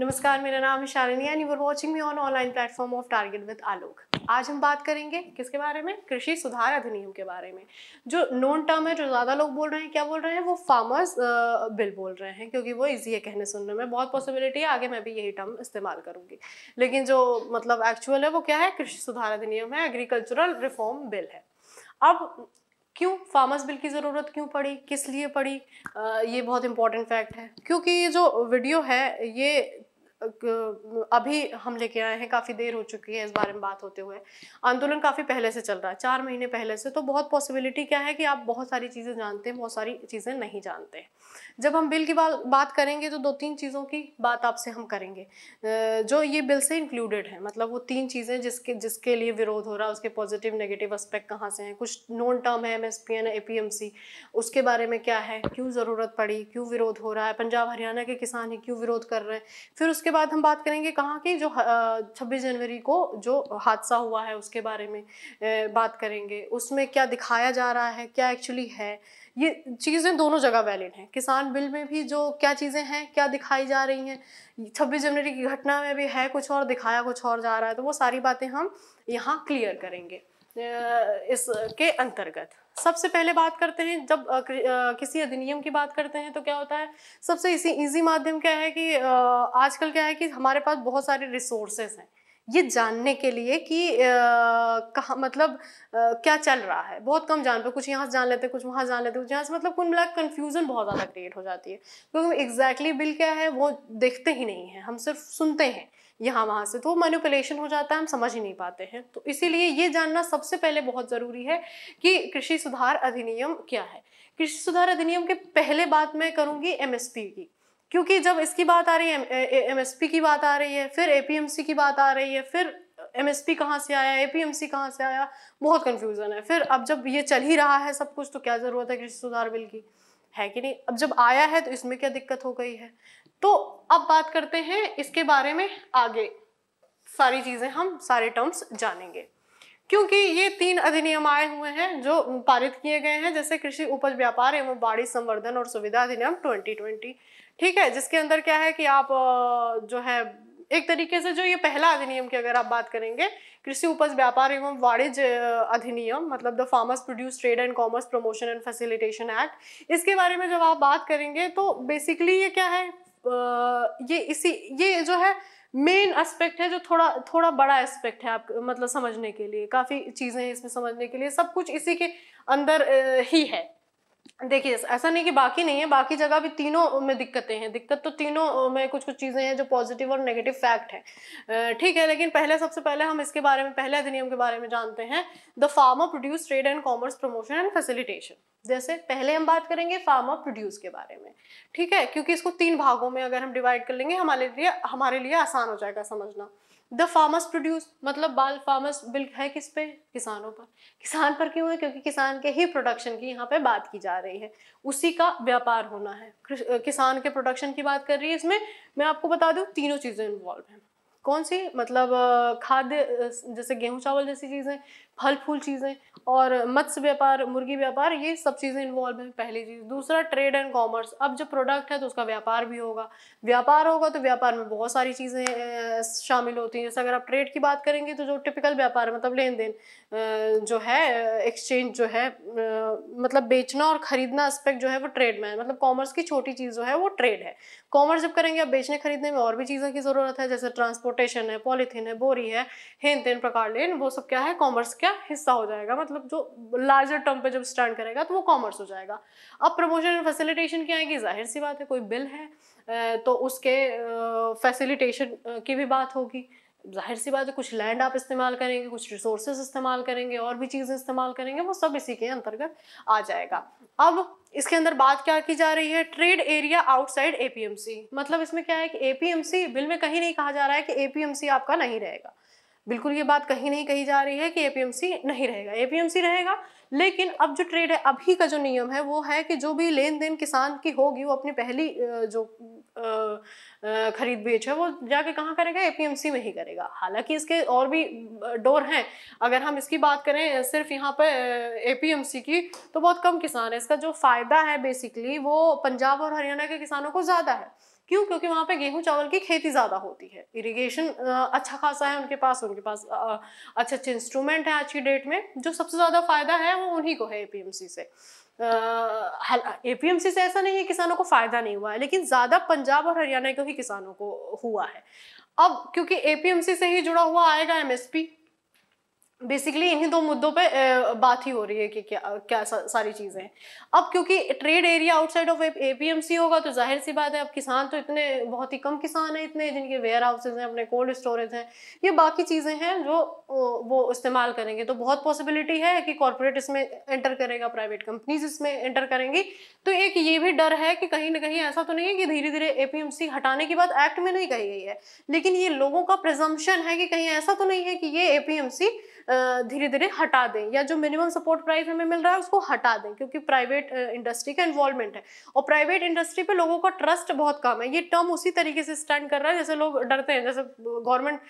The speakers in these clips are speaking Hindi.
नमस्कार मेरा नाम है Shalini and you are watching me on online platform of Target with Alok आज हम बात करेंगे किसके बारे में कृषि सुधार अधिनियम के बारे में जो नॉन टर्म है जो ज़्यादा लोग बोल रहे हैं क्या बोल रहे हैं वो फार्मर्स बिल बोल रहे हैं क्योंकि वो इजी है कहने सुनने में बहुत पॉसिबिलिटी है आगे मैं भी यही टर्म इस्तेमाल करूँगी लेकिन जो मतलब एक्चुअल है वो क्या है कृषि सुधार अधिनियम है एग्रीकल्चरल रिफॉर्म बिल है अब क्यों फार्मर्स बिल की ज़रूरत क्यों पड़ी किस लिए पड़ी आ, ये बहुत इंपॉर्टेंट फैक्ट है क्योंकि ये जो वीडियो है ये अभी हम लेके आए हैं काफ़ी देर हो चुकी है इस बारे में बात होते हुए आंदोलन काफ़ी पहले से चल रहा है चार महीने पहले से तो बहुत पॉसिबिलिटी क्या है कि आप बहुत सारी चीज़ें जानते हैं बहुत सारी चीज़ें नहीं जानते जब हम बिल की बात करेंगे तो दो तीन चीज़ों की बात आपसे हम करेंगे जो ये बिल से इंक्लूडेड है मतलब वो तीन चीज़ें जिसके जिसके लिए विरोध हो रहा है उसके पॉजिटिव नेगेटिव एस्पेक्ट कहाँ से हैं कुछ नॉन टर्म है M S P N A P M C उसके बारे में क्या है क्यों ज़रूरत पड़ी क्यों विरोध हो रहा है पंजाब हरियाणा के किसान ही क्यों विरोध कर रहे हैं फिर उसके बाद हम बात करेंगे कहाँ की जो छब्बीस जनवरी को जो हादसा हुआ है उसके बारे में बात करेंगे उसमें क्या दिखाया जा रहा है क्या एक्चुअली है ये चीज़ें दोनों जगह वैलिड हैं किसान बिल में भी जो क्या चीज़ें हैं क्या दिखाई जा रही हैं छब्बीस जनवरी की घटना में भी है कुछ और दिखाया कुछ और जा रहा है तो वो सारी बातें हम यहाँ क्लियर करेंगे इसके अंतर्गत सबसे पहले बात करते हैं जब आ, किसी अधिनियम की बात करते हैं तो क्या होता है सबसे इसी इजी माध्यम क्या है कि आजकल क्या है कि हमारे पास बहुत सारे रिसोर्सेस हैं ये जानने के लिए कि कहाँ मतलब आ, क्या चल रहा है बहुत कम जान पे कुछ यहाँ से जान लेते हैं कुछ वहाँ जान लेते हैं कुछ यहाँ से मतलब कुल मिला कन्फ्यूज़न बहुत ज़्यादा क्रिएट हो जाती है क्योंकि एग्जैक्टली बिल क्या है वो देखते ही नहीं है हम सिर्फ सुनते हैं यहाँ वहाँ से तो वो मैनिपुलेशन हो जाता है हम समझ ही नहीं पाते हैं तो इसीलिए ये जानना सबसे पहले बहुत ज़रूरी है कि कृषि सुधार अधिनियम क्या है कृषि सुधार अधिनियम के पहले बात मैं करूँगी एमएसपी की क्योंकि जब इसकी बात आ रही है एमएसपी की बात आ रही है फिर एपीएमसी की बात आ रही है फिर एम एस पी कहाँ से आया ए पी एम सी कहाँ से आया बहुत कन्फ्यूज़न है फिर अब जब ये चल ही रहा है सब कुछ तो क्या ज़रूरत है कृषि सुधार बिल की है कि नहीं अब जब आया है तो इसमें क्या दिक्कत हो गई है तो अब बात करते हैं इसके बारे में आगे सारी चीज़ें हम सारे टर्म्स जानेंगे क्योंकि ये तीन अधिनियम आए हुए हैं जो पारित किए गए हैं जैसे कृषि उपज व्यापार एवं बाड़ी संवर्धन और सुविधा अधिनियम 2020 ठीक है जिसके अंदर क्या है कि आप जो है एक तरीके से जो ये पहला अधिनियम की अगर आप बात करेंगे कृषि उपज व्यापार एवं वाणिज्य अधिनियम मतलब the farmers produce trade and commerce promotion and facilitation act इसके बारे में जब आप बात करेंगे तो बेसिकली ये क्या है ये इसी ये जो है मेन एस्पेक्ट है जो थोड़ा थोड़ा बड़ा एस्पेक्ट है आप मतलब समझने के लिए काफ़ी चीज़ें हैं इसमें समझने के लिए सब कुछ इसी के अंदर ही है देखिए ऐसा नहीं कि बाकी नहीं है बाकी जगह भी तीनों में दिक्कतें हैं दिक्कत तो तीनों में कुछ कुछ चीज़ें हैं जो पॉजिटिव और नेगेटिव फैक्ट है ठीक है लेकिन पहले सबसे पहले हम इसके बारे में पहले अधिनियम के बारे में जानते हैं the farmer produce trade and commerce promotion and facilitation जैसे पहले हम बात करेंगे ऑफ प्रोड्यूस के बारे में ठीक है क्योंकि इसको तीन भागों में अगर हम डिवाइड कर लेंगे हमारे लिए हमारे लिए आसान हो जाएगा समझना द फार्मर्स प्रोड्यूस मतलब बाल फार्मर्स बिल है किस पे किसानों पर किसान पर क्यों है क्योंकि किसान के ही प्रोडक्शन की यहाँ पे बात की जा रही है उसी का व्यापार होना है किसान के प्रोडक्शन की बात कर रही है इसमें मैं आपको बता दूँ तीनों चीज़ें इन्वॉल्व हैं कौन सी मतलब खाद्य जैसे गेहूं चावल जैसी चीज़ें फल फूल चीज़ें और मत्स्य व्यापार मुर्गी व्यापार ये सब चीज़ें इन्वॉल्व हैं पहली चीज़ दूसरा ट्रेड एंड कॉमर्स अब जो प्रोडक्ट है तो उसका व्यापार भी होगा व्यापार होगा तो व्यापार में बहुत सारी चीज़ें शामिल होती हैं जैसे अगर आप ट्रेड की बात करेंगे तो जो टिपिकल व्यापार मतलब लेन देन जो है एक्सचेंज जो है मतलब बेचना और ख़रीदना एस्पेक्ट जो है वो ट्रेड में है मतलब कॉमर्स की छोटी चीज़ जो है वो ट्रेड है कॉमर्स जब करेंगे आप बेचने खरीदने में और भी चीज़ों की ज़रूरत है जैसे ट्रांसपोर्टेशन है पॉलीथीन है बोरी है हेन तेन प्रकार लेन वो सब क्या है कॉमर्स के क्या हिस्सा हो जाएगा मतलब जो लार्जर टर्म पे जब स्टैंड करेगा तो वो कॉमर्स हो जाएगा अब प्रमोशन एंड फैसिलिटेशन क्या आएगी जाहिर सी बात है कोई बिल है तो उसके फैसिलिटेशन की भी बात होगी जाहिर सी बात है कुछ लैंड आप इस्तेमाल करेंगे कुछ रिसोर्सेज इस्तेमाल करेंगे और भी चीज़ें इस्तेमाल करेंगे वो सब इसी के अंतर्गत आ जाएगा अब इसके अंदर बात क्या की जा रही है ट्रेड एरिया आउटसाइड एपीएमसी मतलब इसमें क्या है कि एपीएमसी बिल में कहीं नहीं कहा जा रहा है कि एपीएमसी आपका नहीं रहेगा बिल्कुल ये बात कहीं नहीं कही जा रही है कि एपीएमसी नहीं रहेगा एपीएमसी रहेगा लेकिन अब जो ट्रेड है अभी का जो नियम है वो है कि जो भी लेन देन किसान की होगी वो अपनी पहली जो खरीद बेच है वो जाके कहाँ करेगा एपीएमसी में ही करेगा हालांकि इसके और भी डोर हैं अगर हम इसकी बात करें सिर्फ यहाँ पर एपीएमसी की तो बहुत कम किसान है इसका जो फ़ायदा है बेसिकली वो पंजाब और हरियाणा के किसानों को ज़्यादा है क्यों क्योंकि वहाँ पे गेहूं चावल की खेती ज़्यादा होती है इरिगेशन अच्छा खासा है उनके पास उनके पास अच्छे अच्छे इंस्ट्रूमेंट हैं आज की डेट में जो सबसे ज़्यादा फ़ायदा है वो उन्हीं को है ए से ए पी एम सी से ऐसा नहीं है किसानों को फ़ायदा नहीं हुआ है लेकिन ज़्यादा पंजाब और हरियाणा के ही किसानों को हुआ है अब क्योंकि ए पी एम सी से ही जुड़ा हुआ आएगा एम एस पी बेसिकली इन्हीं दो मुद्दों पे बात ही हो रही है कि क्या क्या सा, सारी चीज़ें हैं अब क्योंकि trade area outside of A P M C होगा तो जाहिर सी बात है अब किसान तो इतने बहुत ही कम किसान हैं इतने जिनके वेयर हाउसेज हैं अपने कोल्ड स्टोरेज हैं ये बाकी चीज़ें हैं जो वो इस्तेमाल करेंगे तो बहुत पॉसिबिलिटी है कि कॉरपोरेट इसमें एंटर करेगा प्राइवेट कंपनीज इसमें एंटर करेंगी तो एक ये भी डर है कि कहीं ना कहीं ऐसा तो नहीं है कि धीरे धीरे ए पी एम सी हटाने की बात एक्ट में नहीं कही गई है लेकिन ये लोगों का प्रजम्पन है कि कहीं ऐसा तो नहीं है कि ये ए पी एम सी धीरे धीरे हटा दें या जो मिनिमम सपोर्ट प्राइस हमें मिल रहा है उसको हटा दें क्योंकि प्राइवेट इंडस्ट्री का इन्वॉल्वमेंट है और प्राइवेट इंडस्ट्री पे लोगों का ट्रस्ट बहुत कम है ये टर्म उसी तरीके से स्टैंड कर रहा है जैसे लोग डरते हैं जैसे गवर्नमेंट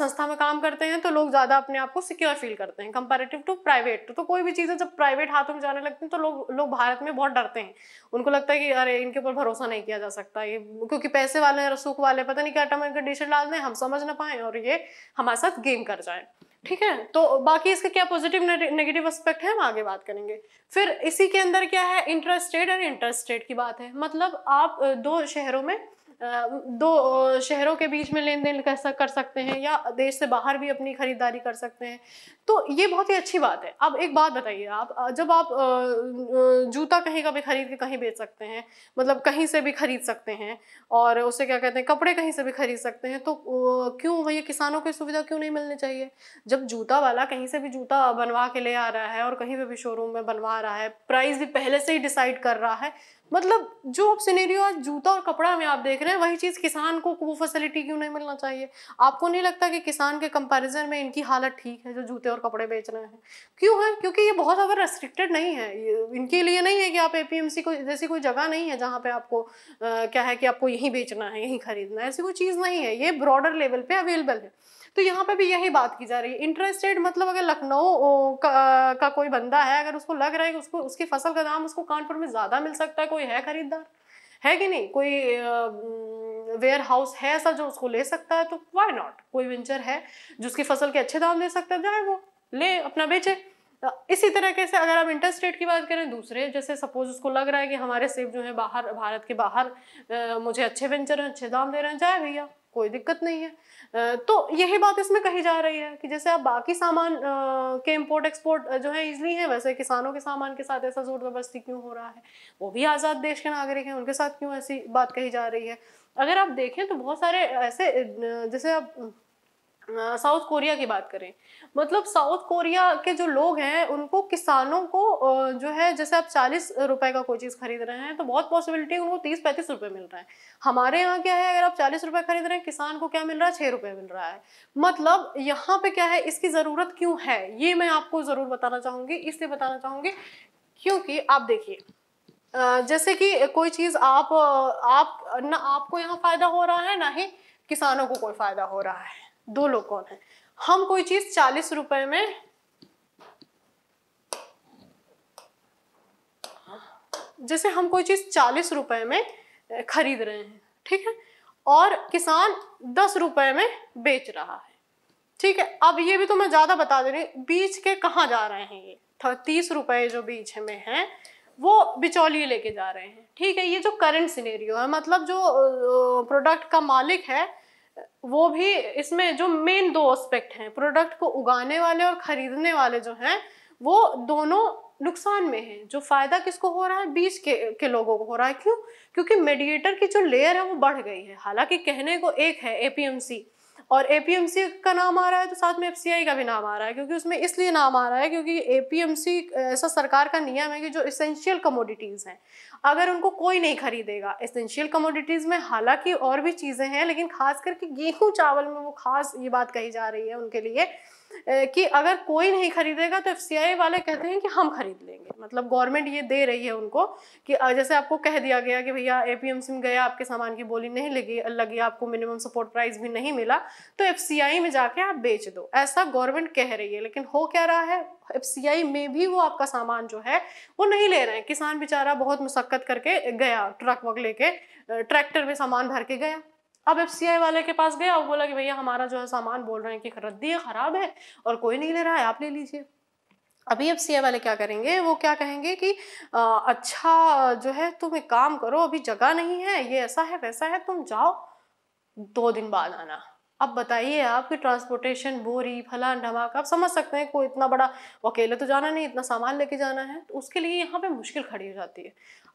संस्था में काम करते हैं तो लोग ज़्यादा अपने आप को सिक्योर फील करते हैं कंपेरेटिव टू प्राइवेट तो कोई भी चीज़ें जब प्राइवेट हाथों में जाने लगती हैं तो लोग लोग भारत में बहुत डरते हैं उनको लगता है कि अरे इनके ऊपर भरोसा नहीं किया जा सकता ये क्योंकि पैसे वाले हैं रसूख वाले पता नहीं क्या टर्म एंड कंडीशन डाल दें हम समझ ना पाएँ और ये हमारे साथ गेम कर जाए ठीक है तो बाकी इसके क्या पॉजिटिव नेगेटिव एस्पेक्ट है हम आगे बात करेंगे फिर इसी के अंदर क्या है रेट और रेट की बात है मतलब आप दो शहरों में दो शहरों के बीच में लेन देन कर सकते हैं या देश से बाहर भी अपनी खरीदारी कर सकते हैं तो ये बहुत ही अच्छी बात है अब एक बात बताइए आप जब आप जूता कहीं का भी खरीद के कहीं बेच सकते हैं मतलब कहीं से भी खरीद सकते हैं और उसे क्या कहते हैं कपड़े कहीं से भी खरीद सकते हैं तो क्यों भैया किसानों की सुविधा क्यों नहीं मिलनी चाहिए जब जूता वाला कहीं से भी जूता बनवा के ले आ रहा है और कहीं पर भी शोरूम में बनवा रहा है प्राइस भी पहले से ही डिसाइड कर रहा है मतलब जो आप सिनेरियो आज जूता और कपड़ा में आप देख रहे हैं वही चीज़ किसान को वो फैसिलिटी क्यों नहीं मिलना चाहिए आपको नहीं लगता कि किसान के कंपैरिजन में इनकी हालत ठीक है जो जूते और कपड़े बेच रहे हैं क्यों है क्योंकि ये बहुत अगर रेस्ट्रिक्टेड नहीं है इनके लिए नहीं है कि आप ए को जैसी कोई जगह नहीं है जहाँ पर आपको आ, क्या है कि आपको यहीं बेचना है यहीं खरीदना है ऐसी कोई चीज़ नहीं है ये ब्रॉडर लेवल पर अवेलेबल है तो यहाँ पे भी यही बात की जा रही है इंटरेस्टेड मतलब अगर लखनऊ का, का कोई बंदा है अगर उसको लग रहा है कि उसको उसकी फसल का दाम उसको कानपुर में ज़्यादा मिल सकता है कोई है खरीदार है कि नहीं कोई वेयर हाउस है ऐसा जो उसको ले सकता है तो वाई नॉट कोई वेंचर है जो उसकी फसल के अच्छे दाम दे सकता है जाए वो ले अपना बेचे इसी तरीके से अगर आप इंटरेस्ट रेट की बात करें दूसरे जैसे सपोज उसको लग रहा है कि हमारे सेब जो है बाहर भारत के बाहर आ, मुझे अच्छे वेंचर हैं अच्छे दाम दे रहे हैं जाए भैया कोई दिक्कत नहीं है तो यही बात इसमें कही जा रही है कि जैसे आप बाकी सामान के इम्पोर्ट एक्सपोर्ट जो है इजली है वैसे किसानों के सामान के साथ ऐसा जोर जबरदस्ती क्यों हो रहा है वो भी आज़ाद देश के नागरिक हैं उनके साथ क्यों ऐसी बात कही जा रही है अगर आप देखें तो बहुत सारे ऐसे जैसे आप साउथ कोरिया की बात करें मतलब साउथ कोरिया के जो लोग हैं उनको किसानों को जो है जैसे आप चालीस रुपए का कोई चीज़ खरीद रहे हैं तो बहुत पॉसिबिलिटी उनको तीस पैंतीस रुपए मिल रहा है हमारे यहाँ क्या है अगर आप चालीस रुपए खरीद रहे हैं किसान को क्या मिल रहा है छः रुपये मिल रहा है मतलब यहाँ पे क्या है इसकी ज़रूरत क्यों है ये मैं आपको ज़रूर बताना चाहूँगी इसलिए बताना चाहूँगी क्योंकि आप देखिए जैसे कि कोई चीज़ आप आप ना आपको यहाँ फ़ायदा हो रहा है ना ही किसानों को कोई फ़ायदा हो रहा है दो लोग कौन है हम कोई चीज चालीस रुपए में जैसे हम कोई चीज चालीस रुपए में खरीद रहे हैं ठीक है और किसान दस रुपए में बेच रहा है ठीक है अब ये भी तो मैं ज्यादा बता दे रही हूँ बीज के कहाँ जा रहे हैं ये तो तीस रुपए जो बीज में है वो बिचौलिए लेके जा रहे हैं ठीक है ये जो करंट सिनेरियो है मतलब जो प्रोडक्ट का मालिक है वो भी इसमें जो मेन दो एस्पेक्ट हैं प्रोडक्ट को उगाने वाले और ख़रीदने वाले जो हैं वो दोनों नुकसान में है जो फ़ायदा किसको हो रहा है बीज के के लोगों को हो रहा है क्यों क्योंकि मेडिएटर की जो लेयर है वो बढ़ गई है हालांकि कहने को एक है एपीएमसी और एपीएमसी का नाम आ रहा है तो साथ में एफ का भी नाम आ रहा है क्योंकि उसमें इसलिए नाम आ रहा है क्योंकि एपीएमसी ऐसा सरकार का नियम है कि जो इसेंशियल कमोडिटीज़ हैं अगर उनको कोई नहीं खरीदेगा एसेंशियल कमोडिटीज़ में हालांकि और भी चीज़ें हैं लेकिन खास करके गेहूँ चावल में वो खास ये बात कही जा रही है उनके लिए कि अगर कोई नहीं खरीदेगा तो एफ वाले कहते हैं कि हम खरीद लेंगे मतलब गवर्नमेंट ये दे रही है उनको कि जैसे आपको कह दिया गया कि भैया ए पी में गया आपके सामान की बोली नहीं लगी लगी आपको मिनिमम सपोर्ट प्राइस भी नहीं मिला तो एफ में जाके आप बेच दो ऐसा गवर्नमेंट कह रही है लेकिन हो क्या रहा है एफ में भी वो आपका सामान जो है वो नहीं ले रहे हैं किसान बेचारा बहुत मुशक्क़त करके गया ट्रक वक लेके ट्रैक्टर में सामान भर के गया अब एफ वाले के पास गया और बोला कि भैया हमारा जो है सामान बोल रहे हैं कि रद्दी ख़राब है और कोई नहीं ले रहा है आप ले लीजिए अभी एफ सी वाले क्या करेंगे वो क्या कहेंगे कि आ, अच्छा जो है तुम एक काम करो अभी जगह नहीं है ये ऐसा है वैसा है तुम जाओ दो दिन बाद आना अब बताइए आप कि ट्रांसपोर्टेशन बोरी फलान धमाका आप समझ सकते हैं कोई इतना बड़ा अकेले तो जाना नहीं इतना सामान लेके जाना है तो उसके लिए यहाँ पे मुश्किल खड़ी हो जाती है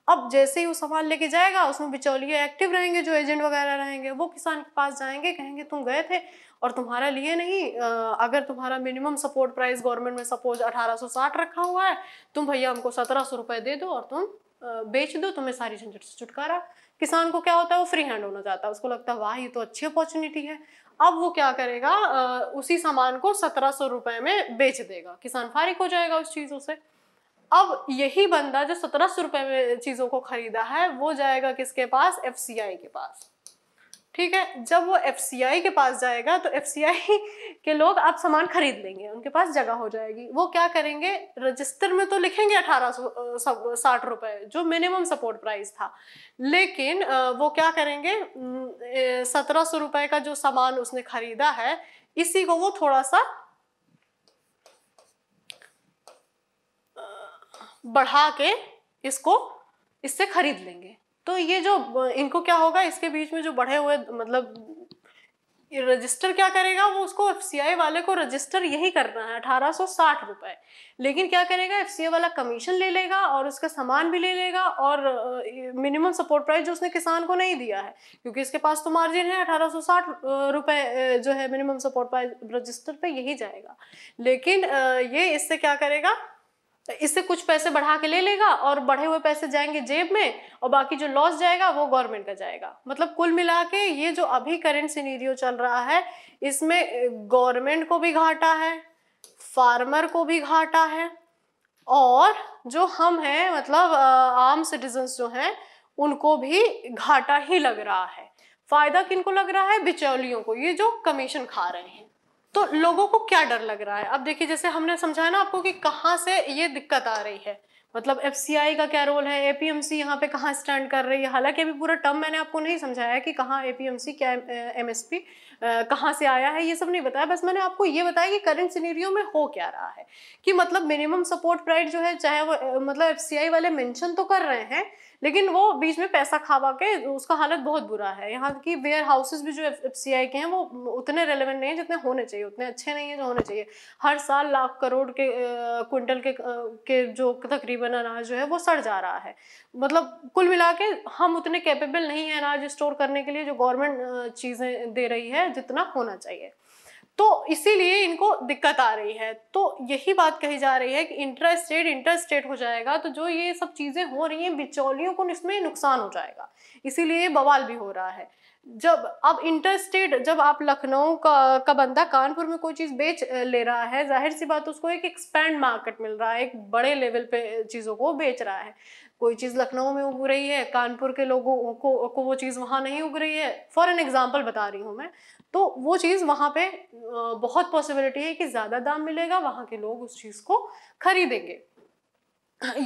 अब जैसे ही वो सामान लेके जाएगा उसमें बिचौलिए एक्टिव रहेंगे जो एजेंट वगैरह रहेंगे वो किसान के पास जाएंगे कहेंगे तुम गए थे और तुम्हारा लिए नहीं अगर तुम्हारा मिनिमम सपोर्ट प्राइस गवर्नमेंट में सपोज 1860 रखा हुआ है तुम भैया हमको सत्रह सौ रुपये दे दो और तुम बेच दो तुम्हें सारी झंझट से छुटकारा किसान को क्या होता है वो फ्री हैंड होना चाहता है उसको लगता है वाह ये तो अच्छी अपॉर्चुनिटी है अब वो क्या करेगा उसी सामान को सत्रह सौ रुपये में बेच देगा किसान फारिक हो जाएगा उस चीज़ों से अब यही बंदा जो सत्रह सौ रुपए में चीज़ों को ख़रीदा है वो जाएगा किसके पास एफ के पास ठीक है जब वो एफ के पास जाएगा तो एफ के लोग आप सामान खरीद लेंगे उनके पास जगह हो जाएगी वो क्या करेंगे रजिस्टर में तो लिखेंगे अठारह सौ साठ रुपए जो मिनिमम सपोर्ट प्राइस था लेकिन वो क्या करेंगे सत्रह सौ रुपए का जो सामान उसने खरीदा है इसी को वो थोड़ा सा बढ़ा के इसको इससे खरीद लेंगे तो ये जो इनको क्या होगा इसके बीच में जो बढ़े हुए मतलब रजिस्टर क्या करेगा वो उसको एफ वाले को रजिस्टर यही करना है अठारह सौ साठ रुपए लेकिन क्या करेगा एफ वाला कमीशन ले लेगा और उसका सामान भी ले लेगा और मिनिमम सपोर्ट प्राइस जो उसने किसान को नहीं दिया है क्योंकि इसके पास तो मार्जिन है अठारह सौ साठ रुपए जो है मिनिमम सपोर्ट प्राइस रजिस्टर पे यही जाएगा लेकिन ये इससे क्या करेगा तो इससे कुछ पैसे बढ़ा के ले लेगा और बढ़े हुए पैसे जाएंगे जेब में और बाकी जो लॉस जाएगा वो गवर्नमेंट का जाएगा मतलब कुल मिला के ये जो अभी करेंट सीनीरियो चल रहा है इसमें गवर्नमेंट को भी घाटा है फार्मर को भी घाटा है और जो हम हैं मतलब आम सिटीजन्स जो हैं उनको भी घाटा ही लग रहा है फायदा किनको लग रहा है बिचौलियों को ये जो कमीशन खा रहे हैं तो लोगों को क्या डर लग रहा है अब देखिए जैसे हमने समझाया ना आपको कि कहाँ से ये दिक्कत आ रही है मतलब एफ का क्या रोल है एपीएमसी यहाँ पे कहाँ स्टैंड कर रही है हालांकि अभी पूरा टर्म मैंने आपको नहीं समझाया कि कहाँ एपीएमसी क्या एम पी कहाँ से आया है ये सब नहीं बताया बस मैंने आपको ये बताया कि करंट सिनेरियो में हो क्या रहा है कि मतलब मिनिमम सपोर्ट प्राइस जो है चाहे वो मतलब एफ वाले मैंशन तो कर रहे हैं लेकिन वो बीच में पैसा खावा के उसका हालत बहुत बुरा है यहाँ की वेयर हाउसेज भी जो एफ सी आई के हैं वो उतने रेलिवेंट नहीं है जितने होने चाहिए उतने अच्छे नहीं है जो होने चाहिए हर साल लाख करोड़ के क्विंटल के के जो तकरीबन अनाज जो है वो सड़ जा रहा है मतलब कुल मिला के हम उतने कैपेबल नहीं है अनाज स्टोर करने के लिए जो गवर्नमेंट चीज़ें दे रही है जितना होना चाहिए तो इसीलिए इनको दिक्कत आ रही है तो यही बात कही जा रही है कि इंटरेस्टेड इंटरेस्टेड हो जाएगा तो जो ये सब चीज़ें हो रही हैं बिचौलियों को इसमें नुकसान हो जाएगा इसीलिए बवाल भी हो रहा है जब अब इंटरेस्टेड जब आप लखनऊ का का बंदा कानपुर में कोई चीज़ बेच ले रहा है जाहिर सी बात उसको एक एक्सपैंड मार्केट मिल रहा है एक बड़े लेवल पे चीज़ों को बेच रहा है कोई चीज़ लखनऊ में उग रही है कानपुर के लोगों को को वो चीज़ वहाँ नहीं उग रही है फॉर एन एग्ज़ाम्पल बता रही हूँ मैं तो वो चीज़ वहाँ पे बहुत पॉसिबिलिटी है कि ज़्यादा दाम मिलेगा वहाँ के लोग उस चीज़ को खरीदेंगे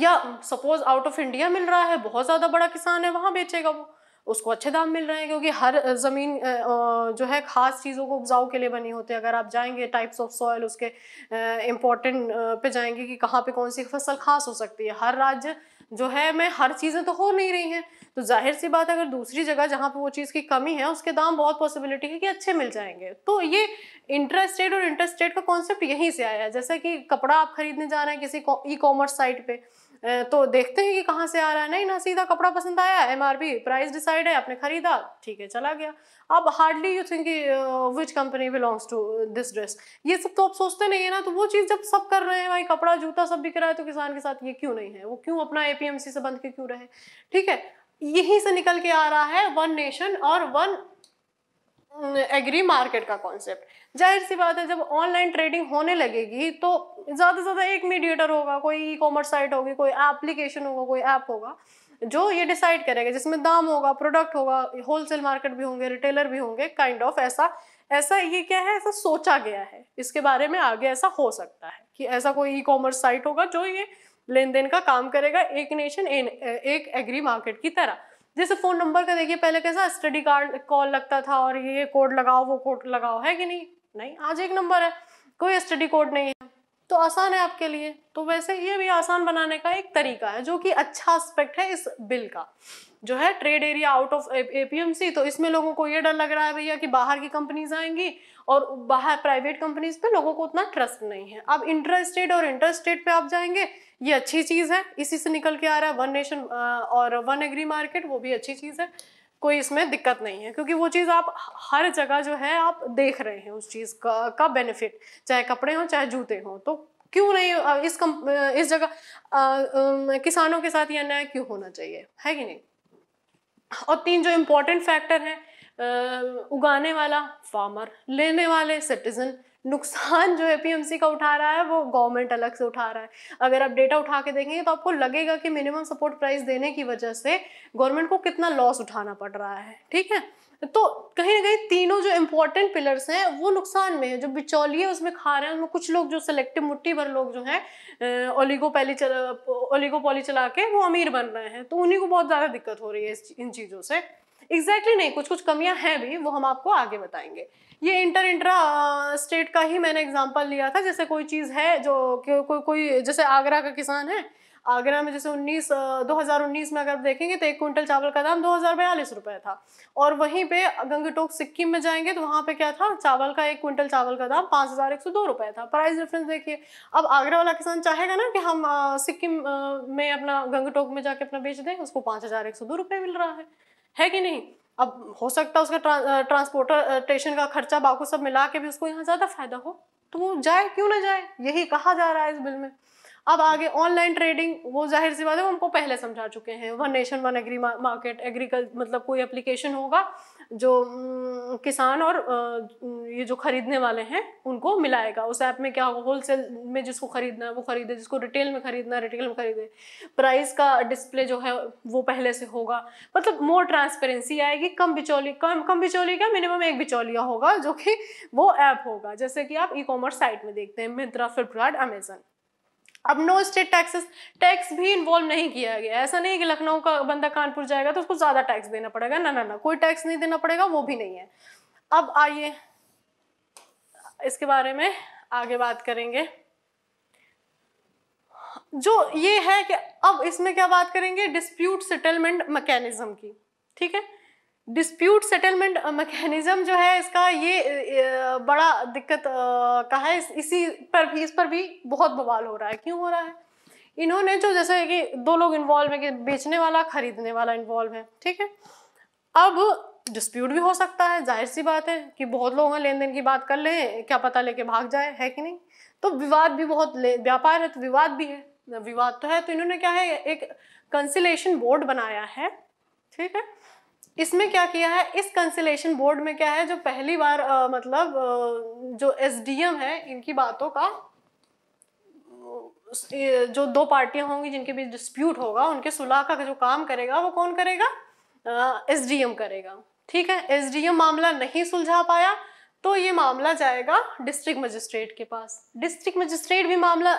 या सपोज़ आउट ऑफ इंडिया मिल रहा है बहुत ज़्यादा बड़ा किसान है वहाँ बेचेगा वो उसको अच्छे दाम मिल रहे हैं क्योंकि हर ज़मीन जो है ख़ास चीज़ों को उपजाऊ के लिए बनी होती है अगर आप जाएंगे टाइप्स ऑफ सॉयल उसके इम्पोर्टेंट पे जाएंगे कि कहाँ पे कौन सी फसल खास हो सकती है हर राज्य जो है मैं हर चीज़ें तो हो नहीं रही हैं तो जाहिर सी बात अगर दूसरी जगह जहाँ पे वो चीज़ की कमी है उसके दाम बहुत पॉसिबिलिटी है कि अच्छे मिल जाएंगे तो ये इंटरेस्टेड और इंटरेस्टेड का कॉन्सेप्ट यहीं से आया है जैसा कि कपड़ा आप खरीदने जा रहे हैं किसी ई कॉमर्स साइट पर तो देखते हैं कि कहाँ से आ रहा है नहीं ना सीधा कपड़ा पसंद आया M R P price decide है आपने खरीदा ठीक है चला गया अब hardly you think which company belongs to this dress ये सब तो आप सोचते नहीं है ना तो वो चीज़ जब सब कर रहे हैं भाई कपड़ा जूता सब बिक रहा है तो किसान के साथ ये क्यों नहीं है वो क्यों अपना ए से बंद के क्यों रहे ठीक है यहीं से निकल के आ रहा है वन नेशन और वन एग्री मार्केट का कॉन्सेप्ट जाहिर सी बात है जब ऑनलाइन ट्रेडिंग होने लगेगी तो ज़्यादा से ज़्यादा एक मीडिएटर होगा कोई ई कॉमर्स साइट होगी कोई एप्लीकेशन होगा कोई ऐप होगा जो ये डिसाइड करेगा जिसमें दाम होगा प्रोडक्ट होगा होलसेल मार्केट भी होंगे रिटेलर भी होंगे काइंड ऑफ ऐसा ऐसा ये क्या है ऐसा सोचा गया है इसके बारे में आगे ऐसा हो सकता है कि ऐसा कोई ई कॉमर्स साइट होगा जो ये लेन देन का काम करेगा एक नेशन एक एग्री मार्केट की तरह जैसे फ़ोन नंबर का देखिए पहले कैसा स्टडी कार्ड कॉल लगता था और ये कोड लगाओ वो कोड लगाओ है कि नहीं नहीं आज एक नंबर है कोई स्टडी कोड नहीं है तो आसान है आपके लिए तो वैसे ये भी आसान बनाने का एक तरीका है जो कि अच्छा एस्पेक्ट है इस बिल का जो है trade area out of APMC तो इसमें लोगों को ये डर लग रहा है भैया कि बाहर की कंपनीज आएंगी और बाहर प्राइवेट कंपनीज पे लोगों को उतना ट्रस्ट नहीं है अब इंटर स्टेट और इंटर स्टेट पे आप जाएंगे ये अच्छी चीज़ है इसी से निकल के आ रहा है वन नेशन और वन एग्री मार्केट वो भी अच्छी चीज़ है कोई इसमें दिक्कत नहीं है क्योंकि वो चीज़ आप हर जगह जो है आप देख रहे हैं उस चीज़ का का बेनिफिट चाहे कपड़े हों चाहे जूते हों तो क्यों नहीं इस कम इस जगह किसानों के साथ ये अन्याय क्यों होना चाहिए है कि नहीं और तीन जो इम्पोर्टेंट फैक्टर हैं उगाने वाला फार्मर लेने वाले सिटीजन नुकसान जो है का उठा रहा है वो गवर्नमेंट अलग से उठा रहा है अगर आप डेटा उठा के देखेंगे तो आपको लगेगा कि मिनिमम सपोर्ट प्राइस देने की वजह से गवर्नमेंट को कितना लॉस उठाना पड़ रहा है ठीक है तो कहीं ना कहीं तीनों जो इम्पोर्टेंट पिलर्स हैं वो नुकसान में है जो बिचौलिए उसमें खा रहे हैं उनमें कुछ लोग जो सेलेक्टिव मुट्टी भर लोग जो हैं ओलिगोपैली चला पॉली चला के वो अमीर बन रहे हैं तो उन्हीं को बहुत ज़्यादा दिक्कत हो रही है इन चीज़ों से एग्जैक्टली नहीं कुछ कुछ कमियां हैं भी वो हम आपको आगे बताएंगे ये इंटर इंट्रा स्टेट का ही मैंने एग्जाम्पल लिया था जैसे कोई चीज़ है जो कोई कोई को, जैसे आगरा का किसान है आगरा में जैसे 19 2019 में अगर देखेंगे तो एक क्विंटल चावल का दाम दो हज़ार था और वहीं पे गंगटोक सिक्किम में जाएंगे तो वहाँ पे क्या था चावल का एक क्विंटल चावल का दाम पाँच रुपए था प्राइस डिफरेंस देखिए अब आगरा वाला किसान चाहेगा ना कि हम सिक्किम में अपना गंगटोक में जाके अपना बेच दें उसको पाँच रुपए मिल रहा है है कि नहीं अब हो सकता है उसका ट्रांसपोर्टेशन का खर्चा बाकू सब मिला के भी उसको यहाँ ज़्यादा फायदा हो तो वो जाए क्यों ना जाए यही कहा जा रहा है इस बिल में अब आगे ऑनलाइन ट्रेडिंग वो जाहिर सी बात है वो हमको पहले समझा चुके हैं one nation one agri market agriculture मतलब कोई एप्लीकेशन होगा जो किसान और ये जो खरीदने वाले हैं उनको मिलाएगा उस ऐप में क्या होगा होलसेल में जिसको खरीदना है वो खरीदे जिसको रिटेल में खरीदना है रिटेल में खरीदे प्राइस का डिस्प्ले जो है वो पहले से होगा मतलब मोर ट्रांसपेरेंसी आएगी कम बिचौली कम कम बिचौली का मिनिमम एक बिचौलिया होगा जो कि वो ऐप होगा जैसे कि आप ई कॉमर्स साइट में देखते हैं मिंत्रा फ्लिपकार्ट अमेजन अब नो स्टेट टैक्सेस टैक्स भी इन्वॉल्व नहीं किया गया ऐसा नहीं कि लखनऊ का बंदा कानपुर जाएगा तो उसको ज़्यादा टैक्स देना पड़ेगा ना ना ना कोई टैक्स नहीं देना पड़ेगा वो भी नहीं है अब आइए इसके बारे में आगे बात करेंगे जो ये है कि अब इसमें क्या बात करेंगे डिस्प्यूट सेटलमेंट मैकेनिज्म की ठीक है डिस्प्यूट सेटलमेंट मैकेनिज्म जो है इसका ये बड़ा दिक्कत का है इसी पर भी इस पर भी बहुत बवाल हो रहा है क्यों हो रहा है इन्होंने जो जैसे कि दो लोग इन्वॉल्व है कि बेचने वाला खरीदने वाला इन्वॉल्व है ठीक है अब डिस्प्यूट भी हो सकता है जाहिर सी बात है कि बहुत लोग हैं लेन देन की बात कर लें क्या पता लेके भाग जाए है कि नहीं तो विवाद भी बहुत व्यापार है तो विवाद भी है विवाद तो है तो इन्होंने क्या है एक कंसिलेशन बोर्ड बनाया है ठीक है इसमें क्या किया है इस कंसिलेशन बोर्ड में क्या है जो पहली बार आ, मतलब आ, जो एस है इनकी बातों का जो दो पार्टियां होंगी जिनके बीच डिस्प्यूट होगा उनके सुलह का जो काम करेगा वो कौन करेगा एस डी एम करेगा ठीक है एस डी एम मामला नहीं सुलझा पाया तो ये मामला जाएगा डिस्ट्रिक्ट मजिस्ट्रेट के पास डिस्ट्रिक्ट मजिस्ट्रेट भी मामला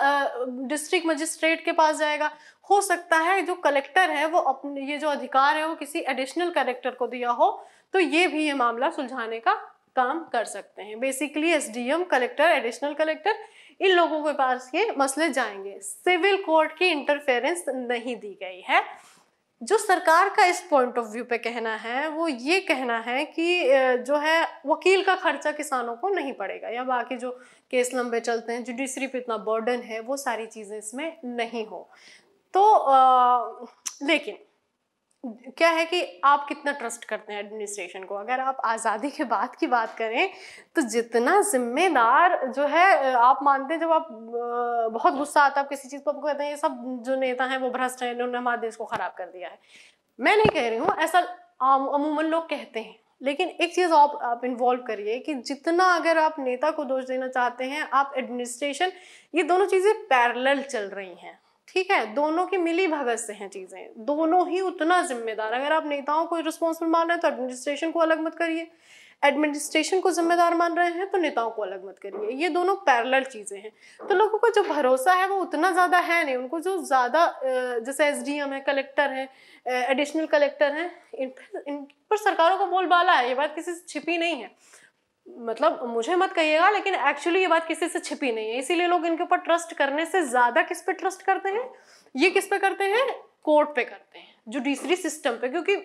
डिस्ट्रिक्ट मजिस्ट्रेट के पास जाएगा हो सकता है जो कलेक्टर है वो अपने ये जो अधिकार है वो किसी एडिशनल कलेक्टर को दिया हो तो ये भी ये मामला सुलझाने का काम कर सकते हैं basically SDM collector additional collector इन लोगों के पास ये मसले जाएंगे सिविल कोर्ट की इंटरफेरेंस नहीं दी गई है जो सरकार का इस पॉइंट ऑफ व्यू पे कहना है वो ये कहना है कि जो है वकील का खर्चा किसानों को नहीं पड़ेगा या बाकी जो केस लंबे चलते हैं जुडिशरी पे इतना बर्डन है वो सारी चीज़ें इसमें नहीं हो तो आ, लेकिन क्या है कि आप कितना ट्रस्ट करते हैं एडमिनिस्ट्रेशन को अगर आप आज़ादी के बाद की बात करें तो जितना जिम्मेदार जो है आप मानते हैं जब आप बहुत गुस्सा आता है आप किसी चीज़ को आपको कहते हैं ये सब जो नेता हैं वो भ्रष्ट हैं इन्होंने हमारे देश को ख़राब कर दिया है मैं नहीं कह रही हूँ ऐसा अमूमन लोग कहते हैं लेकिन एक चीज़ आप आप इन्वॉल्व करिए कि जितना अगर आप नेता को दोष देना चाहते हैं आप एडमिनिस्ट्रेशन ये दोनों चीज़ें पैरल चल रही हैं ठीक है दोनों की मिली भगत से हैं चीज़ें दोनों ही उतना जिम्मेदार अगर आप नेताओं को रिस्पॉन्सिबल मान रहे हैं तो एडमिनिस्ट्रेशन को अलग मत करिए एडमिनिस्ट्रेशन को जिम्मेदार मान रहे हैं तो नेताओं को अलग मत करिए ये दोनों पैरल चीज़ें हैं तो लोगों का जो भरोसा है वो उतना ज़्यादा है नहीं उनको जो ज़्यादा जैसे एस है कलेक्टर हैं एडिशनल कलेक्टर हैं इन पर इन पर सरकारों का बोलबाला है ये बात किसी से छिपी नहीं है मतलब मुझे मत कहिएगा लेकिन एक्चुअली ये बात किसी से छिपी नहीं है इसीलिए लोग इनके ऊपर ट्रस्ट करने से ज़्यादा किस पे ट्रस्ट करते हैं ये किस पे करते हैं कोर्ट पे करते हैं जुडिशरी सिस्टम पे क्योंकि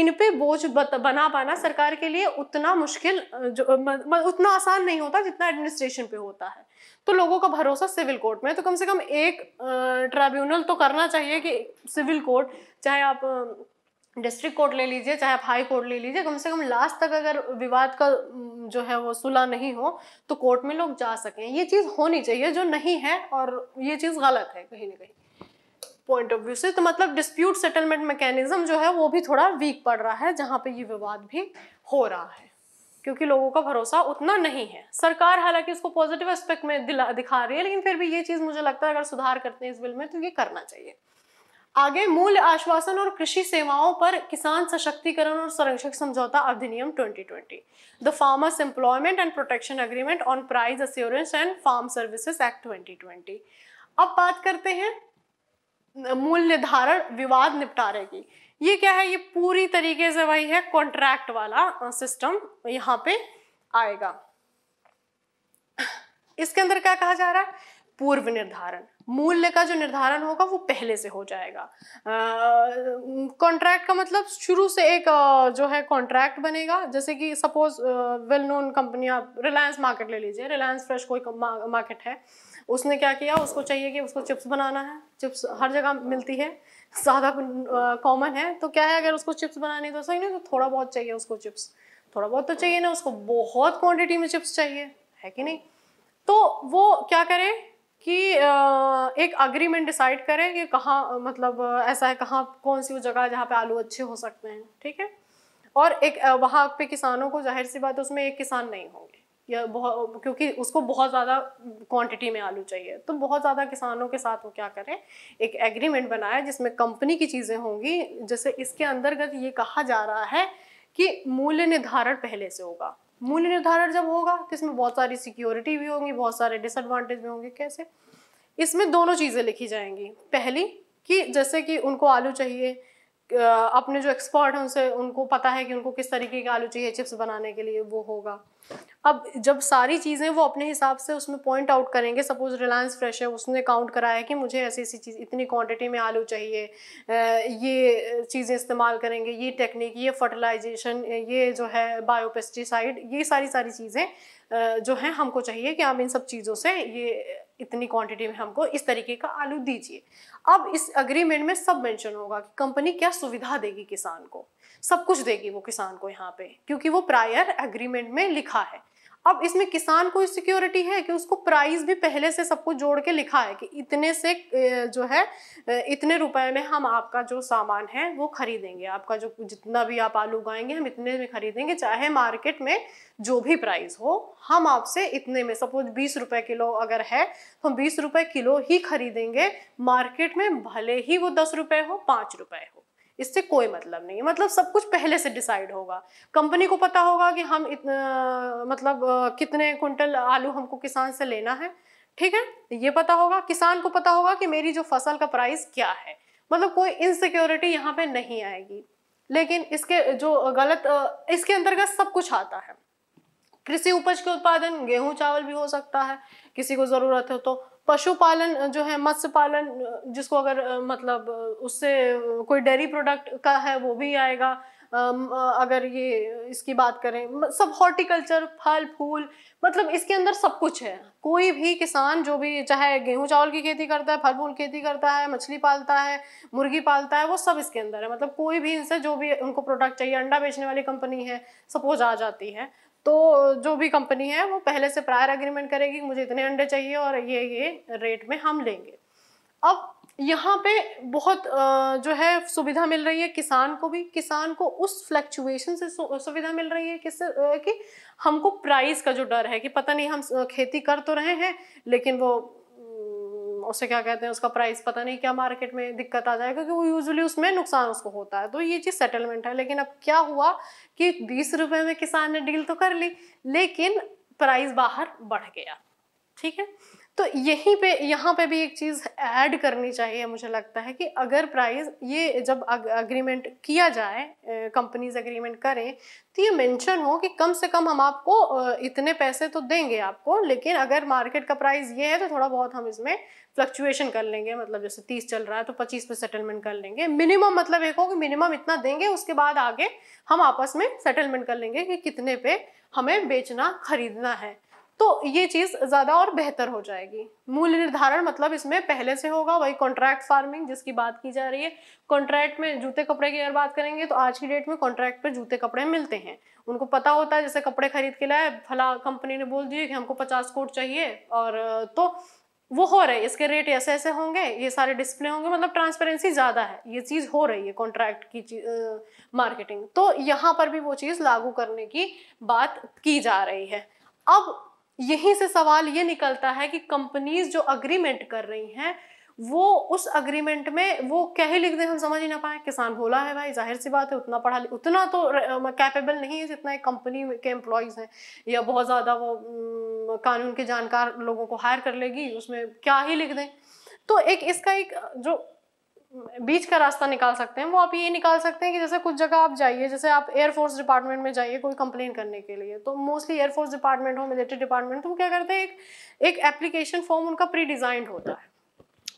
इन पे बोझ बना पाना सरकार के लिए उतना मुश्किल जो उतना आसान नहीं होता जितना एडमिनिस्ट्रेशन पे होता है तो लोगों का भरोसा सिविल कोर्ट में तो कम से कम एक ट्राइब्यूनल तो करना चाहिए कि सिविल कोर्ट चाहे आप डिस्ट्रिक्ट कोर्ट ले लीजिए चाहे आप हाई कोर्ट ले लीजिए कम से कम लास्ट तक अगर विवाद का जो है वो सुलह नहीं हो तो कोर्ट में लोग जा सकें ये चीज़ होनी चाहिए जो नहीं है और ये चीज़ गलत है कहीं ना कहीं पॉइंट ऑफ व्यू से तो मतलब डिस्प्यूट सेटलमेंट मैकेनिज्म जो है वो भी थोड़ा वीक पड़ रहा है जहाँ पे ये विवाद भी हो रहा है क्योंकि लोगों का भरोसा उतना नहीं है सरकार हालांकि इसको पॉजिटिव एस्पेक्ट में दिखा रही है लेकिन फिर भी ये चीज़ मुझे लगता है अगर सुधार करते हैं इस बिल में तो ये करना चाहिए आगे मूल आश्वासन और कृषि सेवाओं पर किसान सशक्तिकरण और संरक्षक समझौता अधिनियम 2020 the farmers employment and protection agreement on price assurance and farm services act 2020 अब बात करते हैं मूल निर्धारण विवाद निपटारे की ये क्या है ये पूरी तरीके से वही है कॉन्ट्रैक्ट वाला सिस्टम यहाँ पे आएगा इसके अंदर क्या कहा जा रहा है पूर्व निर्धारण मूल्य का जो निर्धारण होगा वो पहले से हो जाएगा कॉन्ट्रैक्ट का मतलब शुरू से एक जो है कॉन्ट्रैक्ट बनेगा जैसे कि सपोज वेल नोन कंपनी आप रिलायंस मार्केट ले लीजिए रिलायंस फ्रेश कोई मार्केट है उसने क्या किया उसको चाहिए कि उसको चिप्स बनाना है चिप्स हर जगह मिलती है ज़्यादा कॉमन है तो क्या है अगर उसको चिप्स बनानी तो सही नहीं तो थोड़ा बहुत चाहिए उसको चिप्स थोड़ा बहुत तो चाहिए ना उसको बहुत क्वांटिटी में चिप्स चाहिए है कि नहीं तो वो क्या करे कि एक अग्रीमेंट डिसाइड करें कि कहाँ मतलब ऐसा है कहाँ कौन सी वो जगह जहाँ पे आलू अच्छे हो सकते हैं ठीक है और एक वहाँ पे किसानों को जाहिर सी बात उसमें एक किसान नहीं होंगे या बहुत क्योंकि उसको बहुत ज़्यादा क्वांटिटी में आलू चाहिए तो बहुत ज़्यादा किसानों के साथ वो क्या करें एक एग्रीमेंट बनाए जिसमें कंपनी की चीज़ें होंगी जैसे इसके अंतर्गत ये कहा जा रहा है कि मूल्य निर्धारण पहले से होगा मूल्य निर्धारण जब होगा तो इसमें बहुत सारी सिक्योरिटी भी होंगी बहुत सारे डिसएडवांटेज भी होंगे कैसे इसमें दोनों चीज़ें लिखी जाएंगी पहली कि जैसे कि उनको आलू चाहिए अपने जो एक्सपर्ट हैं उनसे उनको पता है कि उनको किस तरीके के आलू चाहिए चिप्स बनाने के लिए वो होगा अब जब सारी चीज़ें वो अपने हिसाब से उसमें पॉइंट आउट करेंगे सपोज रिलायंस फ्रेश है उसने काउंट कराया कि मुझे ऐसी ऐसी चीज़ इतनी क्वांटिटी में आलू चाहिए ये चीज़ें इस्तेमाल करेंगे ये टेक्निक ये फर्टिलाइजेशन ये जो है बायोपेस्टिसाइड ये सारी सारी चीज़ें जो हैं हमको चाहिए कि हम इन सब चीज़ों से ये इतनी क्वांटिटी में हमको इस तरीके का आलू दीजिए अब इस अग्रीमेंट में सब मेंशन होगा कि कंपनी क्या सुविधा देगी किसान को सब कुछ देगी वो किसान को यहाँ पे क्योंकि वो प्रायर अग्रीमेंट में लिखा है अब इसमें किसान को सिक्योरिटी है कि उसको प्राइस भी पहले से सबको जोड़ के लिखा है कि इतने से जो है इतने रुपए में हम आपका जो सामान है वो खरीदेंगे आपका जो जितना भी आप आलू उगाएंगे हम इतने में खरीदेंगे चाहे मार्केट में जो भी प्राइस हो हम आपसे इतने में सपोज बीस रुपए किलो अगर है तो हम बीस रुपए किलो ही खरीदेंगे मार्केट में भले ही वो दस रुपए हो पाँच रुपए हो इससे कोई मतलब नहीं है मतलब सब कुछ पहले से डिसाइड होगा कंपनी को पता होगा कि हम इतना मतलब कितने कुंटल आलू हमको किसान से लेना है ठीक है ये पता होगा किसान को पता होगा कि मेरी जो फसल का प्राइस क्या है मतलब कोई इनसिक्योरिटी यहाँ पे नहीं आएगी लेकिन इसके जो गलत इसके अंतर्गत सब कुछ आता है कृषि उपज के उत्पादन गेहूं चावल भी हो सकता है किसी को ज़रूरत हो तो पशुपालन जो है मत्स्य पालन जिसको अगर मतलब उससे कोई डेयरी प्रोडक्ट का है वो भी आएगा अगर ये इसकी बात करें सब हॉर्टिकल्चर फल फूल मतलब इसके अंदर सब कुछ है कोई भी किसान जो भी चाहे गेहूं चावल की खेती करता है फल फूल खेती करता है मछली पालता है मुर्गी पालता है वो सब इसके अंदर है मतलब कोई भी इनसे जो भी उनको प्रोडक्ट चाहिए अंडा बेचने वाली कंपनी है सपोज आ जाती है तो जो भी कंपनी है वो पहले से प्रायर एग्रीमेंट करेगी मुझे इतने अंडे चाहिए और ये ये रेट में हम लेंगे अब यहाँ पे बहुत जो है सुविधा मिल रही है किसान को भी किसान को उस फ्लक्चुएशन से सुविधा मिल रही है किससे कि हमको प्राइस का जो डर है कि पता नहीं हम खेती कर तो रहे हैं लेकिन वो उसे क्या कहते हैं उसका प्राइस पता नहीं क्या मार्केट में दिक्कत आ जाए क्योंकि वो यूजुअली उसमें नुकसान उसको होता है तो ये चीज़ सेटलमेंट है लेकिन अब क्या हुआ कि बीस रुपये में किसान ने डील तो कर ली लेकिन प्राइस बाहर बढ़ गया ठीक है तो यहीं पे यहाँ पे भी एक चीज़ ऐड करनी चाहिए मुझे लगता है कि अगर प्राइस ये जब अग्रीमेंट किया जाए कंपनीज अग्रीमेंट करें तो ये मेंशन हो कि कम से कम हम आपको इतने पैसे तो देंगे आपको लेकिन अगर मार्केट का प्राइस ये है तो थोड़ा बहुत हम इसमें फ्लक्चुएशन कर लेंगे मतलब जैसे तीस चल रहा है तो पच्चीस पे सेटलमेंट कर लेंगे मिनिमम मतलब एक हो कि मिनिमम इतना देंगे उसके बाद आगे हम आपस में सेटलमेंट कर लेंगे कि कितने पे हमें बेचना खरीदना है तो ये चीज़ ज़्यादा और बेहतर हो जाएगी मूल्य निर्धारण मतलब इसमें पहले से होगा वही कॉन्ट्रैक्ट फार्मिंग जिसकी बात की जा रही है कॉन्ट्रैक्ट में जूते कपड़े की अगर बात करेंगे तो आज की डेट में कॉन्ट्रैक्ट पर जूते कपड़े मिलते हैं उनको पता होता है जैसे कपड़े खरीद के लाए फला कंपनी ने बोल दिया कि हमको पचास कोट चाहिए और तो वो हो रहे इसके रेट ऐसे ऐसे होंगे ये सारे डिस्प्ले होंगे मतलब ट्रांसपेरेंसी ज़्यादा है ये चीज़ हो रही है कॉन्ट्रैक्ट की मार्केटिंग तो यहाँ पर भी वो चीज़ लागू करने की बात की जा रही है अब यहीं से सवाल ये निकलता है कि कंपनीज जो अग्रीमेंट कर रही हैं वो उस अग्रीमेंट में वो क्या ही लिख दें हम समझ ही ना पाए किसान भोला है भाई जाहिर सी बात है उतना पढ़ा उतना तो कैपेबल नहीं है जितना एक कंपनी के एम्प्लॉयज़ हैं या बहुत ज़्यादा वो कानून के जानकार लोगों को हायर कर लेगी उसमें क्या ही लिख दें तो एक इसका एक जो बीच का रास्ता निकाल सकते हैं वो आप ये निकाल सकते हैं कि जैसे कुछ जगह आप जाइए जैसे आप एयरफोर्स डिपार्टमेंट में जाइए कोई कंप्लेन करने के लिए तो मोस्टली एयरफोर्स डिपार्टमेंट हो मिलिट्री डिपार्टमेंट तो क्या करते हैं एक एक एप्लीकेशन फॉर्म उनका प्री डिज़ाइंड होता है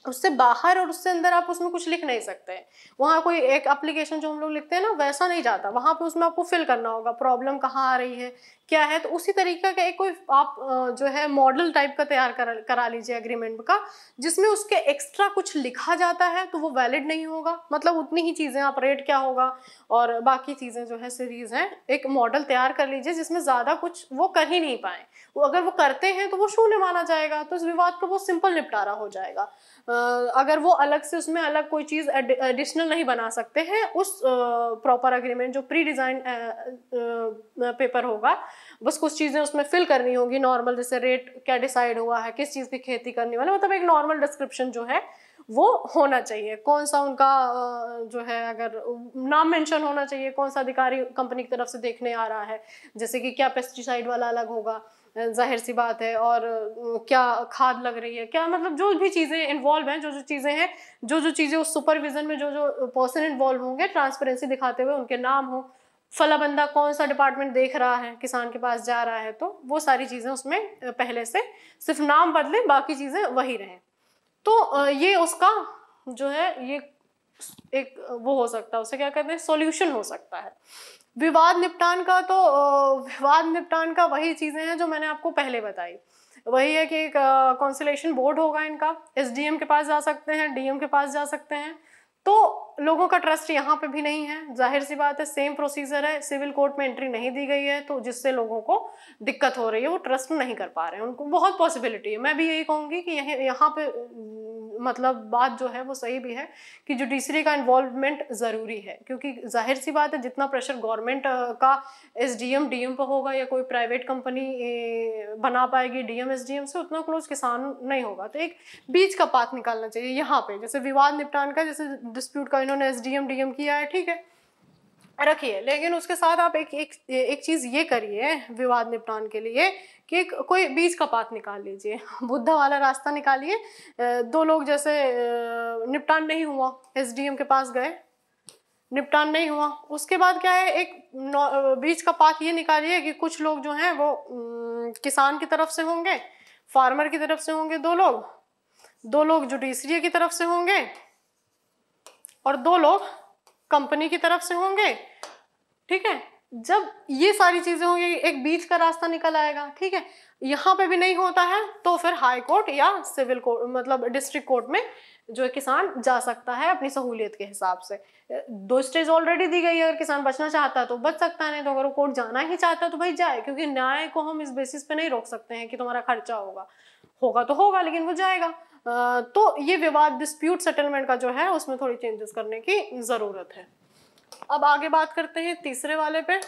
उससे बाहर और उससे अंदर आप उसमें कुछ लिख नहीं सकते हैं वहाँ कोई एक एप्लीकेशन जो हम लोग लिखते हैं ना वैसा नहीं जाता वहाँ पे उसमें आपको फिल करना होगा प्रॉब्लम कहाँ आ रही है क्या है तो उसी तरीका का एक कोई आप जो है मॉडल टाइप का तैयार करा करा लीजिए एग्रीमेंट का जिसमें उसके एक्स्ट्रा कुछ लिखा जाता है तो वो वैलिड नहीं होगा मतलब उतनी ही चीज़ें आप रेट क्या होगा और बाकी चीज़ें जो है सीरीज़ हैं एक मॉडल तैयार कर लीजिए जिसमें ज़्यादा कुछ वो कर ही नहीं पाए वो अगर वो करते हैं तो वो शून्य माना जाएगा तो इस विवाद का वो सिंपल निपटारा हो जाएगा अगर वो अलग से उसमें अलग कोई चीज़ एडिशनल नहीं बना सकते हैं उस प्रॉपर अग्रीमेंट जो प्री डिज़ाइन पेपर होगा बस कुछ चीज़ें उसमें फिल करनी होगी नॉर्मल जैसे रेट क्या डिसाइड हुआ है किस चीज़ की खेती करनी वाली मतलब एक नॉर्मल डिस्क्रिप्शन जो है वो होना चाहिए कौन सा उनका जो है अगर नाम मेंशन होना चाहिए कौन सा अधिकारी कंपनी की तरफ से देखने आ रहा है जैसे कि क्या पेस्टिसाइड वाला अलग होगा जाहिर सी बात है और क्या खाद लग रही है क्या मतलब जो भी चीज़ें इन्वॉल्व हैं जो जो चीज़ें हैं जो जो चीज़ें उस सुपरविज़न में जो जो पर्सन इन्वॉल्व होंगे ट्रांसपेरेंसी दिखाते हुए उनके नाम हो फला बंदा कौन सा डिपार्टमेंट देख रहा है किसान के पास जा रहा है तो वो सारी चीज़ें उसमें पहले से सिर्फ नाम बदले बाकी चीज़ें वही रहें तो ये उसका जो है ये एक वो हो सकता है उसे क्या कहते हैं सॉल्यूशन हो सकता है विवाद निपटान का तो विवाद निपटान का वही चीज़ें हैं जो मैंने आपको पहले बताई वही है कि एक काउंसिलेशन बोर्ड होगा इनका एसडीएम के पास जा सकते हैं डीएम के पास जा सकते हैं तो लोगों का ट्रस्ट यहाँ पे भी नहीं है जाहिर सी बात है सेम प्रोसीजर है सिविल कोर्ट में एंट्री नहीं दी गई है तो जिससे लोगों को दिक्कत हो रही है वो ट्रस्ट नहीं कर पा रहे हैं उनको बहुत पॉसिबिलिटी है मैं भी यही कहूँगी कि यह, यहाँ पे मतलब बात जो है वो सही भी है कि जुडिशरी का इन्वॉल्वमेंट ज़रूरी है क्योंकि जाहिर सी बात है जितना प्रेशर गवर्नमेंट का S D M D M पर होगा या कोई प्राइवेट कंपनी बना पाएगी D M S D M से उतना क्लोज किसान नहीं होगा तो एक बीच का पाथ निकालना चाहिए यहाँ पे जैसे विवाद निपटान का जैसे डिस्प्यूट का इन्होंने S D M D M किया है ठीक है रखिए लेकिन उसके साथ आप एक एक, एक चीज़ ये करिए विवाद निपटान के लिए कि कोई बीच का पात निकाल लीजिए बुद्धा वाला रास्ता निकालिए दो लोग जैसे निपटान नहीं हुआ एसडीएम के पास गए निपटान नहीं हुआ उसके बाद क्या है एक बीच का पात ये निकालिए कि कुछ लोग जो हैं वो किसान की तरफ से होंगे फार्मर की तरफ से होंगे दो लोग दो लोग जुडिशरी की तरफ से होंगे और दो लोग कंपनी की तरफ से होंगे ठीक है जब ये सारी चीज़ें होंगी एक बीच का रास्ता निकल आएगा ठीक है यहाँ पे भी नहीं होता है तो फिर हाई कोर्ट या सिविल कोर्ट मतलब डिस्ट्रिक्ट कोर्ट में जो किसान जा सकता है अपनी सहूलियत के हिसाब से दो स्टेज ऑलरेडी दी गई है अगर किसान बचना चाहता है तो बच सकता है नहीं तो अगर वो कोर्ट जाना ही चाहता है तो भाई जाए क्योंकि न्याय को हम इस बेसिस पे नहीं रोक सकते हैं कि तुम्हारा खर्चा होगा होगा तो होगा लेकिन वो जाएगा तो ये विवाद डिस्प्यूट सेटलमेंट का जो है उसमें थोड़ी चेंजेस करने की ज़रूरत है अब आगे बात करते हैं तीसरे वाले पे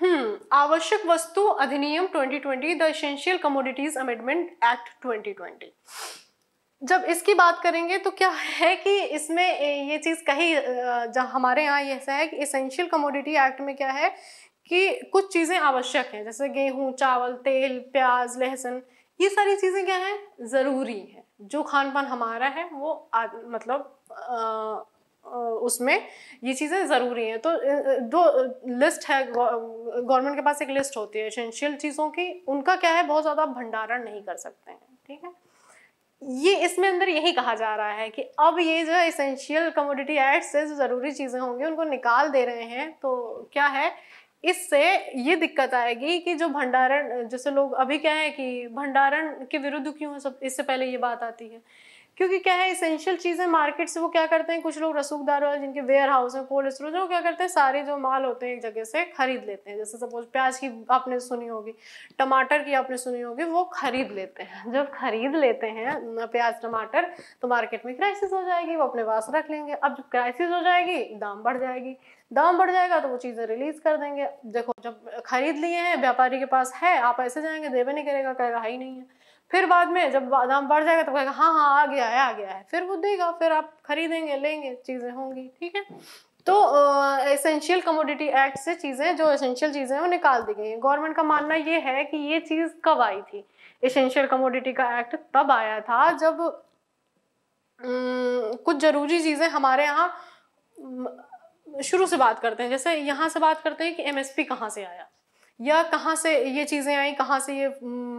हम्म आवश्यक वस्तु अधिनियम 2020 the essential commodities amendment act 2020 जब इसकी बात करेंगे तो क्या है कि इसमें ये चीज़ कही हमारे यहाँ ऐसा है कि इसेंशियल कमोडिटी एक्ट में क्या है कि कुछ चीज़ें आवश्यक हैं जैसे गेहूँ चावल तेल प्याज लहसुन ये सारी चीज़ें क्या हैं ज़रूरी हैं जो खान पान हमारा है वो आ, मतलब आ, उसमें ये चीज़ें ज़रूरी हैं तो दो लिस्ट है गवर्नमेंट के पास एक लिस्ट होती है एसेंशियल चीज़ों की उनका क्या है बहुत ज़्यादा भंडारण नहीं कर सकते हैं ठीक है ये इसमें अंदर यही कहा जा रहा है कि अब ये जो इसेंशियल कमोडिटी एड्स से जो ज़रूरी चीज़ें होंगी उनको निकाल दे रहे हैं तो क्या है इससे ये दिक्कत आएगी कि जो भंडारण जैसे लोग अभी क्या है कि भंडारण के विरुद्ध क्यों है सब इससे पहले ये बात आती है क्योंकि क्या है इसेंशियल चीज़ें मार्केट से वो क्या करते हैं कुछ लोग रसूखदार वाले जिनके वेयर हाउस हैं कोल्ड स्टोरेज वो क्या करते हैं सारे जो माल होते हैं एक जगह से खरीद लेते हैं जैसे सपोज प्याज की आपने सुनी होगी टमाटर की आपने सुनी होगी वो खरीद लेते हैं जब खरीद लेते हैं प्याज टमाटर तो मार्केट में क्राइसिस हो जाएगी वो अपने पास रख लेंगे अब जब क्राइसिस हो जाएगी दाम बढ़ जाएगी दाम बढ़ जाएगा तो वो चीज़ें रिलीज़ कर देंगे देखो जब खरीद लिए हैं व्यापारी के पास है आप ऐसे जाएंगे देवे नहीं करेगा कहेगा है ही नहीं है फिर बाद में जब दाम बढ़ जाएगा तो कहेगा हाँ हाँ आ गया है आ गया है फिर वो देगा फिर आप खरीदेंगे लेंगे चीज़ें होंगी ठीक है तो एसेंशियल कमोडिटी एक्ट से चीज़ें जो एसेंशियल चीज़ें हैं वो निकाल दी गई हैं गवर्नमेंट का मानना ये है कि ये चीज़ कब आई थी एसेंशियल कमोडिटी का एक्ट तब आया था जब कुछ ज़रूरी चीज़ें हमारे यहाँ शुरू से बात करते हैं जैसे यहाँ से बात करते हैं कि एमएसपी कहाँ से आया या कहाँ से ये चीज़ें आई कहाँ से ये न,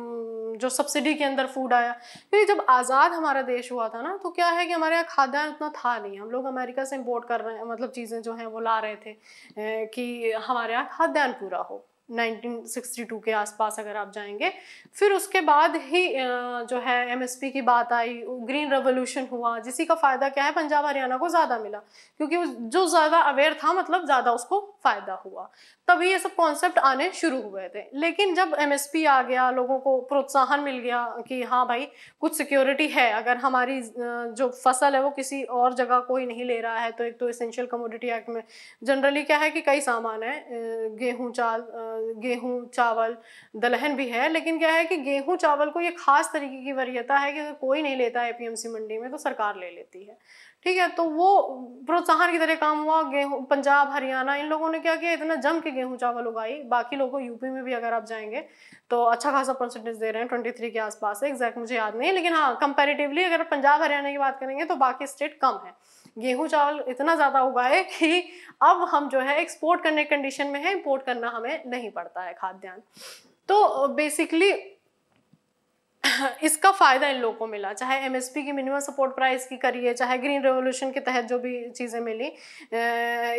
जो सब्सिडी के अंदर फूड आया क्योंकि जब आज़ाद हमारा देश हुआ था ना तो क्या है कि हमारे यहाँ खाद्यान्न उतना था नहीं हम लोग अमेरिका से इम्पोर्ट कर रहे हैं मतलब चीज़ें जो हैं वो ला रहे थे कि हमारे यहाँ खाद्यान्न पूरा हो 1962 के आसपास अगर आप जाएंगे फिर उसके बाद ही जो है एमएसपी की बात आई ग्रीन रेवोल्यूशन हुआ जिसी का फ़ायदा क्या है पंजाब हरियाणा को ज़्यादा मिला क्योंकि जो ज़्यादा अवेयर था मतलब ज़्यादा उसको फ़ायदा हुआ तभी ये सब कॉन्सेप्ट आने शुरू हुए थे लेकिन जब एम आ गया लोगों को प्रोत्साहन मिल गया कि हाँ भाई कुछ सिक्योरिटी है अगर हमारी जो फसल है वो किसी और जगह कोई नहीं ले रहा है तो एक तो इसेंशियल कमोडिटी एक्ट में जनरली क्या है कि कई सामान है गेहूँ चाल गेहूँ चावल दलहन भी है लेकिन क्या है कि गेहूँ चावल को ये खास तरीके की वरीयता है कि अगर कोई नहीं लेता है ए मंडी में तो सरकार ले लेती है ठीक है तो वो प्रोत्साहन की तरह काम हुआ गेहूँ पंजाब हरियाणा इन लोगों ने क्या किया इतना जम के गेहूं चावल उगाई बाकी लोगों यूपी में भी अगर आप जाएंगे तो अच्छा खासा परसेंटेज दे रहे हैं ट्वेंटी थ्री के आसपास है एग्जैक्ट मुझे याद नहीं लेकिन हाँ कंपेरेटिवली अगर पंजाब हरियाणा की बात करेंगे तो बाकी स्टेट कम है गेहूं चावल इतना ज़्यादा उगाए कि अब हम जो है एक्सपोर्ट करने कंडीशन में है इम्पोर्ट करना हमें नहीं पड़ता है खाद्यान्न तो बेसिकली इसका फ़ायदा इन लोगों को मिला चाहे एमएसपी की मिनिमम सपोर्ट प्राइस की करिए चाहे ग्रीन रेवोल्यूशन के तहत जो भी चीज़ें मिली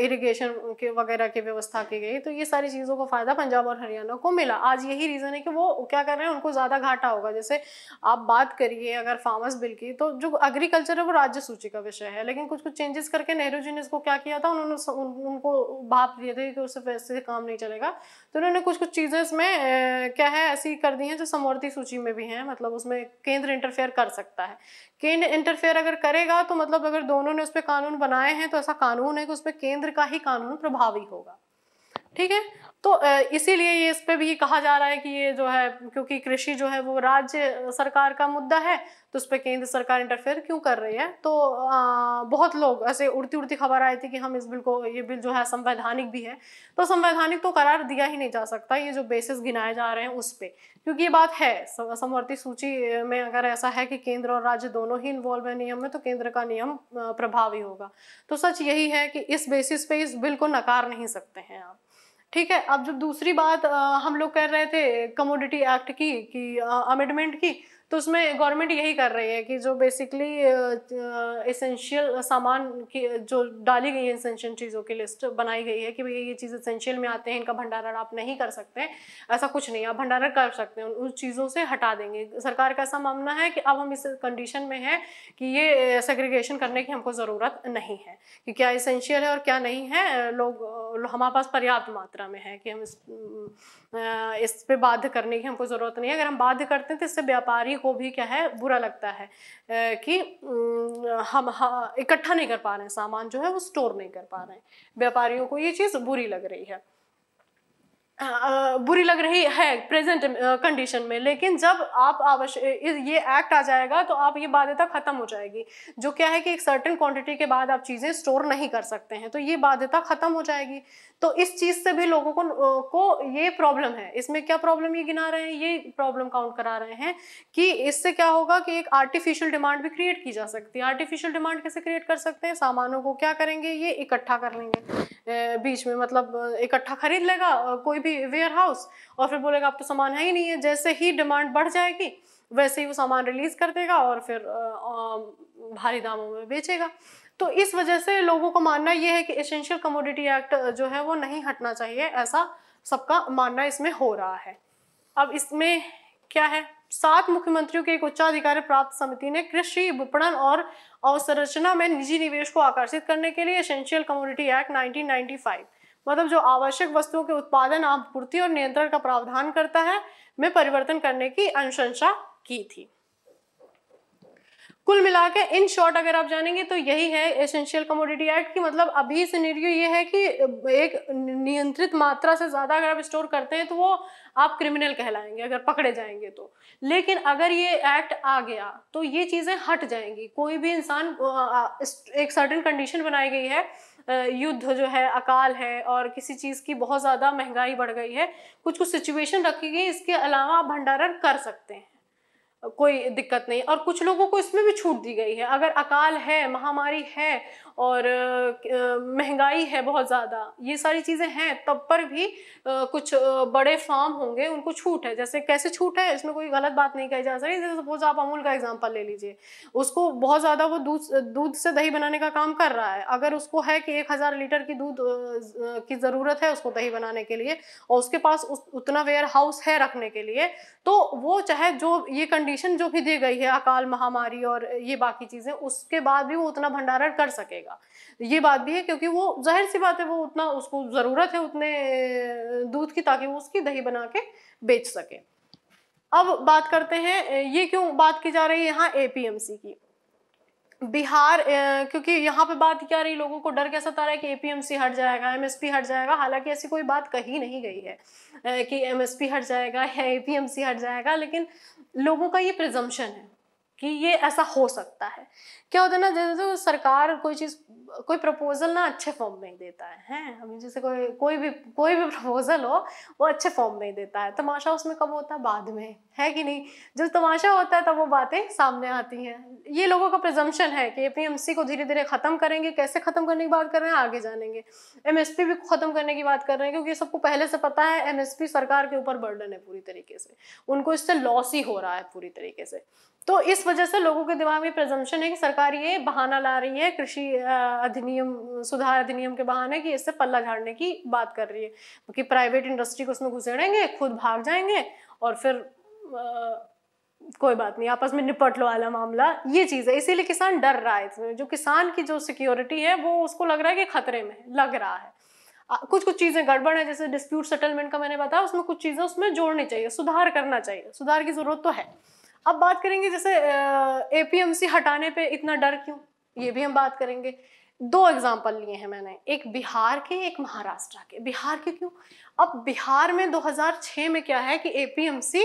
इरिगेशन के वगैरह की व्यवस्था की गई तो ये सारी चीज़ों का फ़ायदा पंजाब और हरियाणा को मिला आज यही रीज़न है कि वो क्या कर रहे हैं उनको ज़्यादा घाटा होगा जैसे आप बात करिए अगर फार्मर्स बिल की तो जो एग्रीकल्चर है वो राज्य सूची का विषय है लेकिन कुछ कुछ चेंजेस करके नेहरू जी ने इसको क्या किया था उन्होंने उनको भाप दिए थे कि उससे वैसे काम नहीं चलेगा तो उन्होंने कुछ कुछ चीज़ें इसमें क्या है ऐसी कर दी हैं जो समवर्ती सूची में भी हैं मतलब उसमें केंद्र इंटरफेयर कर सकता है केंद्र इंटरफेयर अगर करेगा तो मतलब अगर दोनों ने उस पर कानून बनाए हैं तो ऐसा कानून है कि उस पर केंद्र का ही कानून प्रभावी होगा ठीक है तो इसीलिए ये इस पर भी कहा जा रहा है कि ये जो है क्योंकि कृषि जो है वो राज्य सरकार का मुद्दा है तो उस पर केंद्र सरकार इंटरफेयर क्यों कर रही है तो आ, बहुत लोग ऐसे उड़ती उड़ती खबर आई थी कि हम इस बिल को ये बिल जो है संवैधानिक भी है तो संवैधानिक तो करार दिया ही नहीं जा सकता ये जो बेसिस गिनाए जा रहे हैं उस पर क्योंकि ये बात है समवर्ती सूची में अगर ऐसा है कि केंद्र और राज्य दोनों ही इन्वॉल्व है नियम में तो केंद्र का नियम प्रभावी होगा तो सच यही है कि इस बेसिस पे इस बिल को नकार नहीं सकते हैं आप ठीक है अब जब दूसरी बात आ, हम लोग कह रहे थे कमोडिटी एक्ट की कि अमेंडमेंट की तो उसमें गवर्नमेंट यही कर रही है कि जो बेसिकली इसेंशियल सामान की जो डाली गई है इसेंशियल चीज़ों की लिस्ट बनाई गई है कि भैया ये चीज़ इसेंशियल में आते हैं इनका भंडारण आप नहीं कर सकते ऐसा कुछ नहीं आप भंडारण कर सकते हैं उन चीज़ों से हटा देंगे सरकार का ऐसा मानना है कि अब हम इस कंडीशन में हैं कि ये सेग्रीगेशन करने की हमको ज़रूरत नहीं है कि क्या इसेंशियल है और क्या नहीं है लोग हमारे पास पर्याप्त मात्रा में है कि हम इस इस पे बाध्य करने की हमको ज़रूरत नहीं है अगर हम बाध्य करते हैं तो इससे व्यापारी को भी क्या है बुरा लगता है कि हम इकट्ठा नहीं कर पा रहे हैं सामान जो है वो स्टोर नहीं कर पा रहे हैं व्यापारियों को ये चीज़ बुरी लग रही है बुरी लग रही है प्रेजेंट कंडीशन में लेकिन जब आप आवश्यक ये एक्ट आ जाएगा तो आप ये बाध्यता खत्म हो जाएगी जो क्या है कि एक सर्टेन क्वांटिटी के बाद आप चीज़ें स्टोर नहीं कर सकते हैं तो ये बाध्यता खत्म हो जाएगी तो इस चीज से भी लोगों को को ये प्रॉब्लम है इसमें क्या प्रॉब्लम ये गिना रहे हैं ये प्रॉब्लम काउंट करा रहे हैं कि इससे क्या होगा कि एक आर्टिफिशियल डिमांड भी क्रिएट की जा सकती है आर्टिफिशियल डिमांड कैसे क्रिएट कर सकते हैं सामानों को क्या करेंगे ये इकट्ठा कर लेंगे बीच में मतलब इकट्ठा खरीद लेगा कोई भी वेयर हाउस और फिर बोलेगा आप तो सामान है ही नहीं है जैसे ही डिमांड बढ़ जाएगी वैसे ही वो सामान रिलीज कर देगा और फिर भारी दामों में बेचेगा तो इस वजह से लोगों का मानना यह है कि एसेंशियल कमोडिटी एक्ट जो है वो नहीं हटना चाहिए ऐसा सबका मानना इसमें हो रहा है अब इसमें क्या है सात मुख्यमंत्रियों के एक उच्चाधिकार प्राप्त समिति ने कृषि विपणन और अवसंरचना में निजी निवेश को आकर्षित करने के लिए एसेंशियल कमोडिटी एक्ट 1995 मतलब जो आवश्यक वस्तुओं के उत्पादन आपूर्ति और नियंत्रण का प्रावधान करता है में परिवर्तन करने की अनुशंसा की थी कुल के इन शॉर्ट अगर आप जानेंगे तो यही है एसेंशियल कमोडिटी एक्ट की मतलब अभी सिनेरियो ये है कि एक नियंत्रित मात्रा से ज़्यादा अगर आप स्टोर करते हैं तो वो आप क्रिमिनल कहलाएंगे अगर पकड़े जाएंगे तो लेकिन अगर ये एक्ट आ गया तो ये चीज़ें हट जाएंगी कोई भी इंसान एक सर्टन कंडीशन बनाई गई है युद्ध जो है अकाल है और किसी चीज़ की बहुत ज़्यादा महंगाई बढ़ गई है कुछ कुछ सिचुएशन रखी गई इसके अलावा आप भंडारण कर सकते हैं कोई दिक्कत नहीं और कुछ लोगों को इसमें भी छूट दी गई है अगर अकाल है महामारी है और महंगाई है बहुत ज़्यादा ये सारी चीज़ें हैं तब पर भी कुछ बड़े फार्म होंगे उनको छूट है जैसे कैसे छूट है इसमें कोई गलत बात नहीं कही जा सकती जैसे सपोज आप अमूल का एग्जाम्पल ले लीजिए उसको बहुत ज़्यादा वो दूध दूध से दही बनाने का काम कर रहा है अगर उसको है कि एक हज़ार लीटर की दूध की ज़रूरत है उसको दही बनाने के लिए और उसके पास उस, उतना वेयर हाउस है रखने के लिए तो वो चाहे जो ये कंडीशन जो भी दी गई है अकाल महामारी और ये बाकी चीज़ें उसके बाद भी वो उतना भंडारण कर सकेगा जाएगा ये बात भी है क्योंकि वो जाहिर सी बात है वो उतना उसको ज़रूरत है उतने दूध की ताकि वो उसकी दही बना के बेच सके अब बात करते हैं ये क्यों बात की जा रही है यहाँ ए की बिहार क्योंकि यहाँ पे बात क्या रही लोगों को डर क्या सता रहा है कि एपीएमसी हट जाएगा एमएसपी हट जाएगा हालांकि ऐसी कोई बात कही नहीं गई है कि एमएसपी हट जाएगा या एपीएमसी हट जाएगा लेकिन लोगों का ये प्रिजम्पशन है कि ये ऐसा हो सकता है क्या होता है ना जैसे तो सरकार कोई चीज़ कोई प्रपोजल ना अच्छे फॉर्म में ही देता है हैं हमें जैसे कोई कोई भी कोई भी प्रपोजल हो वो अच्छे फॉर्म में ही देता है तमाशा उसमें कब होता है बाद में है कि नहीं जब तमाशा होता है तब वो बातें सामने आती हैं ये लोगों का प्रजम्पन है कि ए को धीरे धीरे ख़त्म करेंगे कैसे ख़त्म करने की बात कर रहे हैं आगे जानेंगे एम भी ख़त्म करने की बात कर रहे हैं क्योंकि सबको पहले से पता है एम सरकार के ऊपर बर्डन है पूरी तरीके से उनको इससे लॉस ही हो रहा है पूरी तरीके से तो इस वजह से लोगों के दिमाग में प्रजम्पन है कि सरकार सरकार ये बहाना ला रही है कृषि अधिनियम सुधार अधिनियम के बहाने कि इससे पल्ला झाड़ने की बात कर रही है कि प्राइवेट इंडस्ट्री को उसमें घुसेड़ेंगे खुद भाग जाएंगे और फिर आ, कोई बात नहीं आपस में निपट लो वाला मामला ये चीज़ है इसीलिए किसान डर रहा है इसमें जो किसान की जो सिक्योरिटी है वो उसको लग रहा है कि खतरे में लग रहा है कुछ कुछ चीज़ें गड़बड़ है जैसे डिस्प्यूट सेटलमेंट का मैंने बताया उसमें कुछ चीज़ें उसमें जोड़नी चाहिए सुधार करना चाहिए सुधार की ज़रूरत तो है अब बात करेंगे जैसे एपीएमसी हटाने पे इतना डर क्यों ये भी हम बात करेंगे दो एग्जाम्पल लिए हैं मैंने एक बिहार के एक महाराष्ट्र के बिहार के क्यों अब बिहार में 2006 में क्या है कि एपीएमसी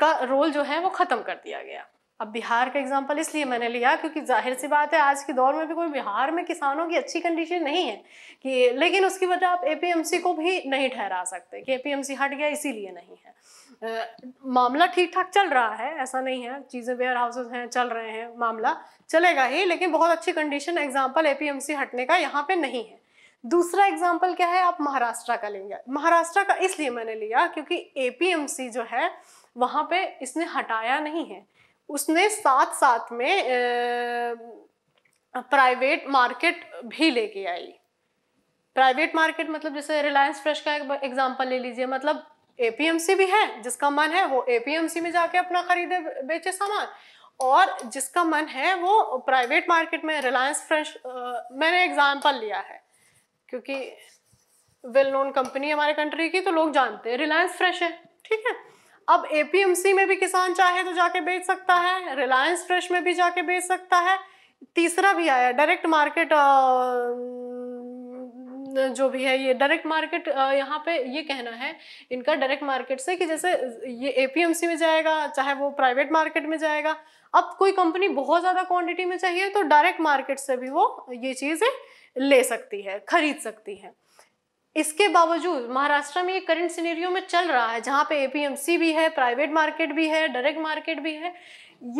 का रोल जो है वो ख़त्म कर दिया गया अब बिहार का एग्जाम्पल इसलिए मैंने लिया क्योंकि जाहिर सी बात है आज के दौर में भी कोई बिहार में किसानों की अच्छी कंडीशन नहीं है कि लेकिन उसकी वजह आप एपीएमसी को भी नहीं ठहरा सकते कि एपीएमसी हट गया इसीलिए नहीं है मामला ठीक ठाक चल रहा है ऐसा नहीं है चीज़ें वेयर हाउसेज हैं चल रहे हैं मामला चलेगा ही लेकिन बहुत अच्छी कंडीशन एग्जाम्पल एपीएमसी हटने का यहाँ पे नहीं है दूसरा एग्जाम्पल क्या है आप महाराष्ट्र का लेंगे महाराष्ट्र का इसलिए मैंने लिया क्योंकि एपीएमसी जो है वहाँ पे इसने हटाया नहीं है उसने साथ साथ में प्राइवेट मार्केट भी लेके आई प्राइवेट मार्केट मतलब जैसे रिलायंस फ्रेश का एग्जाम्पल ले लीजिए मतलब एपीएमसी भी है जिसका मन है वो एपीएमसी में जाके अपना खरीदे बेचे सामान और जिसका मन है वो प्राइवेट मार्केट में रिलायंस फ्रेश मैंने एग्जाम्पल लिया है क्योंकि वेल नोन कंपनी हमारे कंट्री की तो लोग जानते हैं रिलायंस फ्रेश है ठीक है अब एपीएमसी में भी किसान चाहे तो जाके बेच सकता है रिलायंस फ्रेश में भी जाके बेच सकता है तीसरा भी आया डायरेक्ट मार्केट जो भी है ये डायरेक्ट मार्केट यहाँ पे ये कहना है इनका डायरेक्ट मार्केट से कि जैसे ये एपीएमसी में जाएगा चाहे वो प्राइवेट मार्केट में जाएगा अब कोई कंपनी बहुत ज़्यादा क्वांटिटी में चाहिए तो डायरेक्ट मार्केट से भी वो ये चीज़ें ले सकती है खरीद सकती है इसके बावजूद महाराष्ट्र में ये करंट सिनेरियो में चल रहा है जहाँ पे एपीएमसी भी है प्राइवेट मार्केट भी है डायरेक्ट मार्केट भी है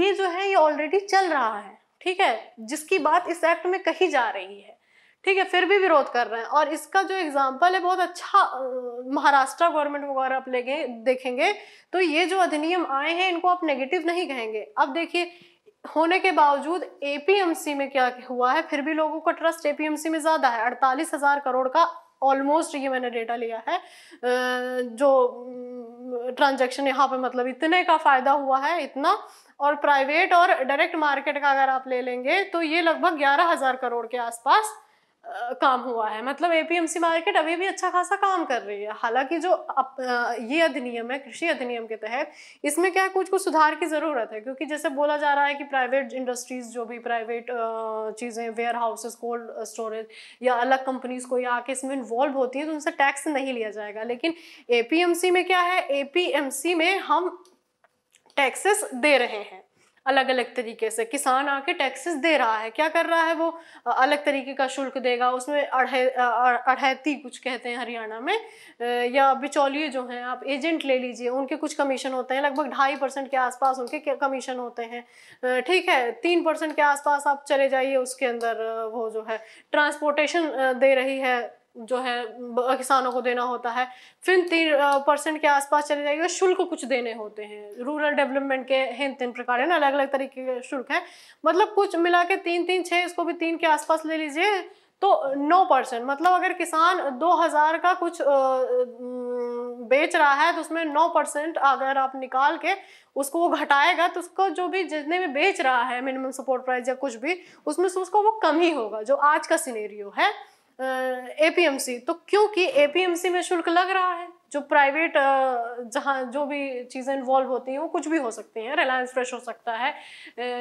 ये जो है ये ऑलरेडी चल रहा है ठीक है जिसकी बात इस एक्ट में कही जा रही है ठीक है फिर भी विरोध कर रहे हैं और इसका जो एग्जाम्पल है बहुत अच्छा महाराष्ट्र गवर्नमेंट वगैरह आप लेंगे देखेंगे तो ये जो अधिनियम आए हैं इनको आप नेगेटिव नहीं कहेंगे अब देखिए होने के बावजूद एपीएमसी में क्या हुआ है फिर भी लोगों का ट्रस्ट एपीएमसी में ज़्यादा है अड़तालीस हज़ार करोड़ का ऑलमोस्ट ये मैंने डेटा लिया है जो ट्रांजेक्शन यहाँ पे मतलब इतने का फ़ायदा हुआ है इतना और प्राइवेट और डायरेक्ट मार्केट का अगर आप ले लेंगे तो ये लगभग ग्यारह हज़ार करोड़ के आसपास काम हुआ है मतलब एपीएमसी मार्केट अभी भी अच्छा खासा काम कर रही है हालांकि जो अप, ये अधिनियम है कृषि अधिनियम के तहत इसमें क्या है कुछ कुछ सुधार की ज़रूरत है क्योंकि जैसे बोला जा रहा है कि प्राइवेट इंडस्ट्रीज़ जो भी प्राइवेट चीज़ें वेयर हाउसेज कोल्ड स्टोरेज या अलग कंपनीज़ को या आके इसमें इन्वॉल्व होती है तो उनसे टैक्स नहीं लिया जाएगा लेकिन ए में क्या है ए में हम टैक्सेस दे रहे हैं अलग अलग तरीके से किसान आके टैक्सेस दे रहा है क्या कर रहा है वो अलग तरीके का शुल्क देगा उसमें अढ़ै अढ़ैती कुछ कहते हैं हरियाणा में या बिचौलिए जो हैं आप एजेंट ले लीजिए उनके कुछ कमीशन होते हैं लगभग ढाई परसेंट के आसपास उनके कमीशन होते हैं ठीक है तीन परसेंट के आसपास आप चले जाइए उसके अंदर वो जो है ट्रांसपोर्टेशन दे रही है जो है किसानों को देना होता है फिर तीन परसेंट के आसपास चले जाएगा शुल्क कुछ देने होते हैं रूरल डेवलपमेंट के हिंद तीन प्रकार है ना अलग अलग तरीके के शुल्क हैं मतलब कुछ मिला के तीन तीन छः इसको भी तीन के आसपास ले लीजिए तो नौ परसेंट मतलब अगर किसान दो हज़ार का कुछ बेच रहा है तो उसमें नौ परसेंट अगर आप निकाल के उसको वो घटाएगा तो उसको जो भी जितने भी बेच रहा है मिनिमम सपोर्ट प्राइस या कुछ भी उसमें से उसको वो कम ही होगा जो आज का सिनेरियो है एपीएमसी तो क्योंकि एपीएमसी में शुल्क लग रहा है जो प्राइवेट जहाँ जो भी चीज़ें इन्वॉल्व होती हैं वो कुछ भी हो सकती हैं रिलायंस फ्रेश हो सकता है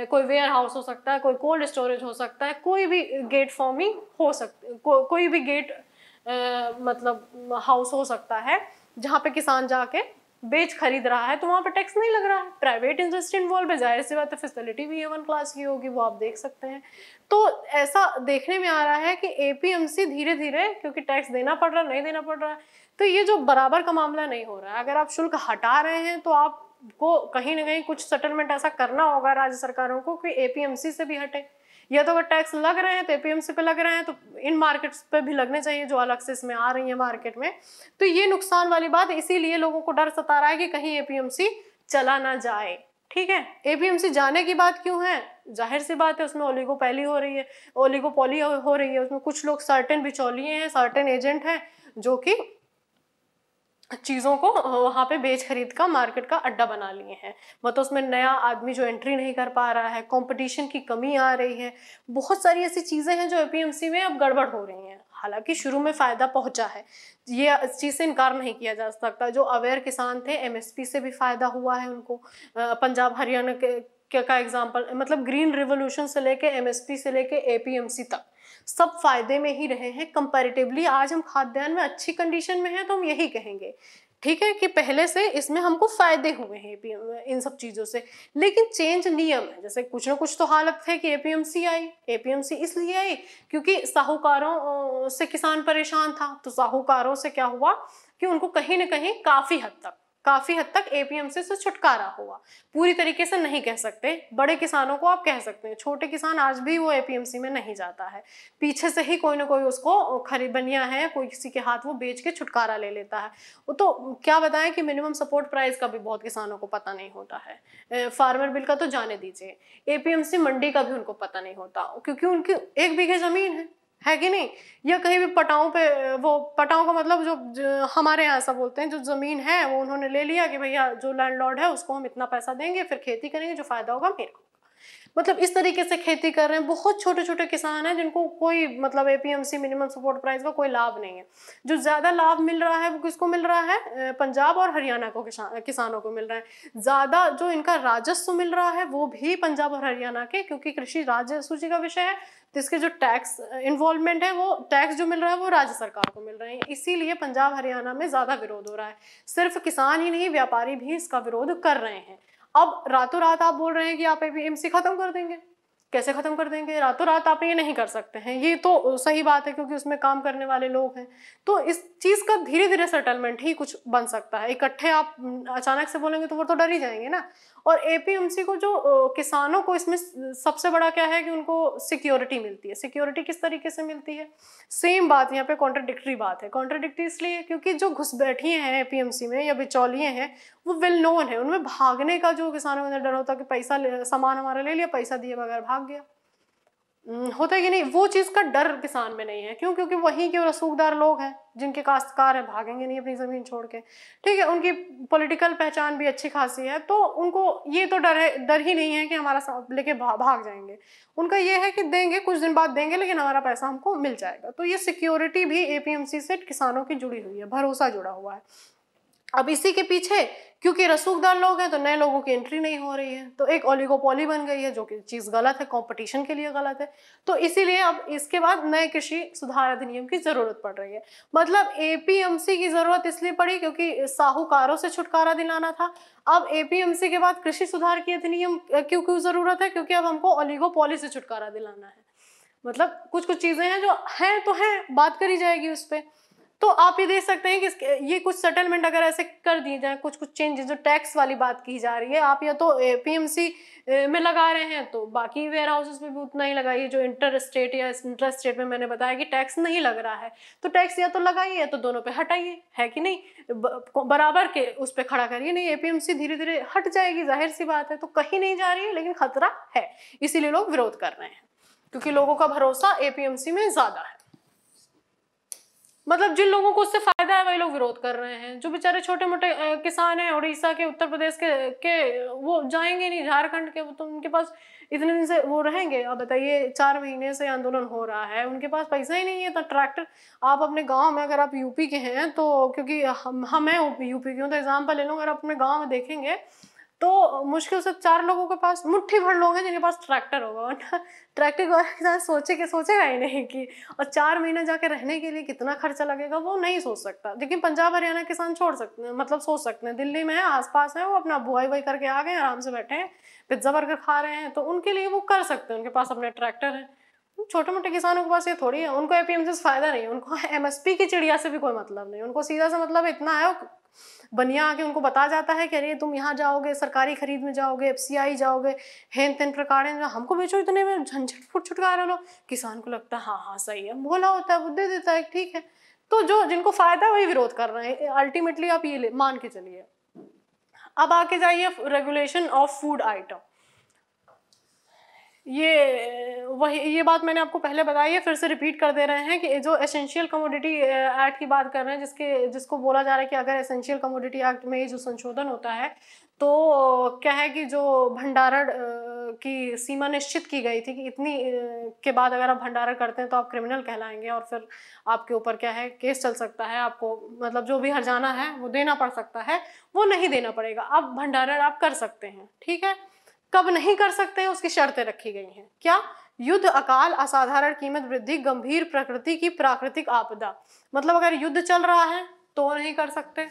कोई वेयर हाउस हो सकता है कोई कोल्ड स्टोरेज हो सकता है कोई भी गेट फॉर्मिंग हो सकती को, कोई भी गेट आ, मतलब हाउस हो सकता है जहाँ पे किसान जाके बेच खरीद रहा है तो वहाँ पर टैक्स नहीं लग रहा है प्राइवेट इंडस्ट्री इन्वॉल्व है जाहिर सी बात है फैसिलिटी भी ए वन क्लास की होगी वो आप देख सकते हैं तो ऐसा देखने में आ रहा है कि सी धीरे धीरे क्योंकि टैक्स देना पड़ रहा है नहीं देना पड़ रहा है तो ये जो बराबर का मामला नहीं हो रहा है अगर आप शुल्क हटा रहे हैं तो आपको कहीं ना कहीं कुछ सेटलमेंट ऐसा करना होगा राज्य सरकारों को कि सी से भी हटे या तो अगर टैक्स लग रहे हैं तो एपीएमसी पे लग रहे हैं तो इन मार्केट्स पे भी लगने चाहिए जो अलग से इसमें आ रही है मार्केट में तो ये नुकसान वाली बात इसीलिए लोगों को डर सता रहा है कि कहीं एपीएमसी चला ना जाए ठीक है एपीएमसी जाने की बात क्यों है जाहिर सी बात है उसमें ओलिगो ओलिगोपैली हो रही है ओलिगो पॉली हो रही है उसमें कुछ लोग सर्टेन बिचौलिए हैं सर्टेन एजेंट हैं जो कि चीज़ों को वहाँ पे बेच खरीद का मार्केट का अड्डा बना लिए हैं मतलब उसमें नया आदमी जो एंट्री नहीं कर पा रहा है कंपटीशन की कमी आ रही है बहुत सारी ऐसी चीज़ें हैं जो ए में अब गड़बड़ हो रही हैं हालांकि शुरू में फ़ायदा पहुंचा है ये इस चीज़ से इनकार नहीं किया जा सकता जो अवेयर किसान थे एम से भी फ़ायदा हुआ है उनको पंजाब हरियाणा के का एग्जाम्पल मतलब ग्रीन रिवोल्यूशन से लेके एम से लेके ए तक सब फायदे में ही रहे हैं कंपैरेटिवली आज हम खाद्यान्न में अच्छी कंडीशन में हैं तो हम यही कहेंगे ठीक है कि पहले से इसमें हमको फायदे हुए हैं इन सब चीज़ों से लेकिन चेंज नियम है जैसे कुछ ना कुछ तो हालत है कि एपीएमसी आई एपीएमसी इसलिए आई क्योंकि साहूकारों से किसान परेशान था तो साहूकारों से क्या हुआ कि उनको कहीं ना कहीं काफ़ी हद तक काफी हद तक एपीएमसी से छुटकारा हुआ पूरी तरीके से नहीं कह सकते बड़े किसानों को आप कह सकते हैं छोटे किसान आज भी वो एपीएमसी में नहीं जाता है पीछे से ही कोई ना कोई उसको खरीद बनिया है कोई किसी के हाथ वो बेच के छुटकारा ले लेता है तो क्या बताएं कि मिनिमम सपोर्ट प्राइस का भी बहुत किसानों को पता नहीं होता है फार्मर बिल का तो जाने दीजिए एपीएमसी मंडी का भी उनको पता नहीं होता क्योंकि उनकी एक बीघे जमीन है है कि नहीं या कहीं भी पटाओं पे वो पटाओं का मतलब जो, जो हमारे यहाँ ऐसा बोलते हैं जो ज़मीन है वो उन्होंने ले लिया कि भैया जो लैंडलॉर्ड है उसको हम इतना पैसा देंगे फिर खेती करेंगे जो फ़ायदा होगा मेरा मतलब इस तरीके से खेती कर रहे हैं बहुत छोटे छोटे किसान हैं जिनको कोई मतलब एपीएमसी मिनिमम सपोर्ट प्राइस का कोई लाभ नहीं है जो ज़्यादा लाभ मिल रहा है वो किसको मिल रहा है पंजाब और हरियाणा को किसान किसानों को मिल रहा है ज़्यादा जो इनका राजस्व मिल रहा है वो भी पंजाब और हरियाणा के क्योंकि कृषि राज्य सूची का विषय है तो इसके जो टैक्स इन्वॉल्वमेंट है वो टैक्स जो मिल रहा है वो राज्य सरकार को मिल रहे हैं इसीलिए पंजाब हरियाणा में ज़्यादा विरोध हो रहा है सिर्फ किसान ही नहीं व्यापारी भी इसका विरोध कर रहे हैं अब रातों रात आप बोल रहे हैं कि आप एपीएमसी खत्म कर देंगे कैसे ख़त्म कर देंगे रातों रात आप ये नहीं कर सकते हैं ये तो सही बात है क्योंकि उसमें काम करने वाले लोग हैं तो इस चीज़ का धीरे धीरे सेटलमेंट ही कुछ बन सकता है इकट्ठे आप अचानक से बोलेंगे तो वो तो डर ही जाएंगे ना और एपीएमसी को जो किसानों को इसमें सबसे बड़ा क्या है कि उनको सिक्योरिटी मिलती है सिक्योरिटी किस तरीके से मिलती है सेम बात यहाँ पे कॉन्ट्रडिक्टी बात है कॉन्ट्रडिक्टी इसलिए क्योंकि जो घुस बैठी हैं एपीएमसी में या बिचौलिए हैं वो वेल नोन है उनमें भागने का जो किसानों के अंदर डर होता है कि पैसा सामान हमारा ले लिया पैसा दिए बगैर भाग गया हम्म, होता है कि नहीं वो चीज़ का डर किसान में नहीं है क्यों क्योंकि वहीं के रसूखदार लोग हैं जिनके काश्तकार हैं भागेंगे नहीं अपनी ज़मीन छोड़ के ठीक है उनकी पॉलिटिकल पहचान भी अच्छी खासी है तो उनको ये तो डर है डर ही नहीं है कि हमारा लेके भाग जाएंगे उनका ये है कि देंगे कुछ दिन बाद देंगे लेकिन हमारा पैसा हमको मिल जाएगा तो ये सिक्योरिटी भी ए से किसानों की जुड़ी हुई है भरोसा जुड़ा हुआ है अब इसी के पीछे क्योंकि रसूखदार लोग हैं तो नए लोगों की एंट्री नहीं हो रही है तो एक ओलिगोपोली बन गई है जो कि चीज़ गलत है कंपटीशन के लिए गलत है तो इसीलिए अब इसके बाद नए कृषि सुधार अधिनियम की ज़रूरत पड़ रही है मतलब एपीएमसी की ज़रूरत इसलिए पड़ी क्योंकि साहूकारों से छुटकारा दिलाना था अब एपीएमसी के बाद कृषि सुधार की अधिनियम क्यों क्यों ज़रूरत है क्योंकि अब हमको ओलिगोपोली से छुटकारा दिलाना है मतलब कुछ कुछ चीज़ें हैं जो हैं तो हैं बात करी जाएगी उस पर तो आप ये देख सकते हैं कि ये कुछ सेटलमेंट अगर ऐसे कर दिए जाए कुछ कुछ चेंजेस जो टैक्स वाली बात की जा रही है आप या तो पीएमसी में लगा रहे हैं तो बाकी वेयर हाउसेज में भी उतना ही लगाइए जो इंटर स्टेट या इंटर स्टेट में मैंने बताया कि टैक्स नहीं लग रहा है तो टैक्स या तो लगाइए या तो दोनों पे हटाइए है कि नहीं बराबर के उस पर खड़ा करिए नहीं एपीएमसी धीरे धीरे हट जाएगी जाहिर सी बात है तो कहीं नहीं जा रही है लेकिन खतरा है इसीलिए लोग विरोध कर रहे हैं क्योंकि लोगों का भरोसा एपीएमसी में ज़्यादा है मतलब जिन लोगों को उससे फायदा है वही लोग विरोध कर रहे हैं जो बेचारे छोटे मोटे किसान हैं उड़ीसा के उत्तर प्रदेश के के वो जाएंगे नहीं झारखंड के वो तो उनके पास इतने दिन से वो रहेंगे अब बताइए चार महीने से आंदोलन हो रहा है उनके पास पैसा ही नहीं है तो ट्रैक्टर आप अपने गाँव में अगर आप यूपी के हैं तो क्योंकि हम हम हैं यूपी के तो एग्जाम्पल ले लो अगर आप अपने गाँव में देखेंगे तो मुश्किल से चार लोगों के पास मुट्ठी भर लोग हैं जिनके पास ट्रैक्टर होगा वरना ट्रैक्टर के बारे सोचे के सोचेगा ही नहीं कि और चार महीना जाके रहने के लिए कितना खर्चा लगेगा वो नहीं सोच सकता लेकिन पंजाब हरियाणा किसान छोड़ सकते हैं मतलब सोच सकते हैं दिल्ली में है आसपास है वो अपना बुआई वुआई करके आ गए आराम से बैठे हैं पिज्ज़ा बर्गर खा रहे हैं तो उनके लिए वो कर सकते हैं उनके पास अपने ट्रैक्टर हैं छोटे मोटे किसानों के पास ये थोड़ी है उनको ए पी फायदा नहीं है उनको एमएसपी की चिड़िया से भी कोई मतलब नहीं उनको सीधा सा मतलब इतना है बनिया आके उनको बता जाता है कि अरे तुम यहाँ जाओगे सरकारी खरीद में जाओगे एफ जाओगे हेन तेन प्रकार हमको बेचो इतने में झंझट फुट छुटकारा लो किसान को लगता है हाँ हाँ सही है भोला होता है वो दे देता है ठीक है तो जो जिनको फायदा है वही विरोध कर रहे हैं अल्टीमेटली आप ये मान के चलिए अब आके जाइए रेगुलेशन ऑफ फूड आइटम ये वही ये बात मैंने आपको पहले बताई है फिर से रिपीट कर दे रहे हैं कि जो एसेंशियल कमोडिटी एक्ट की बात कर रहे हैं जिसके जिसको बोला जा रहा है कि अगर एसेंशियल कमोडिटी एक्ट में जो संशोधन होता है तो क्या है कि जो भंडारण की सीमा निश्चित की गई थी कि इतनी के बाद अगर आप भंडारण करते हैं तो आप क्रिमिनल कहलाएंगे और फिर आपके ऊपर क्या है केस चल सकता है आपको मतलब जो भी हरजाना है वो देना पड़ सकता है वो नहीं देना पड़ेगा अब भंडारण आप कर सकते हैं ठीक है कब नहीं कर सकते उसकी शर्तें रखी गई हैं क्या युद्ध अकाल असाधारण कीमत वृद्धि गंभीर प्रकृति की प्राकृतिक आपदा मतलब अगर युद्ध चल रहा है तो नहीं कर सकते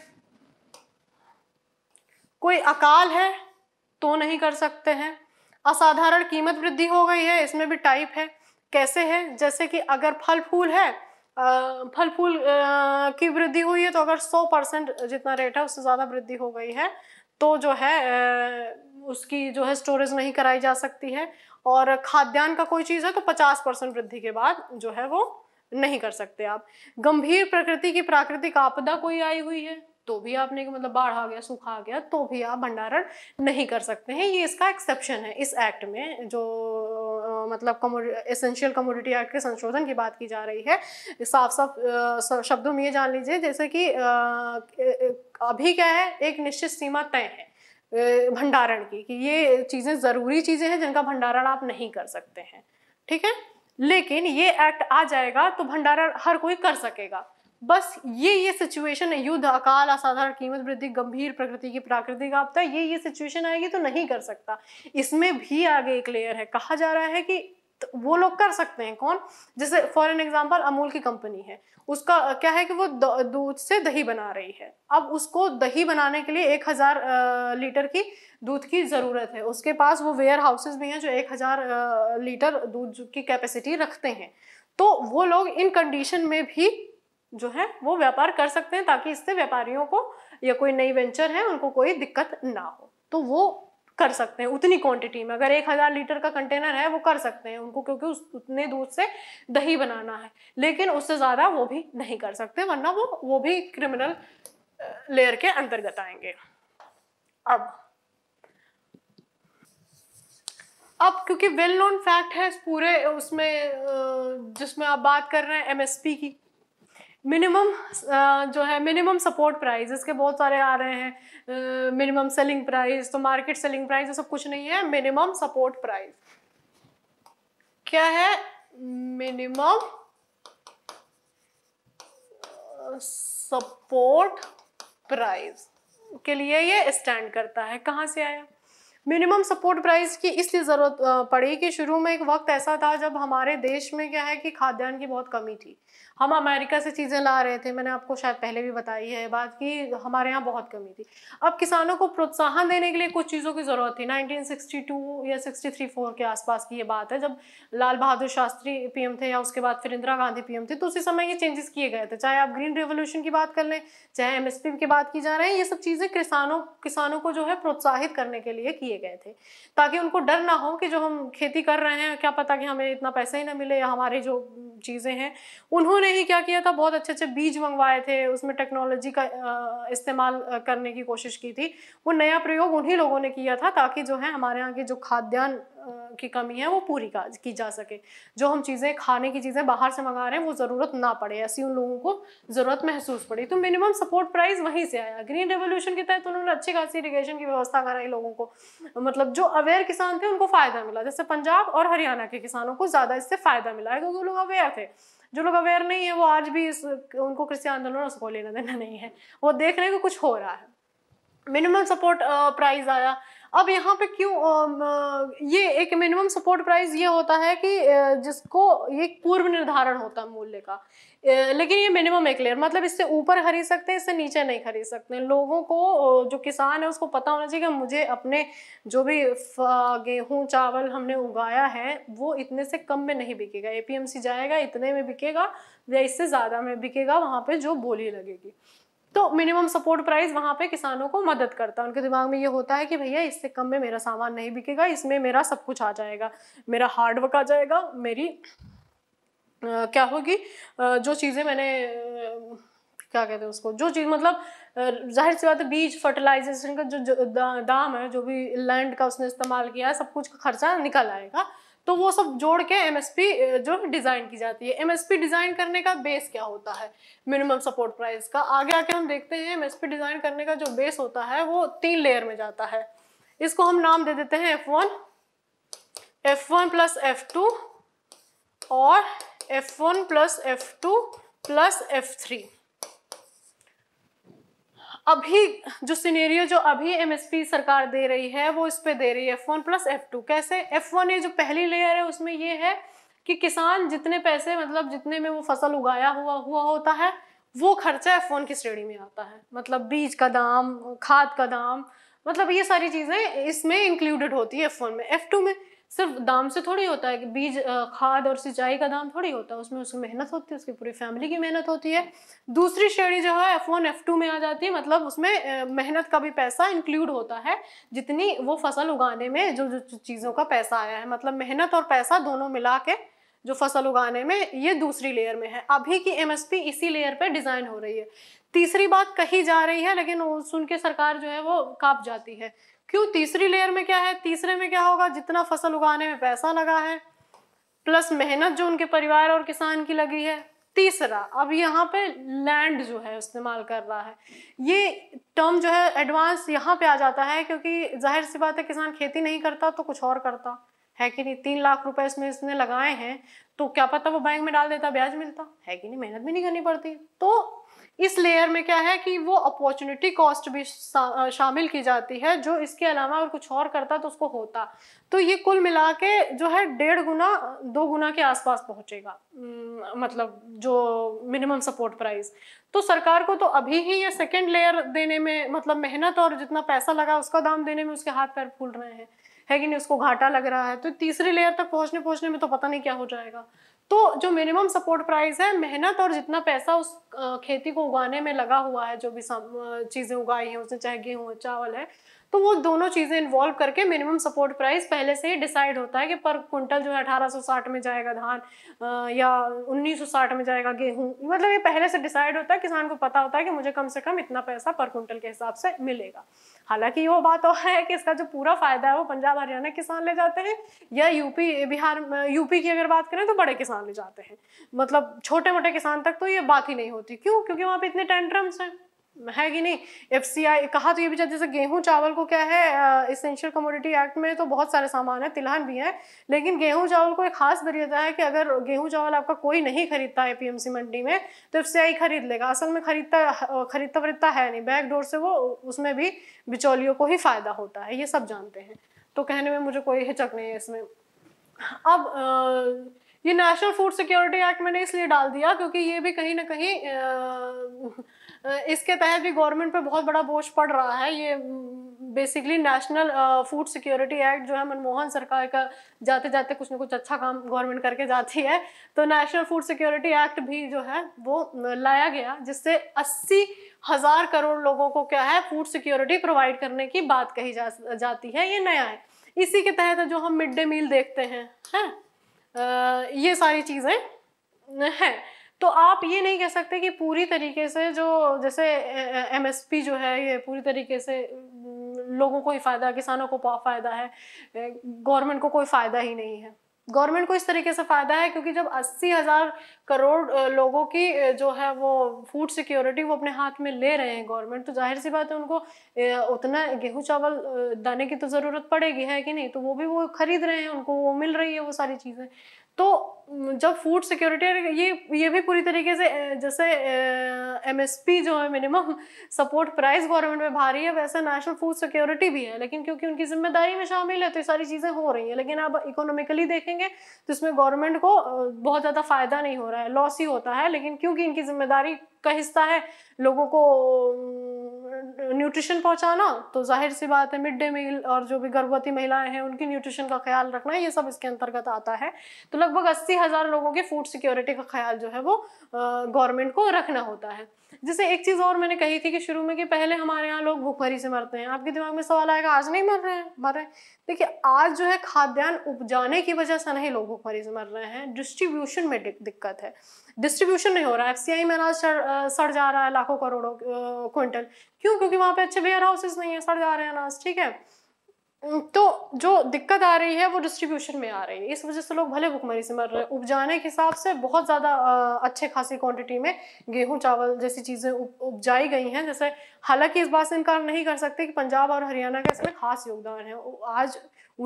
कोई अकाल है तो नहीं कर सकते हैं असाधारण कीमत वृद्धि हो गई है इसमें भी टाइप है कैसे है जैसे कि अगर फल फूल है फल फूल की वृद्धि हुई है तो अगर 100 परसेंट जितना रेट है उससे ज़्यादा वृद्धि हो गई है तो जो है उसकी जो है स्टोरेज नहीं कराई जा सकती है और खाद्यान्न का कोई चीज़ है तो पचास परसेंट वृद्धि के बाद जो है वो नहीं कर सकते आप गंभीर प्रकृति की प्राकृतिक आपदा कोई आई हुई है तो भी आपने मतलब बाढ़ आ गया सूखा आ गया तो भी आप भंडारण नहीं कर सकते हैं ये इसका एक्सेप्शन है इस एक्ट में जो मतलब एसेंशियल कमोडिटी एक्ट के संशोधन की बात की जा रही है साफ साफ शब्दों में ये जान लीजिए जैसे कि अभी क्या है एक निश्चित सीमा तय है भंडारण की कि ये चीज़ें ज़रूरी चीज़ें हैं जिनका भंडारण आप नहीं कर सकते हैं ठीक है लेकिन ये एक्ट आ जाएगा तो भंडारण हर कोई कर सकेगा बस ये ये सिचुएशन है युद्ध अकाल असाधारण कीमत वृद्धि गंभीर प्रकृति की प्राकृतिक आपदा ये ये सिचुएशन आएगी तो नहीं कर सकता इसमें भी आगे एक लेयर है कहा जा रहा है कि तो वो लोग कर सकते हैं कौन जैसे फॉर एन एग्जाम्पल अमूल की कंपनी है उसका क्या है कि वो दूध से दही बना रही है अब उसको दही बनाने के लिए एक हज़ार लीटर की दूध की ज़रूरत है उसके पास वो वेयर हाउसेज भी हैं जो एक हज़ार लीटर दूध की कैपेसिटी रखते हैं तो वो लोग इन कंडीशन में भी जो है वो व्यापार कर सकते हैं ताकि इससे व्यापारियों को या कोई नई वेंचर है उनको कोई दिक्कत ना हो तो वो कर सकते हैं उतनी क्वांटिटी में अगर एक हज़ार लीटर का कंटेनर है वो कर सकते हैं उनको क्योंकि उस उतने दूध से दही बनाना है लेकिन उससे ज़्यादा वो भी नहीं कर सकते वरना वो वो भी क्रिमिनल लेयर के अंतर्गत आएंगे अब अब क्योंकि वेल नोन फैक्ट है इस पूरे उसमें जिसमें आप बात कर रहे हैं एमएसपी की मिनिमम जो है मिनिमम सपोर्ट प्राइस इसके बहुत सारे आ रहे हैं मिनिमम सेलिंग प्राइस तो मार्केट सेलिंग प्राइस ये सब कुछ नहीं है मिनिमम सपोर्ट प्राइस क्या है मिनिमम सपोर्ट प्राइस के लिए ये स्टैंड करता है कहाँ से आया मिनिमम सपोर्ट प्राइस की इसलिए ज़रूरत पड़ी कि शुरू में एक वक्त ऐसा था जब हमारे देश में क्या है कि खाद्यान्न की बहुत कमी थी हम अमेरिका से चीज़ें ला रहे थे मैंने आपको शायद पहले भी बताई है बात कि हमारे यहाँ बहुत कमी थी अब किसानों को प्रोत्साहन देने के लिए कुछ चीज़ों की ज़रूरत थी 1962 या 63 फोर के आसपास की ये बात है जब लाल बहादुर शास्त्री पीएम थे या उसके बाद फिर इंदिरा गांधी पीएम थे तो उसी समय ये चेंजेस किए गए थे चाहे आप ग्रीन रेवोल्यूशन की बात कर लें चाहे एम की बात की जा रही है ये सब चीज़ें किसानों किसानों को जो है प्रोत्साहित करने के लिए किए गए थे ताकि उनको डर ना हो कि जो हम खेती कर रहे हैं क्या पता कि हमें इतना पैसा ही ना मिले या हमारे जो चीज़ें हैं उन्होंने ही क्या किया था बहुत अच्छे अच्छे बीज मंगवाए थे उसमें टेक्नोलॉजी का इस्तेमाल करने की कोशिश की थी वो नया प्रयोग उन्हीं लोगों ने किया था ताकि जो है हमारे यहाँ की जो खाद्यान्न की कमी है वो पूरी की जा सके जो हम चीज़ें खाने की चीज़ें बाहर से मंगा रहे हैं वो ज़रूरत ना पड़े ऐसी उन लोगों को ज़रूरत महसूस पड़ी तो मिनिमम सपोर्ट प्राइस वहीं से आया ग्रीन रेवोल्यूशन के तहत उन्होंने अच्छी खासी इरीगेशन की व्यवस्था कराई लोगों को मतलब जो अवेयर किसान थे उनको फ़ायदा मिला जैसे पंजाब और हरियाणा के किसानों को ज़्यादा इससे फ़ायदा मिला है क्योंकि लोग अवेयर थे जो लोग अवेयर नहीं है वो आज भी इस उनको कृषि आंदोलन उसको लेना देना नहीं है वो देख रहे हैं कि कुछ हो रहा है मिनिमम सपोर्ट प्राइस आया अब यहाँ पे क्यों ये एक मिनिमम सपोर्ट प्राइस ये होता है कि जिसको ये पूर्व निर्धारण होता है मूल्य का लेकिन ये मिनिमम एक लेयर मतलब इससे ऊपर खरीद सकते हैं इससे नीचे नहीं खरीद सकते लोगों को जो किसान है उसको पता होना चाहिए कि मुझे अपने जो भी गेहूँ चावल हमने उगाया है वो इतने से कम में नहीं बिकेगा एपीएमसी जाएगा इतने में बिकेगा या इससे ज़्यादा में बिकेगा वहाँ पर जो बोली लगेगी तो मिनिमम सपोर्ट प्राइस वहां पे किसानों को मदद करता है उनके दिमाग में ये होता है कि भैया इससे कम में मेरा सामान नहीं बिकेगा इसमें मेरा सब कुछ आ जाएगा मेरा हार्डवर्क आ जाएगा मेरी आ, क्या होगी जो चीज़ें मैंने क्या कहते हैं उसको जो चीज़ मतलब जाहिर सी बात है बीज फर्टिलाइजेशन का जो, जो दा, दाम है जो भी लैंड का उसने इस्तेमाल किया है सब कुछ का खर्चा निकल आएगा तो वो सब जोड़ के एम जो डिज़ाइन की जाती है एम डिज़ाइन करने का बेस क्या होता है मिनिमम सपोर्ट प्राइस का आगे आके हम देखते हैं एम डिज़ाइन करने का जो बेस होता है वो तीन लेयर में जाता है इसको हम नाम दे देते हैं F one F one plus F two और F one plus F two plus F three अभी जो सिनेरियो जो अभी एमएसपी सरकार दे रही है वो इस पे दे रही है F one plus F two कैसे एफ वन ये जो पहली लेयर है उसमें ये है कि किसान जितने पैसे मतलब जितने में वो फसल उगाया हुआ हुआ होता है वो खर्चा एफ वन की श्रेणी में आता है मतलब बीज का दाम खाद का दाम मतलब ये सारी चीज़ें इसमें इंक्लूडेड होती है एफ वन में एफ टू में सिर्फ दाम से थोड़ी होता है कि बीज खाद और सिंचाई का दाम थोड़ी होता है उसमें उसकी मेहनत होती है उसकी पूरी फैमिली की मेहनत होती है दूसरी श्रेणी जो है एफ वन एफ टू में आ जाती है मतलब उसमें मेहनत का भी पैसा इंक्लूड होता है जितनी वो फसल उगाने में जो जो चीज़ों का पैसा आया है मतलब मेहनत और पैसा दोनों मिला के जो फसल उगाने में ये दूसरी लेयर में है अभी की एम इसी लेयर पे डिज़ाइन हो रही है तीसरी बात कही जा रही है लेकिन सुन के सरकार जो है वो काँप जाती है क्यों तीसरी लेयर में क्या है तीसरे में क्या होगा जितना फसल उगाने में पैसा लगा है प्लस मेहनत जो उनके परिवार और किसान की लगी है तीसरा अब यहाँ पे लैंड जो है इस्तेमाल कर रहा है ये टर्म जो है एडवांस यहाँ पे आ जाता है क्योंकि जाहिर सी बात है किसान खेती नहीं करता तो कुछ और करता है कि नहीं तीन लाख रुपए इसमें इसने लगाए हैं तो क्या पता वो बैंक में डाल देता ब्याज मिलता है कि नहीं मेहनत भी नहीं करनी पड़ती तो इस लेयर में क्या है कि वो अपॉर्चुनिटी कॉस्ट भी शामिल की जाती है जो इसके अलावा अगर कुछ और करता तो उसको होता तो ये कुल मिला के जो है डेढ़ गुना दो गुना के आसपास पहुंचेगा मतलब जो मिनिमम सपोर्ट प्राइस तो सरकार को तो अभी ही ये सेकेंड लेयर देने में मतलब मेहनत और जितना पैसा लगा उसका दाम देने में उसके हाथ पैर फूल रहे हैं है कि नहीं उसको घाटा लग रहा है तो तीसरी लेयर तक पहुंचने पहुंचने में तो पता नहीं क्या हो जाएगा तो जो मिनिमम सपोर्ट प्राइस है मेहनत और जितना पैसा उस खेती को उगाने में लगा हुआ है जो भी चीज़ें उगाई हैं उसने चाहे गेहूँ चावल है तो वो दोनों चीज़ें इन्वॉल्व करके मिनिमम सपोर्ट प्राइस पहले से ही डिसाइड होता है कि पर कुंटल जो है 1860 में जाएगा धान या 1960 में जाएगा गेहूँ मतलब ये पहले से डिसाइड होता है किसान को पता होता है कि मुझे कम से कम इतना पैसा पर कुंटल के हिसाब से मिलेगा हालांकि वो बात और है कि इसका जो पूरा फायदा है वो पंजाब हरियाणा किसान ले जाते हैं या यूपी बिहार यूपी की अगर बात करें तो बड़े किसान ले जाते हैं मतलब छोटे मोटे किसान तक तो ये बात ही नहीं होती क्यों क्योंकि वहाँ पे इतने टेंट्रम्स हैं है कि नहीं एफ कहा तो ये भी जैसे गेहूं चावल को क्या है इसेंशियल कमोडिटी एक्ट में तो बहुत सारे सामान है तिलहन भी है लेकिन गेहूं चावल को एक खास वरीयता है कि अगर गेहूं चावल आपका कोई नहीं खरीदता है पीएमसी मंडी में तो एफ सी आई खरीद लेगा असल में खरीदता खरीदता वरीदता है नहीं बैकडोर से वो उसमें भी बिचौलियों को ही फ़ायदा होता है ये सब जानते हैं तो कहने में मुझे कोई हिचक नहीं है इसमें अब ये नेशनल फूड सिक्योरिटी एक्ट मैंने इसलिए डाल दिया क्योंकि ये भी कहीं ना कहीं इसके तहत भी गवर्नमेंट पे बहुत बड़ा बोझ पड़ रहा है ये basically national food security act जो है मनमोहन सरकार का जाते जाते कुछ ना कुछ अच्छा काम गवर्नमेंट करके जाती है तो नेशनल फूड सिक्योरिटी एक्ट भी जो है वो लाया गया जिससे अस्सी हज़ार करोड़ लोगों को क्या है फूड सिक्योरिटी प्रोवाइड करने की बात कही जा जाती है ये नया है इसी के तहत जो हम मिड डे मील देखते हैं है आ, ये सारी चीज़ें हैं तो आप ये नहीं कह सकते कि पूरी तरीके से जो जैसे एमएसपी जो है ये पूरी तरीके से लोगों को ही फ़ायदा किसानों को फ़ायदा है गवर्नमेंट को कोई फ़ायदा ही नहीं है गवर्नमेंट को इस तरीके से फ़ायदा है क्योंकि जब अस्सी हज़ार करोड़ लोगों की जो है वो फूड सिक्योरिटी वो अपने हाथ में ले रहे हैं गवर्नमेंट तो जाहिर सी बात है उनको उतना गेहूं चावल दाने की तो ज़रूरत पड़ेगी है कि नहीं तो वो भी वो खरीद रहे हैं उनको वो मिल रही है वो सारी चीज़ें तो जब फूड सिक्योरिटी ये ये भी पूरी तरीके से जैसे एमएसपी जो है मिनिमम सपोर्ट प्राइस गवर्नमेंट में भारी है वैसे नेशनल फूड सिक्योरिटी भी है लेकिन क्योंकि उनकी जिम्मेदारी में शामिल है तो ये सारी चीज़ें हो रही हैं लेकिन आप इकोनॉमिकली देखेंगे तो इसमें गवर्नमेंट को बहुत ज़्यादा फ़ायदा नहीं हो रहा है लॉस ही होता है लेकिन क्योंकि इनकी जिम्मेदारी का हिस्सा है लोगों को न्यूट्रिशन पहुंचाना तो जाहिर सी बात है मिड डे मील और जो भी गर्भवती महिलाएं हैं उनकी न्यूट्रिशन का ख्याल रखना ये सब इसके अंतर्गत आता है तो लगभग अस्सी हज़ार लोगों की फूड सिक्योरिटी का ख्याल जो है वो गवर्नमेंट को रखना होता है जैसे एक चीज़ और मैंने कही थी कि शुरू में कि पहले हमारे यहाँ लोग भूखमरी से मरते हैं आपके दिमाग में सवाल आएगा आज नहीं मर रहे हैं मर रहे हैं देखिए आज जो है खाद्यान्न उपजाने की वजह से नहीं लोग भूखमरी से मर रहे हैं डिस्ट्रीब्यूशन में दिक्कत है डिस्ट्रीब्यूशन नहीं हो रहा है एफ में अनाज सड़ जा रहा है लाखों करोड़ों क्विंटल क्यों क्योंकि वहाँ पे अच्छे वेयर हाउसेज नहीं है सड़ जा रहे हैं अनाज ठीक है तो जो दिक्कत आ रही है वो डिस्ट्रीब्यूशन में आ रही है इस वजह से लोग भले भुखमरी से मर रहे हैं उपजाने के हिसाब से बहुत ज़्यादा अच्छे खासी क्वांटिटी में गेहूं चावल जैसी चीज़ें उपजाई गई हैं जैसे हालांकि इस बात से इनकार नहीं कर सकते कि पंजाब और हरियाणा का इसमें खास योगदान है आज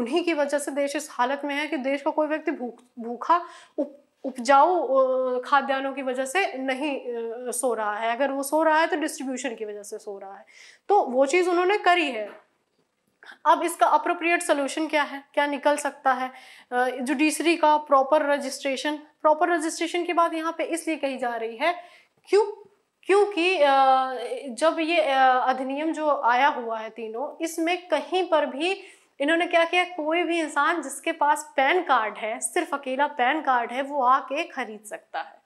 उन्हीं की वजह से देश इस हालत में है कि देश का कोई व्यक्ति भूख भूखा उप, उपजाऊ खाद्यान्नों की वजह से नहीं सो रहा है अगर वो सो रहा है तो डिस्ट्रीब्यूशन की वजह से सो रहा है तो वो चीज़ उन्होंने करी है अब इसका अप्रोप्रिएट सोल्यूशन क्या है क्या निकल सकता है जुडिशरी का प्रॉपर रजिस्ट्रेशन प्रॉपर रजिस्ट्रेशन की बात यहाँ पे इसलिए कही जा रही है क्यों क्योंकि जब ये अधिनियम जो आया हुआ है तीनों इसमें कहीं पर भी इन्होंने क्या किया कोई भी इंसान जिसके पास पैन कार्ड है सिर्फ अकेला पैन कार्ड है वो आके खरीद सकता है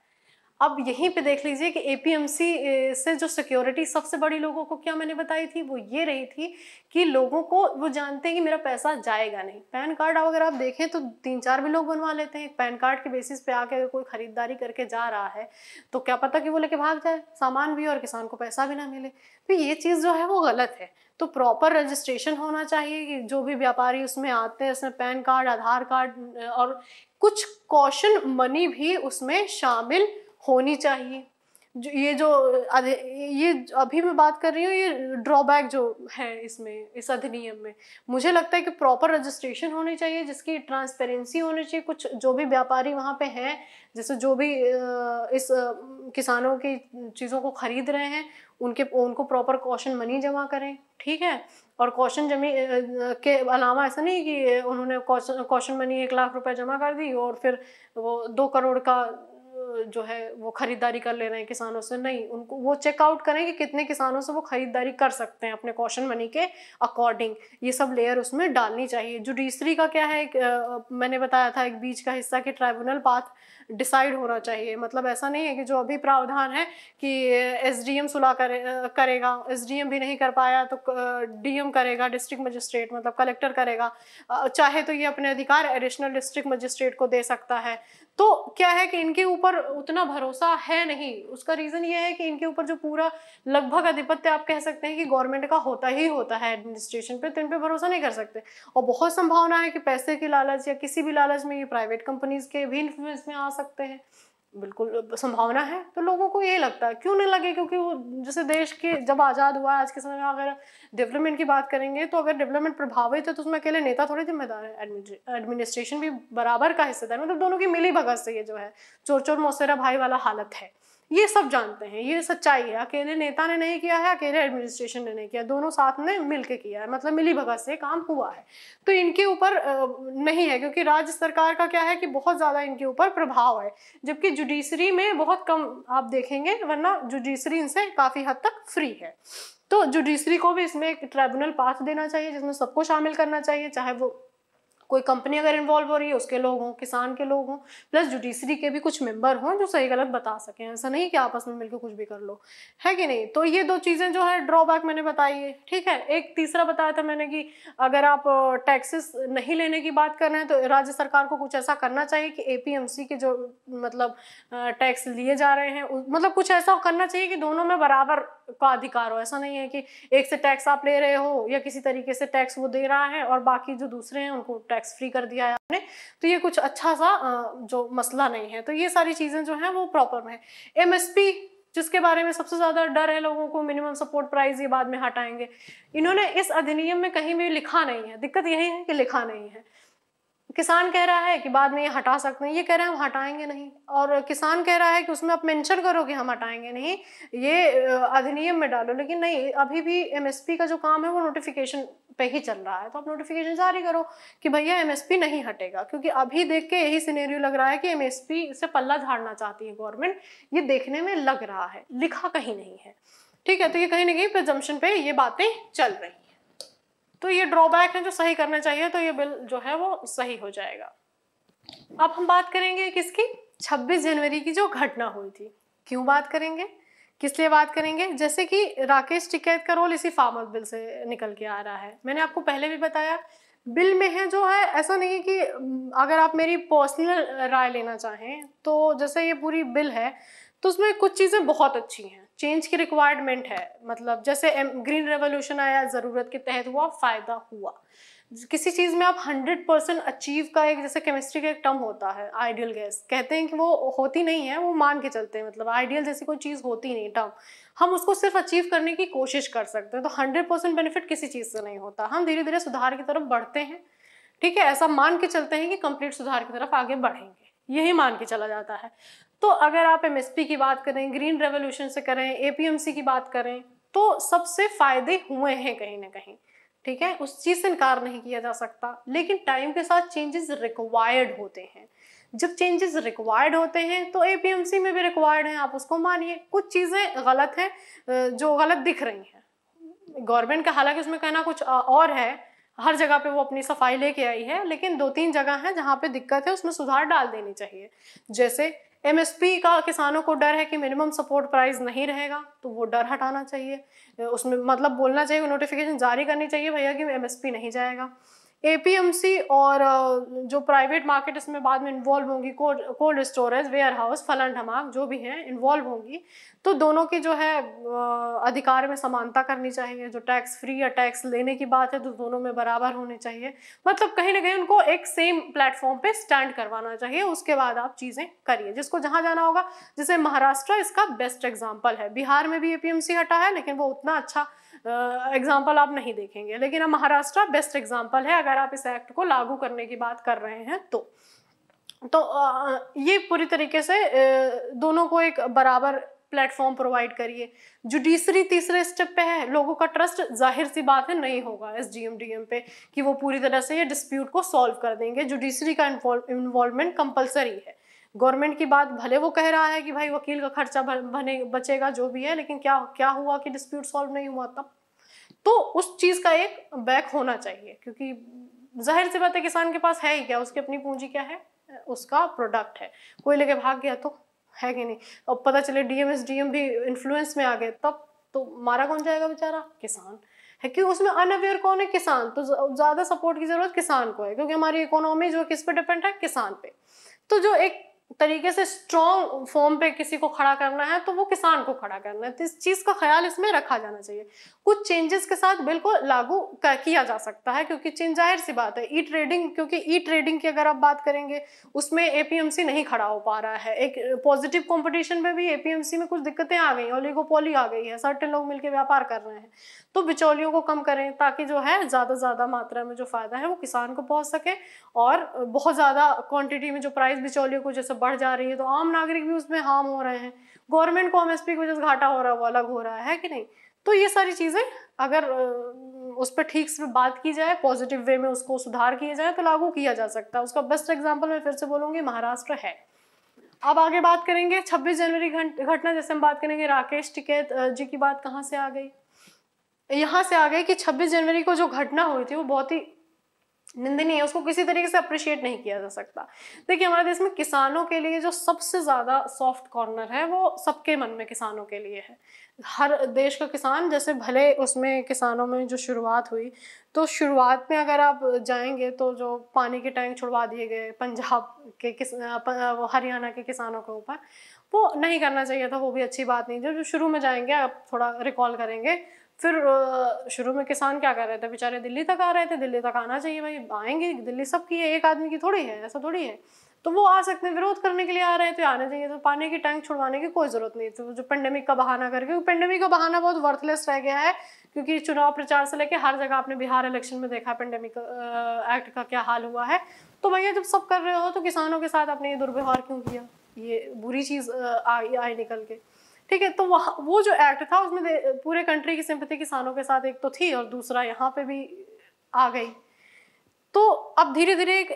अब यहीं पे देख लीजिए कि एपीएमसी से जो सिक्योरिटी सबसे बड़ी लोगों को क्या मैंने बताई थी वो ये रही थी कि लोगों को वो जानते हैं कि मेरा पैसा जाएगा नहीं पैन कार्ड अगर आप देखें तो तीन चार भी लोग बनवा लेते हैं पैन कार्ड के बेसिस पे आके अगर कोई ख़रीदारी करके जा रहा है तो क्या पता कि वो लेके भाग जाए सामान भी और किसान को पैसा भी ना मिले तो ये चीज़ जो है वो गलत है तो प्रॉपर रजिस्ट्रेशन होना चाहिए कि जो भी व्यापारी उसमें आते हैं उसमें पैन कार्ड आधार कार्ड और कुछ कॉशन मनी भी उसमें शामिल होनी चाहिए जो ये जो ये अभी मैं बात कर रही हूँ ये ड्रॉबैक जो है इसमें इस अधिनियम में मुझे लगता है कि प्रॉपर रजिस्ट्रेशन होनी चाहिए जिसकी ट्रांसपेरेंसी होनी चाहिए कुछ जो भी व्यापारी वहाँ पे हैं जैसे जो भी इस किसानों की चीज़ों को ख़रीद रहे हैं उनके उनको प्रॉपर कॉशन मनी जमा करें ठीक है और कौशन जमी के अलावा ऐसा नहीं कि उन्होंने कौशन मनी एक लाख रुपए जमा कर दी और फिर वो दो करोड़ का जो है वो ख़रीदारी कर ले रहे हैं किसानों से नहीं उनको वो चेकआउट करें कि कितने किसानों से वो ख़रीदारी कर सकते हैं अपने कॉशन मनी के अकॉर्डिंग ये सब लेयर उसमें डालनी चाहिए जुडिशरी का क्या है एक, मैंने बताया था एक बीच का हिस्सा कि ट्राइब्यूनल पाथ डिसाइड होना चाहिए मतलब ऐसा नहीं है कि जो अभी प्रावधान है कि एस डी एम सुलह करे, करेगा एस डी एम भी नहीं कर पाया तो डी एम करेगा डिस्ट्रिक्ट मजिस्ट्रेट मतलब कलेक्टर करेगा चाहे तो ये अपने अधिकार एडिशनल डिस्ट्रिक्ट मजिस्ट्रेट को दे सकता है तो क्या है कि इनके ऊपर उतना भरोसा है नहीं उसका रीज़न ये है कि इनके ऊपर जो पूरा लगभग आधिपत्य आप कह सकते हैं कि गवर्नमेंट का होता ही होता है एडमिनिस्ट्रेशन पे तो इन पर भरोसा नहीं कर सकते और बहुत संभावना है कि पैसे की लालच या किसी भी लालच में ये प्राइवेट कंपनीज के भी इन्फ्लुएंस में आ सकते हैं बिल्कुल संभावना है तो लोगों को ये लगता है क्यों नहीं लगे क्योंकि वो जैसे देश के जब आज़ाद हुआ आज के समय में अगर डेवलपमेंट की बात करेंगे तो अगर डेवलपमेंट प्रभावित है तो उसमें अकेले नेता थोड़े जिम्मेदार है एडमिनिस्ट्रेशन भी बराबर का हिस्सेदार मतलब दोनों की मिली भगत से ये जो है चोर चोर मौसेरा भाई वाला हालत है ये सब जानते हैं ये सच्चाई है अकेले नेता ने नहीं किया है अकेले एडमिनिस्ट्रेशन ने नहीं किया दोनों साथ में मिलके किया है मतलब मिली भगत से काम हुआ है तो इनके ऊपर नहीं है क्योंकि राज्य सरकार का क्या है कि बहुत ज़्यादा इनके ऊपर प्रभाव है जबकि जुडिशरी में बहुत कम आप देखेंगे वरना जुडिशरी इनसे काफ़ी हद तक फ्री है तो जुडिशरी को भी इसमें एक ट्राइब्यूनल पास देना चाहिए जिसमें सबको शामिल करना चाहिए चाहे वो कोई कंपनी अगर इन्वॉल्व हो रही है उसके लोग हों किसान के लोग हों प्लस जुडिशरी के भी कुछ मेंबर हों जो सही गलत बता सकें ऐसा नहीं कि आपस में मिलकर कुछ भी कर लो है कि नहीं तो ये दो चीज़ें जो है ड्रॉबैक मैंने बताई है ठीक है एक तीसरा बताया था मैंने कि अगर आप टैक्सेस नहीं लेने की बात कर रहे हैं तो राज्य सरकार को कुछ ऐसा करना चाहिए कि ए के जो मतलब टैक्स लिए जा रहे हैं मतलब कुछ ऐसा करना चाहिए कि दोनों में बराबर का अधिकार हो ऐसा नहीं है कि एक से टैक्स आप ले रहे हो या किसी तरीके से टैक्स वो दे रहा है और बाकी जो दूसरे हैं उनको टैक्स टैक्स फ्री कर दिया है आपने तो ये कुछ अच्छा सा जो मसला नहीं है तो ये सारी चीज़ें जो हैं वो प्रॉपर हैं एम जिसके बारे में सबसे ज़्यादा डर है लोगों को मिनिमम सपोर्ट प्राइस ये बाद में हटाएंगे इन्होंने इस अधिनियम में कहीं भी लिखा नहीं है दिक्कत यही है कि लिखा नहीं है किसान कह रहा है कि बाद में ये हटा सकते हैं ये कह रहे हैं हम हटाएंगे नहीं और किसान कह रहा है कि उसमें आप मेंशन करो कि हम हटाएंगे नहीं ये अधिनियम में डालो लेकिन नहीं अभी भी एमएसपी का जो काम है वो नोटिफिकेशन पे ही चल रहा है तो आप नोटिफिकेशन जारी करो कि भैया एमएसपी नहीं हटेगा क्योंकि अभी देख के यही सिनेरियो लग रहा है कि एमएसपी से पल्ला झाड़ना चाहती है गवर्नमेंट ये देखने में लग रहा है लिखा कहीं नहीं है ठीक है तो ये कहीं ना कहीं प्रजम्पन पे ये बातें चल रही हैं तो ये ड्रॉबैक है जो सही करना चाहिए तो ये बिल जो है वो सही हो जाएगा अब हम बात करेंगे किसकी 26 जनवरी की जो घटना हुई थी क्यों बात करेंगे किस लिए बात करेंगे जैसे कि राकेश टिकैत का रोल इसी फार्मर बिल से निकल के आ रहा है मैंने आपको पहले भी बताया बिल में है जो है ऐसा नहीं कि अगर आप मेरी पर्सनल राय लेना चाहें तो जैसे ये पूरी बिल है तो उसमें कुछ चीज़ें बहुत अच्छी हैं चेंज की रिक्वायरमेंट है मतलब जैसे ग्रीन रेवोल्यूशन आया ज़रूरत के तहत हुआ फ़ायदा हुआ किसी चीज़ में आप हंड्रेड परसेंट अचीव का एक जैसे केमिस्ट्री का एक टर्म होता है आइडियल गैस कहते हैं कि वो होती नहीं है वो मान के चलते हैं मतलब आइडियल जैसी कोई चीज़ होती नहीं टर्म हम उसको सिर्फ अचीव करने की कोशिश कर सकते हैं तो हंड्रेड परसेंट बेनिफिट किसी चीज़ से नहीं होता हम धीरे धीरे सुधार की तरफ बढ़ते हैं ठीक है ऐसा मान के चलते हैं कि कंप्लीट सुधार की तरफ आगे बढ़ेंगे यही मान के चला जाता है तो अगर आप एम की बात करें ग्रीन रेवोल्यूशन से करें ए की बात करें तो सबसे फ़ायदे हुए हैं कहीं ना कहीं ठीक है उस चीज़ से इनकार नहीं किया जा सकता लेकिन टाइम के साथ चेंजेस रिक्वायर्ड होते हैं जब चेंजेस रिक्वायर्ड होते हैं तो ए में भी रिक्वायर्ड हैं आप उसको मानिए कुछ चीज़ें गलत हैं जो गलत दिख रही हैं गवर्नमेंट का हालांकि उसमें कहना कुछ और है हर जगह पे वो अपनी सफाई लेके आई है लेकिन दो तीन जगह हैं जहाँ पे दिक्कत है उसमें सुधार डाल देनी चाहिए जैसे एमएसपी का किसानों को डर है कि मिनिमम सपोर्ट प्राइस नहीं रहेगा तो वो डर हटाना चाहिए उसमें मतलब बोलना चाहिए नोटिफिकेशन जारी करनी चाहिए भैया कि एमएसपी नहीं जाएगा एपीएमसी और जो प्राइवेट मार्केट इसमें बाद में इन्वॉल्व होंगी कोल्ड स्टोरेज वेयर हाउस फलन ढमाक जो भी हैं इन्वॉल्व होंगी तो दोनों की जो है अधिकार में समानता करनी चाहिए जो टैक्स फ्री या टैक्स लेने की बात है तो दोनों में बराबर होने चाहिए मतलब कहीं ना कहीं उनको एक सेम प्लेटफॉर्म पे स्टैंड करवाना चाहिए उसके बाद आप चीज़ें करिए जिसको जहाँ जाना होगा जैसे महाराष्ट्र इसका बेस्ट एग्जाम्पल है बिहार में भी ए हटा है लेकिन वो उतना अच्छा एग्जाम्पल आप नहीं देखेंगे लेकिन अब महाराष्ट्र बेस्ट एग्जाम्पल है अगर आप इस एक्ट को लागू करने की बात कर रहे हैं तो तो ये पूरी तरीके से दोनों को एक बराबर प्लेटफॉर्म प्रोवाइड करिए जुडिशरी तीसरे स्टेप पे है लोगों का ट्रस्ट जाहिर सी बात है नहीं होगा S D M D M पे कि वो पूरी तरह से ये डिस्प्यूट को सॉल्व कर देंगे जुडिशरी का इन्वॉल्वमेंट कंपलसरी है गवर्नमेंट की बात भले वो कह रहा है कि भाई वकील का खर्चा बने बचेगा जो भी है लेकिन क्या क्या हुआ कि डिस्प्यूट सॉल्व नहीं हुआ तब तो उस चीज़ का एक बैक होना चाहिए क्योंकि जाहिर सी बात है किसान के पास है ही क्या उसकी अपनी पूंजी क्या है उसका प्रोडक्ट है कोई लेके भाग गया तो है कि नहीं अब पता चले डीएमएस डीएम भी इन्फ्लुएंस में आ गए तब तो मारा कौन जाएगा बेचारा किसान है क्योंकि उसमें अनअवेयर कौन है किसान तो ज़्यादा सपोर्ट की ज़रूरत किसान को है क्योंकि हमारी इकोनॉमी जो किस पे डिपेंड है किसान पे तो जो एक तरीके से स्ट्रॉन्ग फॉर्म पे किसी को खड़ा करना है तो वो किसान को खड़ा करना है तो इस चीज़ का ख्याल इसमें रखा जाना चाहिए कुछ चेंजेस के साथ बिल्कुल लागू किया जा सकता है क्योंकि चेंज जाहिर सी बात है ई ट्रेडिंग क्योंकि ई ट्रेडिंग की अगर आप बात करेंगे उसमें एपीएमसी नहीं खड़ा हो पा रहा है एक पॉजिटिव कॉम्पिटिशन में भी एपीएमसी में कुछ दिक्कतें आ गई हैं ओलिगोपोली आ गई है सर्टेन लोग मिलकर व्यापार कर रहे हैं तो बिचौलियों को कम करें ताकि जो है ज़्यादा से ज़्यादा मात्रा में जो फ़ायदा है वो किसान को पहुँच सके और बहुत ज़्यादा क्वान्टिटी में जो प्राइस बिचौलियों को जैसे जब बढ़ जा रही है तो आम नागरिक भी उसमें हार्म हो रहे हैं गवर्नमेंट को एम की वजह से घाटा हो रहा है वो अलग हो रहा है कि नहीं तो ये सारी चीज़ें अगर उस पर ठीक से बात की जाए पॉजिटिव वे में उसको सुधार किया जाए तो लागू किया जा सकता है उसका बेस्ट एग्जाम्पल मैं फिर से बोलूँगी महाराष्ट्र है अब आगे बात करेंगे 26 जनवरी घटना जैसे हम बात करेंगे राकेश टिकैत जी की बात कहाँ से आ गई यहाँ से आ गई कि 26 जनवरी को जो घटना हुई थी वो बहुत ही निंदनीय है उसको किसी तरीके से अप्रिशिएट नहीं किया जा सकता देखिए हमारे देश में किसानों के लिए जो सबसे ज़्यादा सॉफ्ट कॉर्नर है वो सबके मन में किसानों के लिए है हर देश का किसान जैसे भले उसमें किसानों में जो शुरुआत हुई तो शुरुआत में अगर आप जाएंगे तो जो पानी के टैंक छुड़वा दिए गए पंजाब के किस हरियाणा के किसानों के ऊपर वो नहीं करना चाहिए था वो भी अच्छी बात नहीं जब जो शुरू में जाएंगे आप थोड़ा रिकॉल करेंगे फिर शुरू में किसान क्या कर रहे थे बेचारे दिल्ली तक आ रहे थे दिल्ली तक आना चाहिए भाई आएंगे दिल्ली सबकी है एक आदमी की थोड़ी है ऐसा थोड़ी है तो वो आ सकते हैं विरोध करने के लिए आ रहे थे आने चाहिए तो पानी की टैंक छुड़वाने की कोई ज़रूरत नहीं थी तो जो पेंडेमिक का बहाना करके पेंडेमिक का बहाना बहुत वर्थलेस रह गया है क्योंकि चुनाव प्रचार से लेकर हर जगह आपने बिहार इलेक्शन में देखा पेंडेमिक एक्ट का क्या हाल हुआ है तो भैया जब सब कर रहे हो तो किसानों के साथ आपने ये दुर्व्यवहार क्यों किया ये बुरी चीज़ आई निकल के ठीक है तो वो जो एक्ट था उसमें पूरे कंट्री की सिंपति किसानों के साथ एक तो थी और दूसरा यहाँ पे भी आ गई तो अब धीरे धीरे एक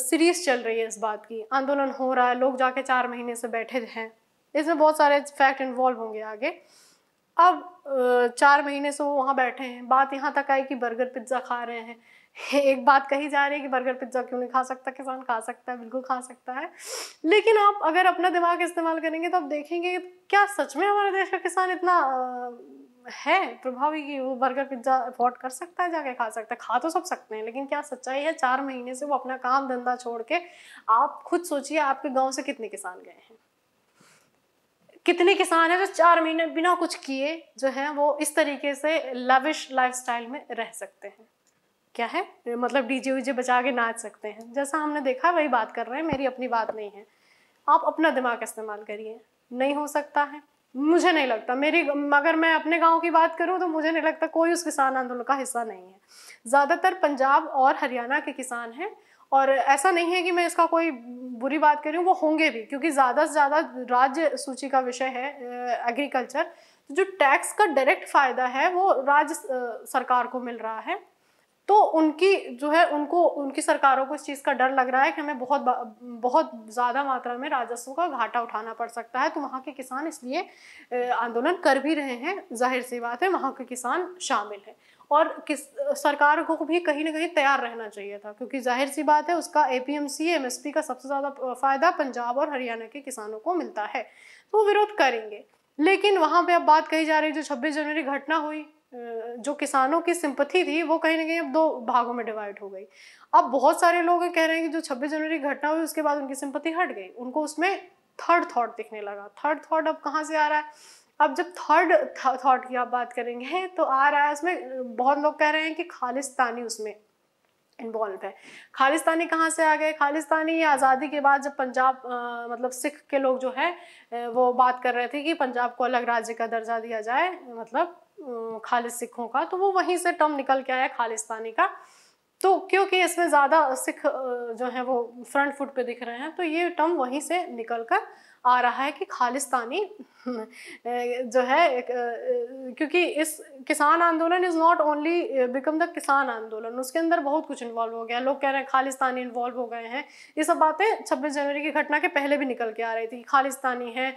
सीरीज चल रही है इस बात की आंदोलन हो रहा है लोग जाके चार महीने से बैठे हैं इसमें बहुत सारे फैक्ट इन्वॉल्व होंगे आगे अब चार महीने से वो वहाँ बैठे हैं बात यहाँ तक आई कि बर्गर पिज्ज़ा खा रहे हैं एक बात कही जा रही है कि बर्गर पिज्ज़ा क्यों नहीं खा सकता किसान खा सकता है बिल्कुल खा सकता है लेकिन आप अगर अपना दिमाग इस्तेमाल करेंगे तो आप देखेंगे क्या सच में हमारे देश का किसान इतना है प्रभावी कि वो बर्गर पिज्ज़ा अफोर्ड कर सकता है जाके खा सकता है खा तो सब सकते हैं लेकिन क्या सच्चाई है चार महीने से वो अपना काम धंधा छोड़ के आप खुद सोचिए आपके गाँव से कितने किसान गए हैं कितने किसान हैं जो चार महीने बिना कुछ किए जो हैं वो इस तरीके से लविश लाइफस्टाइल में रह सकते हैं क्या है मतलब डीजे वीजे बचा के नाच सकते हैं जैसा हमने देखा वही बात कर रहे हैं मेरी अपनी बात नहीं है आप अपना दिमाग इस्तेमाल करिए नहीं हो सकता है मुझे नहीं लगता मेरी अगर मैं अपने गांव की बात करूं तो मुझे नहीं लगता कोई उस किसान आंदोलन का हिस्सा नहीं है ज़्यादातर पंजाब और हरियाणा के किसान हैं और ऐसा नहीं है कि मैं इसका कोई बुरी बात करूँ वो होंगे भी क्योंकि ज़्यादा से ज़्यादा राज्य सूची का विषय है एग्रीकल्चर तो जो टैक्स का डायरेक्ट फ़ायदा है वो राज्य सरकार को मिल रहा है तो उनकी जो है उनको उनकी सरकारों को इस चीज़ का डर लग रहा है कि हमें बहुत बहुत ज़्यादा मात्रा में राजस्व का घाटा उठाना पड़ सकता है तो वहाँ के किसान इसलिए आंदोलन कर भी रहे हैं जाहिर सी बात है वहाँ के किसान शामिल हैं और किस सरकार को भी कहीं ना कहीं तैयार रहना चाहिए था क्योंकि जाहिर सी बात है उसका A P M S P का सबसे ज़्यादा फ़ायदा पंजाब और हरियाणा के किसानों को मिलता है तो वो विरोध करेंगे लेकिन वहाँ पे अब बात कही जा रही है जो 26 जनवरी घटना हुई जो किसानों की सिंपथी थी वो कहीं ना कहीं अब दो भागों में डिवाइड हो गई अब बहुत सारे लोग कह रहे हैं कि जो 26 जनवरी घटना हुई उसके बाद उनकी सिंपथी हट गई उनको उसमें थर्ड थॉट दिखने लगा थर्ड थॉट अब कहाँ से आ रहा है अब जब थर्ड थॉट की आप बात करेंगे तो आ रहा है उसमें बहुत लोग कह रहे हैं कि खालिस्तानी उसमें इन्वॉल्व है खालिस्तानी कहाँ से आ गए खालिस्तानी ये आज़ादी के बाद जब पंजाब आ, मतलब सिख के लोग जो है वो बात कर रहे थे कि पंजाब को अलग राज्य का दर्जा दिया जाए मतलब खालिद सिखों का तो वो वहीं से टर्म निकल के आया खालिस्तानी का तो क्योंकि इसमें ज़्यादा सिख जो है वो फ्रंट फुट पे दिख रहे हैं तो ये टर्म वहीं से निकल कर आ रहा है कि खालिस्तानी जो है क्योंकि इस किसान आंदोलन is not only become the किसान आंदोलन उसके अंदर बहुत कुछ इन्वॉल्व हो गया लोग कह रहे हैं खालिस्तानी इन्वॉल्व हो गए हैं ये सब बातें छब्बीस जनवरी की घटना के पहले भी निकल के आ रही थी खालिस्तानी है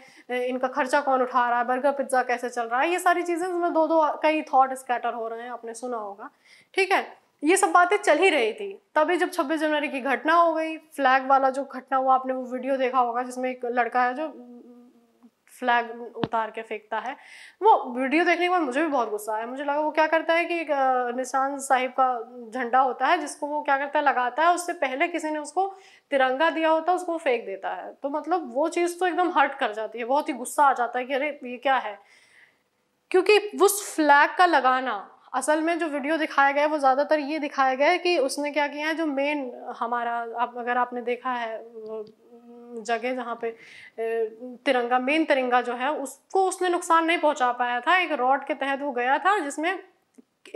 इनका खर्चा कौन उठा रहा है बर्गर पिज्ज़ा कैसे चल रहा है ये सारी चीज़ें इसमें दो दो कई थाट स्कैटर हो रहे हैं आपने सुना होगा ठीक है ये सब बातें चल ही रही थी तभी जब 26 जनवरी की घटना हो गई फ्लैग वाला जो घटना हुआ आपने वो वीडियो देखा होगा जिसमें एक लड़का है जो फ्लैग उतार के फेंकता है वो वीडियो देखने के बाद मुझे भी बहुत गुस्सा आया मुझे लगा वो क्या करता है कि एक निशान साहिब का झंडा होता है जिसको वो क्या करता है लगाता है उससे पहले किसी ने उसको तिरंगा दिया होता है उसको फेंक देता है तो मतलब वो चीज़ तो एकदम हर्ट कर जाती है बहुत ही गुस्सा आ जाता है कि अरे ये क्या है क्योंकि उस फ्लैग का लगाना असल में जो वीडियो दिखाया गया है वो ज़्यादातर ये दिखाया गया है कि उसने क्या किया है जो मेन हमारा आप अगर आपने देखा है जगह जहाँ पे तिरंगा मेन तिरंगा जो है उसको उसने नुकसान नहीं पहुँचा पाया था एक रॉड के तहत वो गया था जिसमें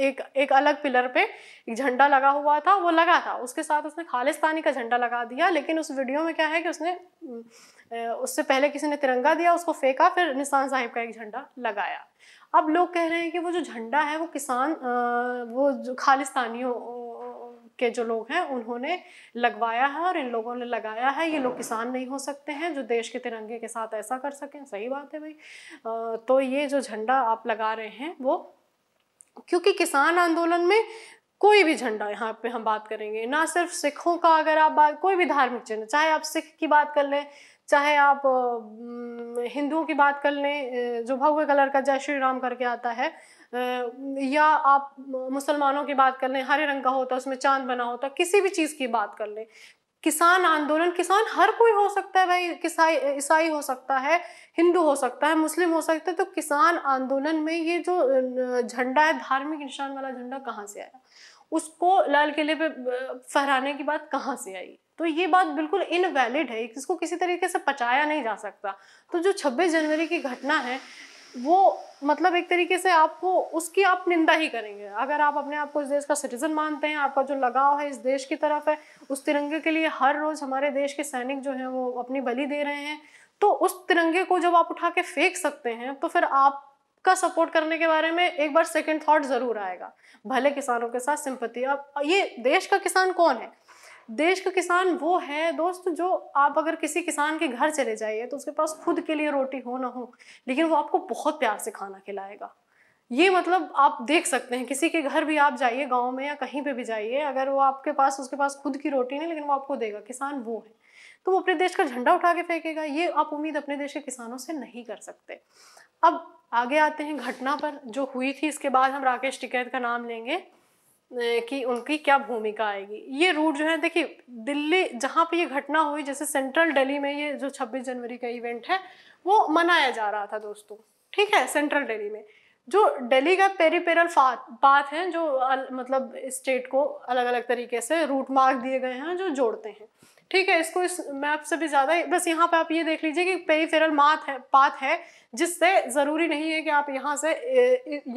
एक एक अलग पिलर पे एक झंडा लगा हुआ था वो लगा था उसके साथ उसने खालिस्तानी का झंडा लगा दिया लेकिन उस वीडियो में क्या है कि उसने उससे पहले किसी ने तिरंगा दिया उसको फेंका फिर निशान साहिब का एक झंडा लगाया अब लोग कह रहे हैं कि वो जो झंडा है वो किसान वो खालिस्तानियों के जो लोग हैं उन्होंने लगवाया है और इन लोगों ने लगाया है ये लोग किसान नहीं हो सकते हैं जो देश के तिरंगे के साथ ऐसा कर सकें सही बात है भाई तो ये जो झंडा आप लगा रहे हैं वो क्योंकि किसान आंदोलन में कोई भी झंडा यहाँ पे हम बात करेंगे ना सिर्फ सिखों का अगर आप बात कोई भी धार्मिक चिन्ह चाहे आप सिख की बात कर लें चाहे आप हिंदुओं की बात कर लें जो भगवे कलर का जय श्री राम करके आता है या आप मुसलमानों की बात कर लें हरे रंग का होता है उसमें चांद बना होता है किसी भी चीज़ की बात कर लें किसान आंदोलन किसान हर कोई हो सकता है भाई किसाई ईसाई हो सकता है हिंदू हो सकता है मुस्लिम हो सकता है तो किसान आंदोलन में ये जो झंडा है धार्मिक निशान वाला झंडा कहाँ से आया उसको लाल किले पे फहराने की बात कहाँ से आई तो ये बात बिल्कुल इनवैलिड है इसको किसी तरीके से पचाया नहीं जा सकता तो जो 26 जनवरी की घटना है वो मतलब एक तरीके से आपको उसकी आप निंदा ही करेंगे अगर आप अपने आप को इस देश का सिटीजन मानते हैं आपका जो लगाव है इस देश की तरफ है उस तिरंगे के लिए हर रोज़ हमारे देश के सैनिक जो हैं वो अपनी बलि दे रहे हैं तो उस तिरंगे को जब आप उठा के फेंक सकते हैं तो फिर आप का सपोर्ट करने के बारे में एक बार सेकंड थॉट ज़रूर आएगा भले किसानों के साथ सिंपत्ति अब ये देश का किसान कौन है देश का किसान वो है दोस्त जो आप अगर किसी किसान के घर चले जाइए तो उसके पास खुद के लिए रोटी हो ना हो लेकिन वो आपको बहुत प्यार से खाना खिलाएगा ये मतलब आप देख सकते हैं किसी के घर भी आप जाइए गांव में या कहीं पे भी जाइए अगर वो आपके पास उसके पास खुद की रोटी नहीं लेकिन वो आपको देगा किसान वो है तो वो अपने देश का झंडा उठा के फेंकेगा ये आप उम्मीद अपने देश के किसानों से नहीं कर सकते अब आगे आते हैं घटना पर जो हुई थी इसके बाद हम राकेश टिकैत का नाम लेंगे कि उनकी क्या भूमिका आएगी ये रूट जो है देखिए दिल्ली जहाँ पे ये घटना हुई जैसे सेंट्रल दिल्ली में ये जो 26 जनवरी का इवेंट है वो मनाया जा रहा था दोस्तों ठीक है सेंट्रल दिल्ली में जो दिल्ली का पेरीपेरल पाथ हैं जो अल, मतलब स्टेट को अलग अलग तरीके से रूट मार्क दिए गए हैं जो जोड़ते हैं ठीक है इसको इस मैप से भी ज़्यादा बस यहाँ पे आप ये देख लीजिए कि पेरीफेरल मार्थ है पाथ है जिससे ज़रूरी नहीं है कि आप यहाँ से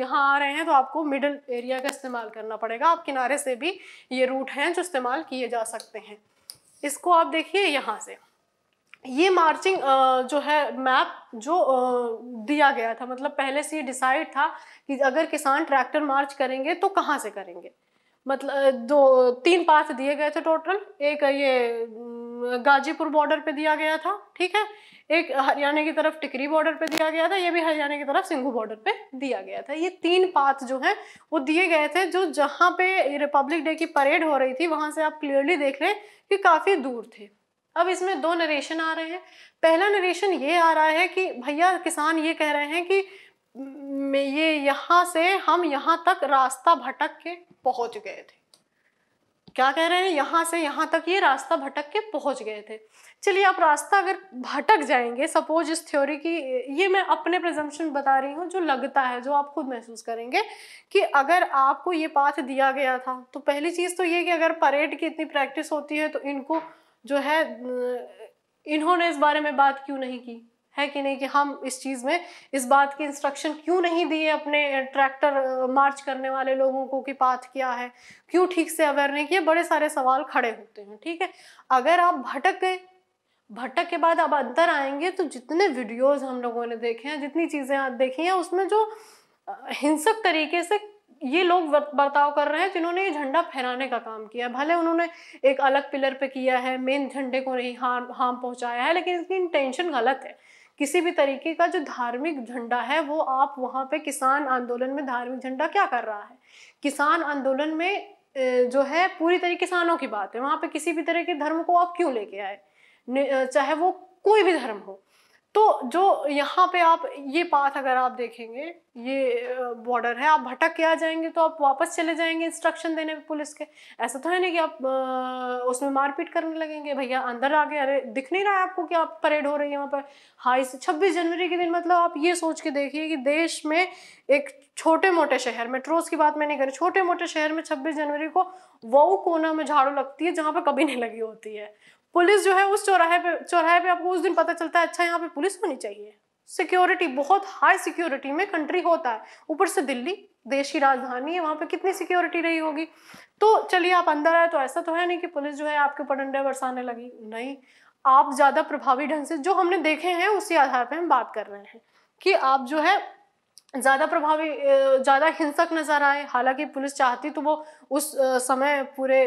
यहाँ आ रहे हैं तो आपको मिडल एरिया का इस्तेमाल करना पड़ेगा आप किनारे से भी ये रूट हैं जो इस्तेमाल किए जा सकते हैं इसको आप देखिए यहाँ से ये मार्चिंग जो है मैप जो दिया गया था मतलब पहले से ये डिसाइड था कि अगर किसान ट्रैक्टर मार्च करेंगे तो कहाँ से करेंगे मतलब दो तीन पाथ दिए गए थे टोटल एक ये गाजीपुर बॉर्डर पे दिया गया था ठीक है एक हरियाणा की तरफ टिकरी बॉर्डर पे दिया गया था ये भी हरियाणा की तरफ सिंघू बॉर्डर पे दिया गया था ये तीन पाथ जो हैं वो दिए गए थे जो जहाँ पे रिपब्लिक डे की परेड हो रही थी वहाँ से आप क्लियरली देख लें कि काफ़ी दूर थे अब इसमें दो नरेशन आ रहे हैं पहला नरेशन ये आ रहा है कि भैया किसान ये कह रहे हैं कि ये यहाँ से हम यहाँ तक रास्ता भटक के पहुँच गए थे क्या कह रहे हैं यहाँ से यहाँ तक ये रास्ता भटक के पहुँच गए थे चलिए आप रास्ता अगर भटक जाएंगे सपोज इस थ्योरी की ये मैं अपने प्रजम्पन बता रही हूँ जो लगता है जो आप खुद महसूस करेंगे कि अगर आपको ये पाथ दिया गया था तो पहली चीज़ तो ये कि अगर परेड की इतनी प्रैक्टिस होती है तो इनको जो है इन्होंने इस बारे में बात क्यों नहीं की है कि नहीं कि हम इस चीज़ में इस बात की इंस्ट्रक्शन क्यों नहीं दिए अपने ट्रैक्टर मार्च करने वाले लोगों को कि पाथ क्या है क्यों ठीक से अवेयर नहीं किए बड़े सारे सवाल खड़े होते हैं ठीक है अगर आप भटक गए भटक के बाद आप अंतर आएंगे तो जितने वीडियोस हम लोगों ने देखे हैं जितनी चीज़ें आप देखी हैं उसमें जो हिंसक तरीके से ये लोग बर्ताव कर रहे हैं जिन्होंने ये झंडा फहराने का काम किया है भले उन्होंने एक अलग पिलर पे किया है मेन झंडे को नहीं हार हार्म पहुंचाया है लेकिन इसकी इंटेंशन गलत है किसी भी तरीके का जो धार्मिक झंडा है वो आप वहाँ पे किसान आंदोलन में धार्मिक झंडा क्या कर रहा है किसान आंदोलन में जो है पूरी तरह किसानों की बात है वहाँ पे किसी भी तरह के धर्म को आप क्यों लेके आए चाहे वो कोई भी धर्म हो तो जो यहाँ पे आप ये पाथ अगर आप देखेंगे ये बॉर्डर है आप भटक के आ जाएंगे तो आप वापस चले जाएंगे इंस्ट्रक्शन देने पुलिस के ऐसा तो है ना कि आप उसमें मारपीट करने लगेंगे भैया अंदर आ गए अरे दिख नहीं रहा है आपको कि आप परेड हो रही है वहाँ पर हाई से छब्बीस जनवरी के दिन मतलब आप ये सोच के देखिए कि देश में एक छोटे मोटे शहर मेट्रोज की बात मैं नहीं करी छोटे मोटे शहर में छब्बीस जनवरी को वो कोना में झाड़ू लगती है जहाँ पर कभी नहीं लगी होती है पुलिस जो है उस चौराहे पे चौराहे पे आपको उस दिन पता चलता है अच्छा यहाँ पे पुलिस होनी चाहिए सिक्योरिटी बहुत हाई सिक्योरिटी में कंट्री होता है ऊपर से दिल्ली देश की राजधानी है वहाँ पे कितनी सिक्योरिटी रही होगी तो चलिए आप अंदर आए तो ऐसा तो है नहीं कि पुलिस जो है आपके ऊपर डंडे बरसाने लगी नहीं आप ज़्यादा प्रभावी ढंग से जो हमने देखे हैं उसी आधार पर हम बात कर रहे हैं कि आप जो है ज़्यादा प्रभावी ज़्यादा हिंसक नज़र आए हालांकि पुलिस चाहती तो वो उस समय पूरे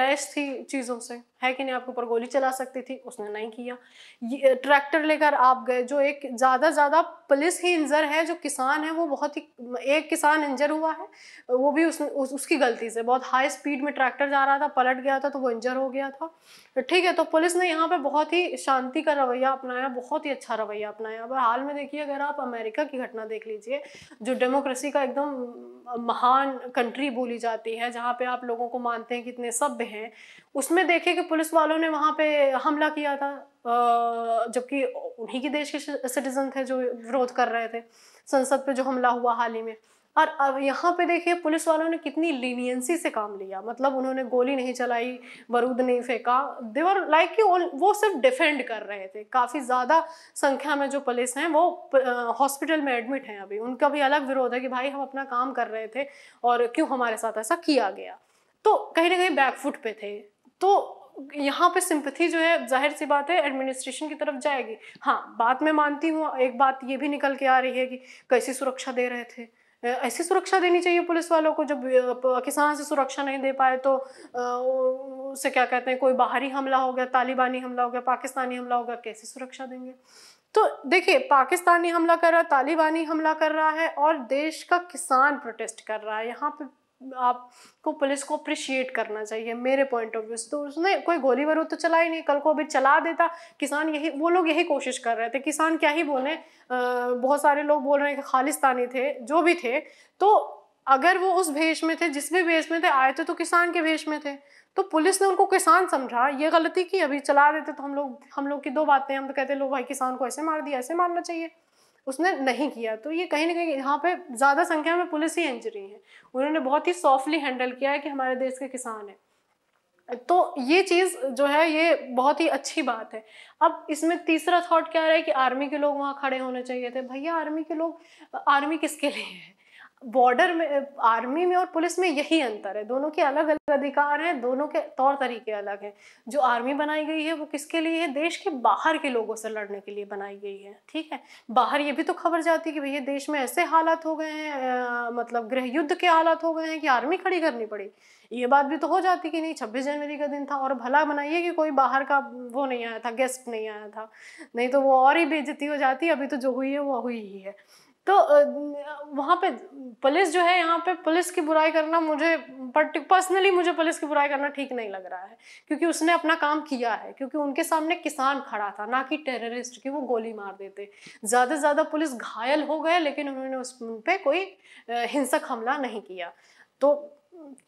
लैस थी चीज़ों से है कि नहीं आपके ऊपर गोली चला सकती थी उसने नहीं किया ट्रैक्टर लेकर आप गए जो एक ज़्यादा ज़्यादा पुलिस ही इंजर है जो किसान है वो बहुत ही एक किसान इंजर हुआ है वो भी उस, उस उसकी गलती से बहुत हाई स्पीड में ट्रैक्टर जा रहा था पलट गया था तो वो इंजर हो गया था ठीक है तो पुलिस ने यहाँ पर बहुत ही शांति का रवैया अपनाया बहुत ही अच्छा रवैया अपनाया अब हाल में देखिए अगर आप अमेरिका की घटना देख लीजिए जो डेमोक्रेसी का एकदम महान कंट्री बोली जाती है जहाँ पे आप लोगों को मानते हैं कि इतने सभ्य हैं उसमें देखे कि पुलिस वालों ने वहाँ पे हमला किया था जबकि उन्हीं के देश के सिटीजन थे जो विरोध कर रहे थे संसद पे जो हमला हुआ हाल ही में और अब यहाँ पे देखिए पुलिस वालों ने कितनी लीनियंसी से काम लिया मतलब उन्होंने गोली नहीं चलाई बारूद नहीं फेंका देवर लाइक कि वो सिर्फ डिफेंड कर रहे थे काफ़ी ज़्यादा संख्या में जो पुलिस हैं वो हॉस्पिटल में एडमिट हैं अभी उनका भी अलग विरोध है कि भाई हम अपना काम कर रहे थे और क्यों हमारे साथ ऐसा किया गया तो कहीं ना कहीं बैकफुट पे थे तो यहाँ पे सिंपथी जो है जाहिर सी बात है एडमिनिस्ट्रेशन की तरफ जाएगी हाँ बात मैं मानती हूँ एक बात ये भी निकल के आ रही है कि कैसी सुरक्षा दे रहे थे ऐसी सुरक्षा देनी चाहिए पुलिस वालों को जब किसान से सुरक्षा नहीं दे पाए तो उसे क्या कहते हैं कोई बाहरी हमला हो गया तालिबानी हमला हो गया पाकिस्तानी हमला हो गया कैसी सुरक्षा देंगे तो देखिए पाकिस्तानी हमला कर रहा है तालिबानी हमला कर रहा है और देश का किसान प्रोटेस्ट कर रहा है यहाँ पे आपको पुलिस को अप्रिशिएट करना चाहिए मेरे पॉइंट ऑफ व्यू से तो उसने कोई गोली बारूद तो चला ही नहीं कल को अभी चला देता किसान यही वो लोग यही कोशिश कर रहे थे किसान क्या ही बोले बहुत सारे लोग बोल रहे हैं कि खालिस्तानी थे जो भी थे तो अगर वो उस भेष में थे जिस भी भेष में थे आए थे तो किसान के भेष में थे तो पुलिस ने उनको किसान समझा ये गलती की अभी चला देते तो हम लोग हम लोग की दो बातें हम तो कहते लोग भाई किसान को ऐसे मार दिया ऐसे मारना चाहिए उसने नहीं किया तो ये कहीं ना कहीं यहाँ पे ज़्यादा संख्या में पुलिस ही इंजरी है उन्होंने बहुत ही सॉफ्टली हैंडल किया है कि हमारे देश के किसान हैं तो ये चीज़ जो है ये बहुत ही अच्छी बात है अब इसमें तीसरा थॉट क्या रहा है कि आर्मी के लोग वहाँ खड़े होने चाहिए थे भैया आर्मी के लोग आर्मी किसके लिए है बॉर्डर में आर्मी में और पुलिस में यही अंतर है दोनों के अलग अलग अधिकार हैं दोनों के तौर तरीके अलग हैं जो आर्मी बनाई गई है वो किसके लिए है देश के बाहर के लोगों से लड़ने के लिए बनाई गई है ठीक है बाहर ये भी तो खबर जाती है कि भैया देश में ऐसे हालात हो गए हैं मतलब गृह युद्ध के हालात हो गए हैं कि आर्मी खड़ी करनी पड़ी ये बात भी तो हो जाती कि नहीं छब्बीस जनवरी का दिन था और भला बनाइए कि कोई बाहर का वो नहीं आया था गेस्ट नहीं आया था नहीं तो वो और ही बेजती हो जाती अभी तो जो हुई है वो हुई ही है तो वहाँ पे पुलिस जो है यहाँ पे पुलिस की बुराई करना मुझे पर्सनली मुझे पुलिस की बुराई करना ठीक नहीं लग रहा है क्योंकि उसने अपना काम किया है क्योंकि उनके सामने किसान खड़ा था ना कि टेररिस्ट की वो गोली मार देते ज़्यादा से ज़्यादा पुलिस घायल हो गए लेकिन उन्होंने उस पर कोई हिंसक हमला नहीं किया तो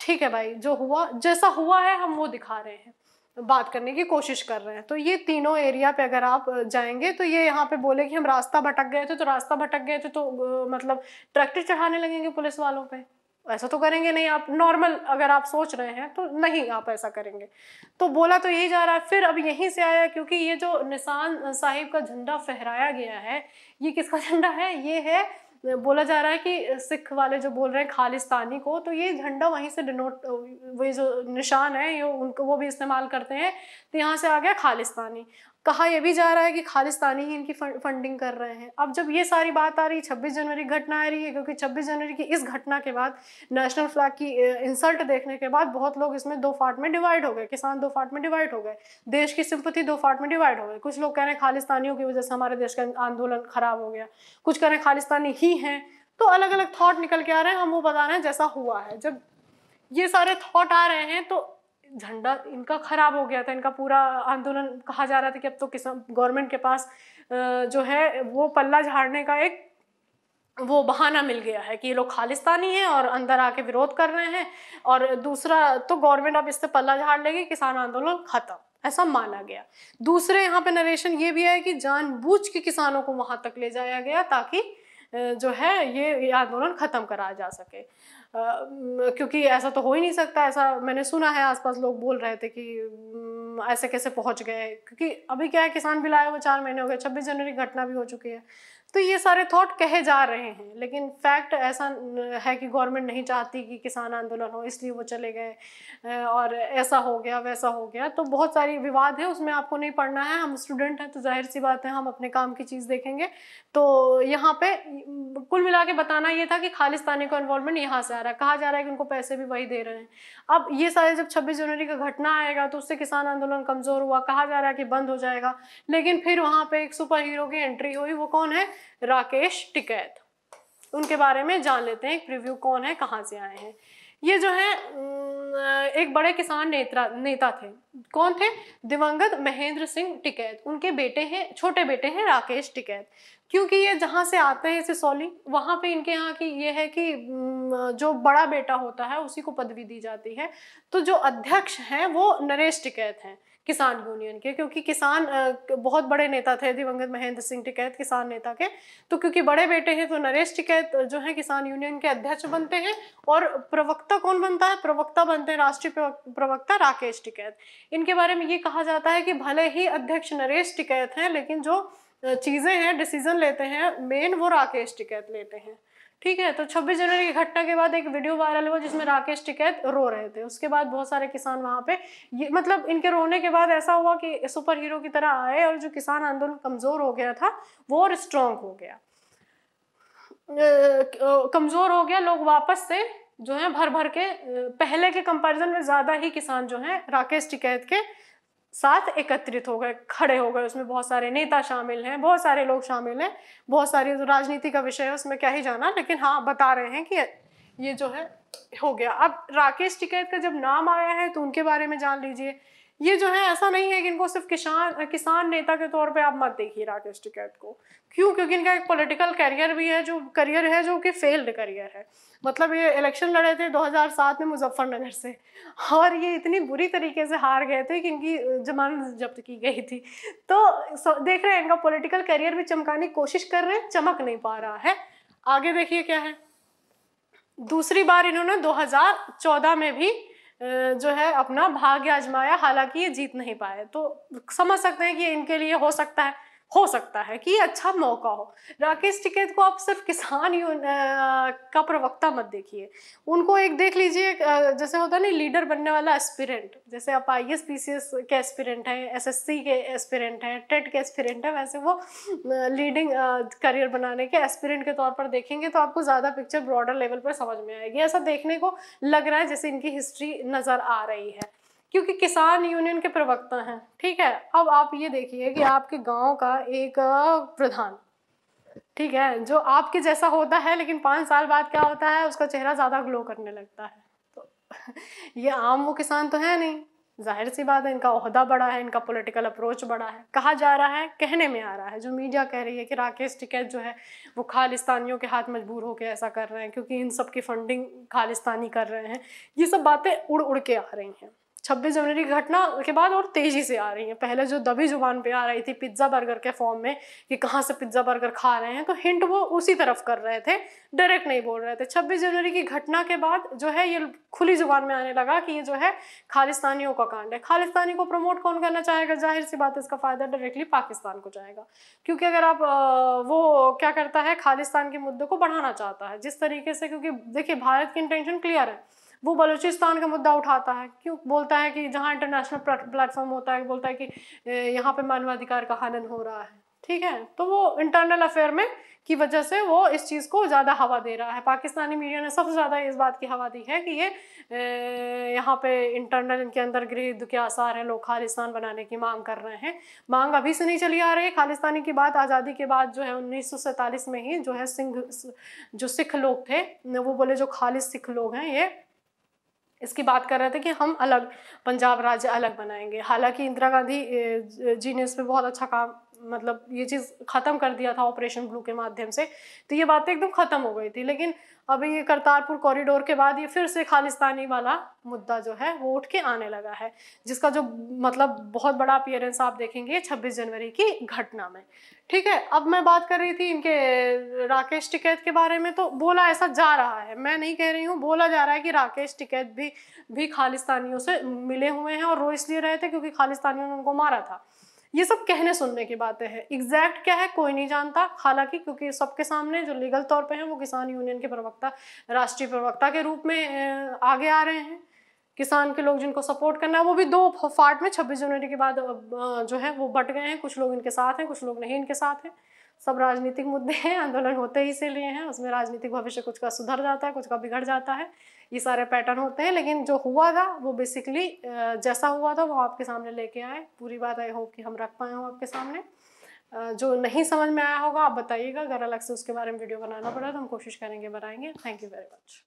ठीक है भाई जो हुआ जैसा हुआ है हम वो दिखा रहे हैं बात करने की कोशिश कर रहे हैं तो ये तीनों एरिया पे अगर आप जाएंगे तो ये यहाँ पे बोले कि हम रास्ता भटक गए थे तो रास्ता भटक गए थे तो मतलब ट्रैक्टर चढ़ाने लगेंगे पुलिस वालों पे ऐसा तो करेंगे नहीं आप नॉर्मल अगर आप सोच रहे हैं तो नहीं आप ऐसा करेंगे तो बोला तो यही जा रहा है फिर अब यहीं से आया क्योंकि ये जो निशान साहिब का झंडा फहराया गया है ये किसका झंडा है ये है बोला जा रहा है कि सिख वाले जो बोल रहे हैं खालिस्तानी को तो ये झंडा वहीं से डिनोट वही जो निशान है ये उनको वो भी इस्तेमाल करते हैं तो यहाँ से आ गया खालिस्तानी कहा यह भी जा रहा है कि खालिस्तानी ही इनकी फंडिंग कर रहे हैं अब जब ये सारी बात आ रही है छब्बीस जनवरी घटना आ रही है क्योंकि छब्बीस जनवरी की इस घटना के बाद नेशनल फ्लैग की इंसल्ट देखने के बाद बहुत लोग इसमें दो फाट में डिवाइड हो गए किसान दो फाट में डिवाइड हो गए देश की सिंपति दो फाट में डिवाइड हो गए कुछ लोग कह रहे हैं खालिस्तानियों की वजह से हमारे देश का आंदोलन खराब हो गया कुछ कह रहे हैं खालिस्तानी ही हैं तो अलग अलग थाट निकल के आ रहे हैं हम वो बता रहे हैं जैसा हुआ है जब ये सारे थॉट आ रहे हैं तो झंडा इनका ख़राब हो गया था इनका पूरा आंदोलन कहा जा रहा था कि अब तो किसान गवर्नमेंट के पास जो है वो पल्ला झाड़ने का एक वो बहाना मिल गया है कि ये लोग खालिस्तानी हैं और अंदर आके विरोध कर रहे हैं और दूसरा तो गवर्नमेंट अब इससे पल्ला झाड़ लेगी किसान आंदोलन ख़त्म ऐसा माना गया दूसरे यहाँ पे नरेशन ये भी है कि जानबूझ के किसानों को वहाँ तक ले जाया गया ताकि जो है ये आंदोलन ख़त्म कराया जा सके क्योंकि ऐसा तो हो ही नहीं सकता ऐसा मैंने सुना है आसपास लोग बोल रहे थे कि ऐसे कैसे पहुंच गए क्योंकि अभी क्या है किसान भी लाए हुए चार महीने हो गए छब्बीस जनवरी घटना भी हो चुकी है तो ये सारे थॉट कहे जा रहे हैं लेकिन फैक्ट ऐसा है कि गवर्नमेंट नहीं चाहती कि किसान आंदोलन हो इसलिए वो चले गए और ऐसा हो गया वैसा हो गया तो बहुत सारी विवाद है उसमें आपको नहीं पढ़ना है हम स्टूडेंट हैं तो जाहिर सी बात है हम अपने काम की चीज़ देखेंगे तो यहाँ पे कुल मिला के बताना ये था कि खालिस्तानी का इन्वॉल्वमेंट यहाँ से आ रहा है कहा जा रहा है कि उनको पैसे भी वही दे रहे हैं अब ये सारे जब छब्बीस जनवरी का घटना आएगा तो उससे किसान आंदोलन कमज़ोर हुआ कहा जा रहा है कि बंद हो जाएगा लेकिन फिर वहाँ पर एक सुपर हीरो की एंट्री हुई वो कौन है राकेश टिकैत उनके बारे में जान लेते हैं प्रिव्यू कौन है कहाँ से आए हैं ये जो है एक बड़े किसान नेता नेता थे कौन थे दिवंगत महेंद्र सिंह टिकैत उनके बेटे हैं छोटे बेटे हैं राकेश टिकैत क्योंकि ये जहाँ से आते हैं सिसौली वहाँ पे इनके यहाँ की ये है कि जो बड़ा बेटा होता है उसी को पदवी दी जाती है तो जो अध्यक्ष हैं वो नरेश टिकैत हैं किसान यूनियन के क्योंकि किसान बहुत बड़े नेता थे दिवंगत महेंद्र सिंह टिकैत किसान नेता के तो क्योंकि बड़े बेटे हैं तो नरेश टिकैत जो है किसान यूनियन के अध्यक्ष बनते हैं और प्रवक्ता कौन बनता है प्रवक्ता बनते हैं राष्ट्रीय प्रवक्ता राकेश टिकैत इनके बारे में ये कहा जाता है कि भले ही अध्यक्ष नरेश टिकैत हैं लेकिन जो चीज़ें हैं डिसीजन लेते हैं मेन वो राकेश टिकैत लेते हैं ठीक है तो 26 जनवरी की घटना के बाद एक वीडियो वायरल हुआ जिसमें राकेश टिकैत रो रहे थे उसके बाद बहुत सारे किसान वहां पे ये मतलब इनके रोने के बाद ऐसा हुआ कि सुपर हीरो की तरह आए और जो किसान आंदोलन कमजोर हो गया था वो और स्ट्रांग हो गया कमजोर हो गया लोग वापस से जो है भर भर के पहले के कंपेरिजन में ज्यादा ही किसान जो है राकेश टिकैत के साथ एकत्रित हो गए खड़े हो गए उसमें बहुत सारे नेता शामिल हैं बहुत सारे लोग शामिल हैं बहुत सारी राजनीति का विषय है उसमें क्या ही जाना लेकिन हाँ बता रहे हैं कि ये जो है हो गया अब राकेश टिकैत का जब नाम आया है तो उनके बारे में जान लीजिए ये जो है ऐसा नहीं है कि इनको सिर्फ किसान किसान नेता के तौर पे आप मत देखिए राकेश टिकैत को क्यों क्योंकि इनका एक पॉलिटिकल करियर भी है जो करियर है जो कि फेल्ड करियर है मतलब ये इलेक्शन लड़े थे 2007 में मुजफ्फरनगर से और ये इतनी बुरी तरीके से हार गए थे कि इनकी जमानत जब्त की गई थी तो देख रहे हैं इनका पोलिटिकल करियर भी चमकाने की कोशिश कर रहे हैं चमक नहीं पा रहा है आगे देखिए क्या है दूसरी बार इन्होंने दो में भी जो है अपना भाग्य आजमाया हालांकि ये जीत नहीं पाए तो समझ सकते हैं कि इनके लिए हो सकता है हो सकता है कि अच्छा मौका हो राकेश टिकैत को आप सिर्फ किसान यून का प्रवक्ता मत देखिए उनको एक देख लीजिए जैसे होता है ना लीडर बनने वाला एस्पिरेंट जैसे आप I S P C S के एस्पिरेंट हैं एस एस सी के एस्पिरेंट हैं टेट e के एस्पिरेंट हैं वैसे वो लीडिंग करियर बनाने के एस्पिरेंट के तौर पर देखेंगे तो आपको ज़्यादा पिक्चर ब्रॉडर लेवल पर समझ में आएगी ऐसा देखने को लग रहा है जैसे इनकी हिस्ट्री नज़र आ रही है क्योंकि किसान यूनियन के प्रवक्ता हैं ठीक है अब आप ये देखिए कि आपके गांव का एक प्रधान ठीक है जो आपके जैसा होता है लेकिन पाँच साल बाद क्या होता है उसका चेहरा ज़्यादा ग्लो करने लगता है तो ये आम वो किसान तो है नहीं जाहिर सी बात है इनका अहदा बड़ा है इनका पॉलिटिकल अप्रोच बड़ा है कहा जा रहा है कहने में आ रहा है जो मीडिया कह रही है कि राकेश टिकैत जो है वो खालिस्तानियों के हाथ मजबूर होकर ऐसा कर रहे हैं क्योंकि इन सब की फंडिंग खालिस्तानी कर रहे हैं ये सब बातें उड़ उड़ के आ रही हैं छब्बीस जनवरी की घटना के बाद और तेज़ी से आ रही है पहले जो दबी जुबान पे आ रही थी पिज्ज़ा बर्गर के फॉर्म में कि कहाँ से पिज्ज़ा बर्गर खा रहे हैं तो हिंट वो उसी तरफ कर रहे थे डायरेक्ट नहीं बोल रहे थे छब्बीस जनवरी की घटना के बाद जो है ये खुली जुबान में आने लगा कि ये जो है खालिस्तानियों का कांड है खालिस्तानी को प्रमोट कौन करना चाहेगा जाहिर सी बात इसका फ़ायदा डायरेक्टली पाकिस्तान को जाएगा क्योंकि अगर आप वो क्या करता है खालिस्तान के मुद्दे को बढ़ाना चाहता है जिस तरीके से क्योंकि देखिए भारत की इंटेंशन क्लियर है वो बलूचिस्तान का मुद्दा उठाता है क्यों बोलता है कि जहाँ इंटरनेशनल प्लेटफॉर्म होता है बोलता है कि यहाँ पे मानवाधिकार का हनन हो रहा है ठीक है तो वो इंटरनल अफेयर में की वजह से वो इस चीज़ को ज़्यादा हवा दे रहा है पाकिस्तानी मीडिया ने सबसे ज़्यादा इस बात की हवा दी है कि ये यहाँ पे इंटरनल इनके अंदर गृह के आसार हैं लोग खालिस्तान बनाने की मांग कर रहे हैं मांग अभी से नहीं चली आ रही खालिस्तानी की बात आज़ादी के बाद जो है उन्नीस में ही जो है सिंह जो सिख लोग थे वो बोले जो खालिद सिख लोग हैं ये इसकी बात कर रहे थे कि हम अलग पंजाब राज्य अलग बनाएंगे हालांकि इंदिरा गांधी जी ने इस पर बहुत अच्छा काम मतलब ये चीज़ ख़त्म कर दिया था ऑपरेशन ब्लू के माध्यम से तो ये बातें एकदम ख़त्म हो गई थी लेकिन अभी ये करतारपुर कॉरिडोर के बाद ये फिर से खालिस्तानी वाला मुद्दा जो है वो उठ के आने लगा है जिसका जो मतलब बहुत बड़ा अपियरेंस आप देखेंगे 26 जनवरी की घटना में ठीक है अब मैं बात कर रही थी इनके राकेश टिकैत के बारे में तो बोला ऐसा जा रहा है मैं नहीं कह रही हूँ बोला जा रहा है कि राकेश टिकैत भी भी खालिस्तानियों से मिले हुए हैं और रो इसलिए रहे थे क्योंकि खालिस्तानियों ने उनको मारा था ये सब कहने सुनने की बातें हैं एग्जैक्ट क्या है कोई नहीं जानता हालांकि क्योंकि सबके सामने जो लीगल तौर पर हैं वो किसान यूनियन के प्रवक्ता राष्ट्रीय प्रवक्ता के रूप में आगे आ रहे हैं किसान के लोग जिनको सपोर्ट करना है वो भी दो फाट में छब्बीस जनवरी के बाद जो है वो बट गए हैं कुछ लोग इनके साथ हैं कुछ लोग नहीं इनके साथ हैं सब राजनीतिक मुद्दे हैं आंदोलन होते ही से लिए हैं उसमें राजनीतिक भविष्य कुछ का सुधर जाता है कुछ का बिगड़ जाता है ये सारे पैटर्न होते हैं लेकिन जो हुआ था वो बेसिकली जैसा हुआ था वो आपके सामने लेके आए पूरी बात आई होप कि हम रख पाए हों आपके सामने जो नहीं समझ में आया होगा आप बताइएगा अगर अलग से उसके बारे में वीडियो बनाना पड़ा तो हम कोशिश करेंगे बनाएंगे थैंक यू वेरी मच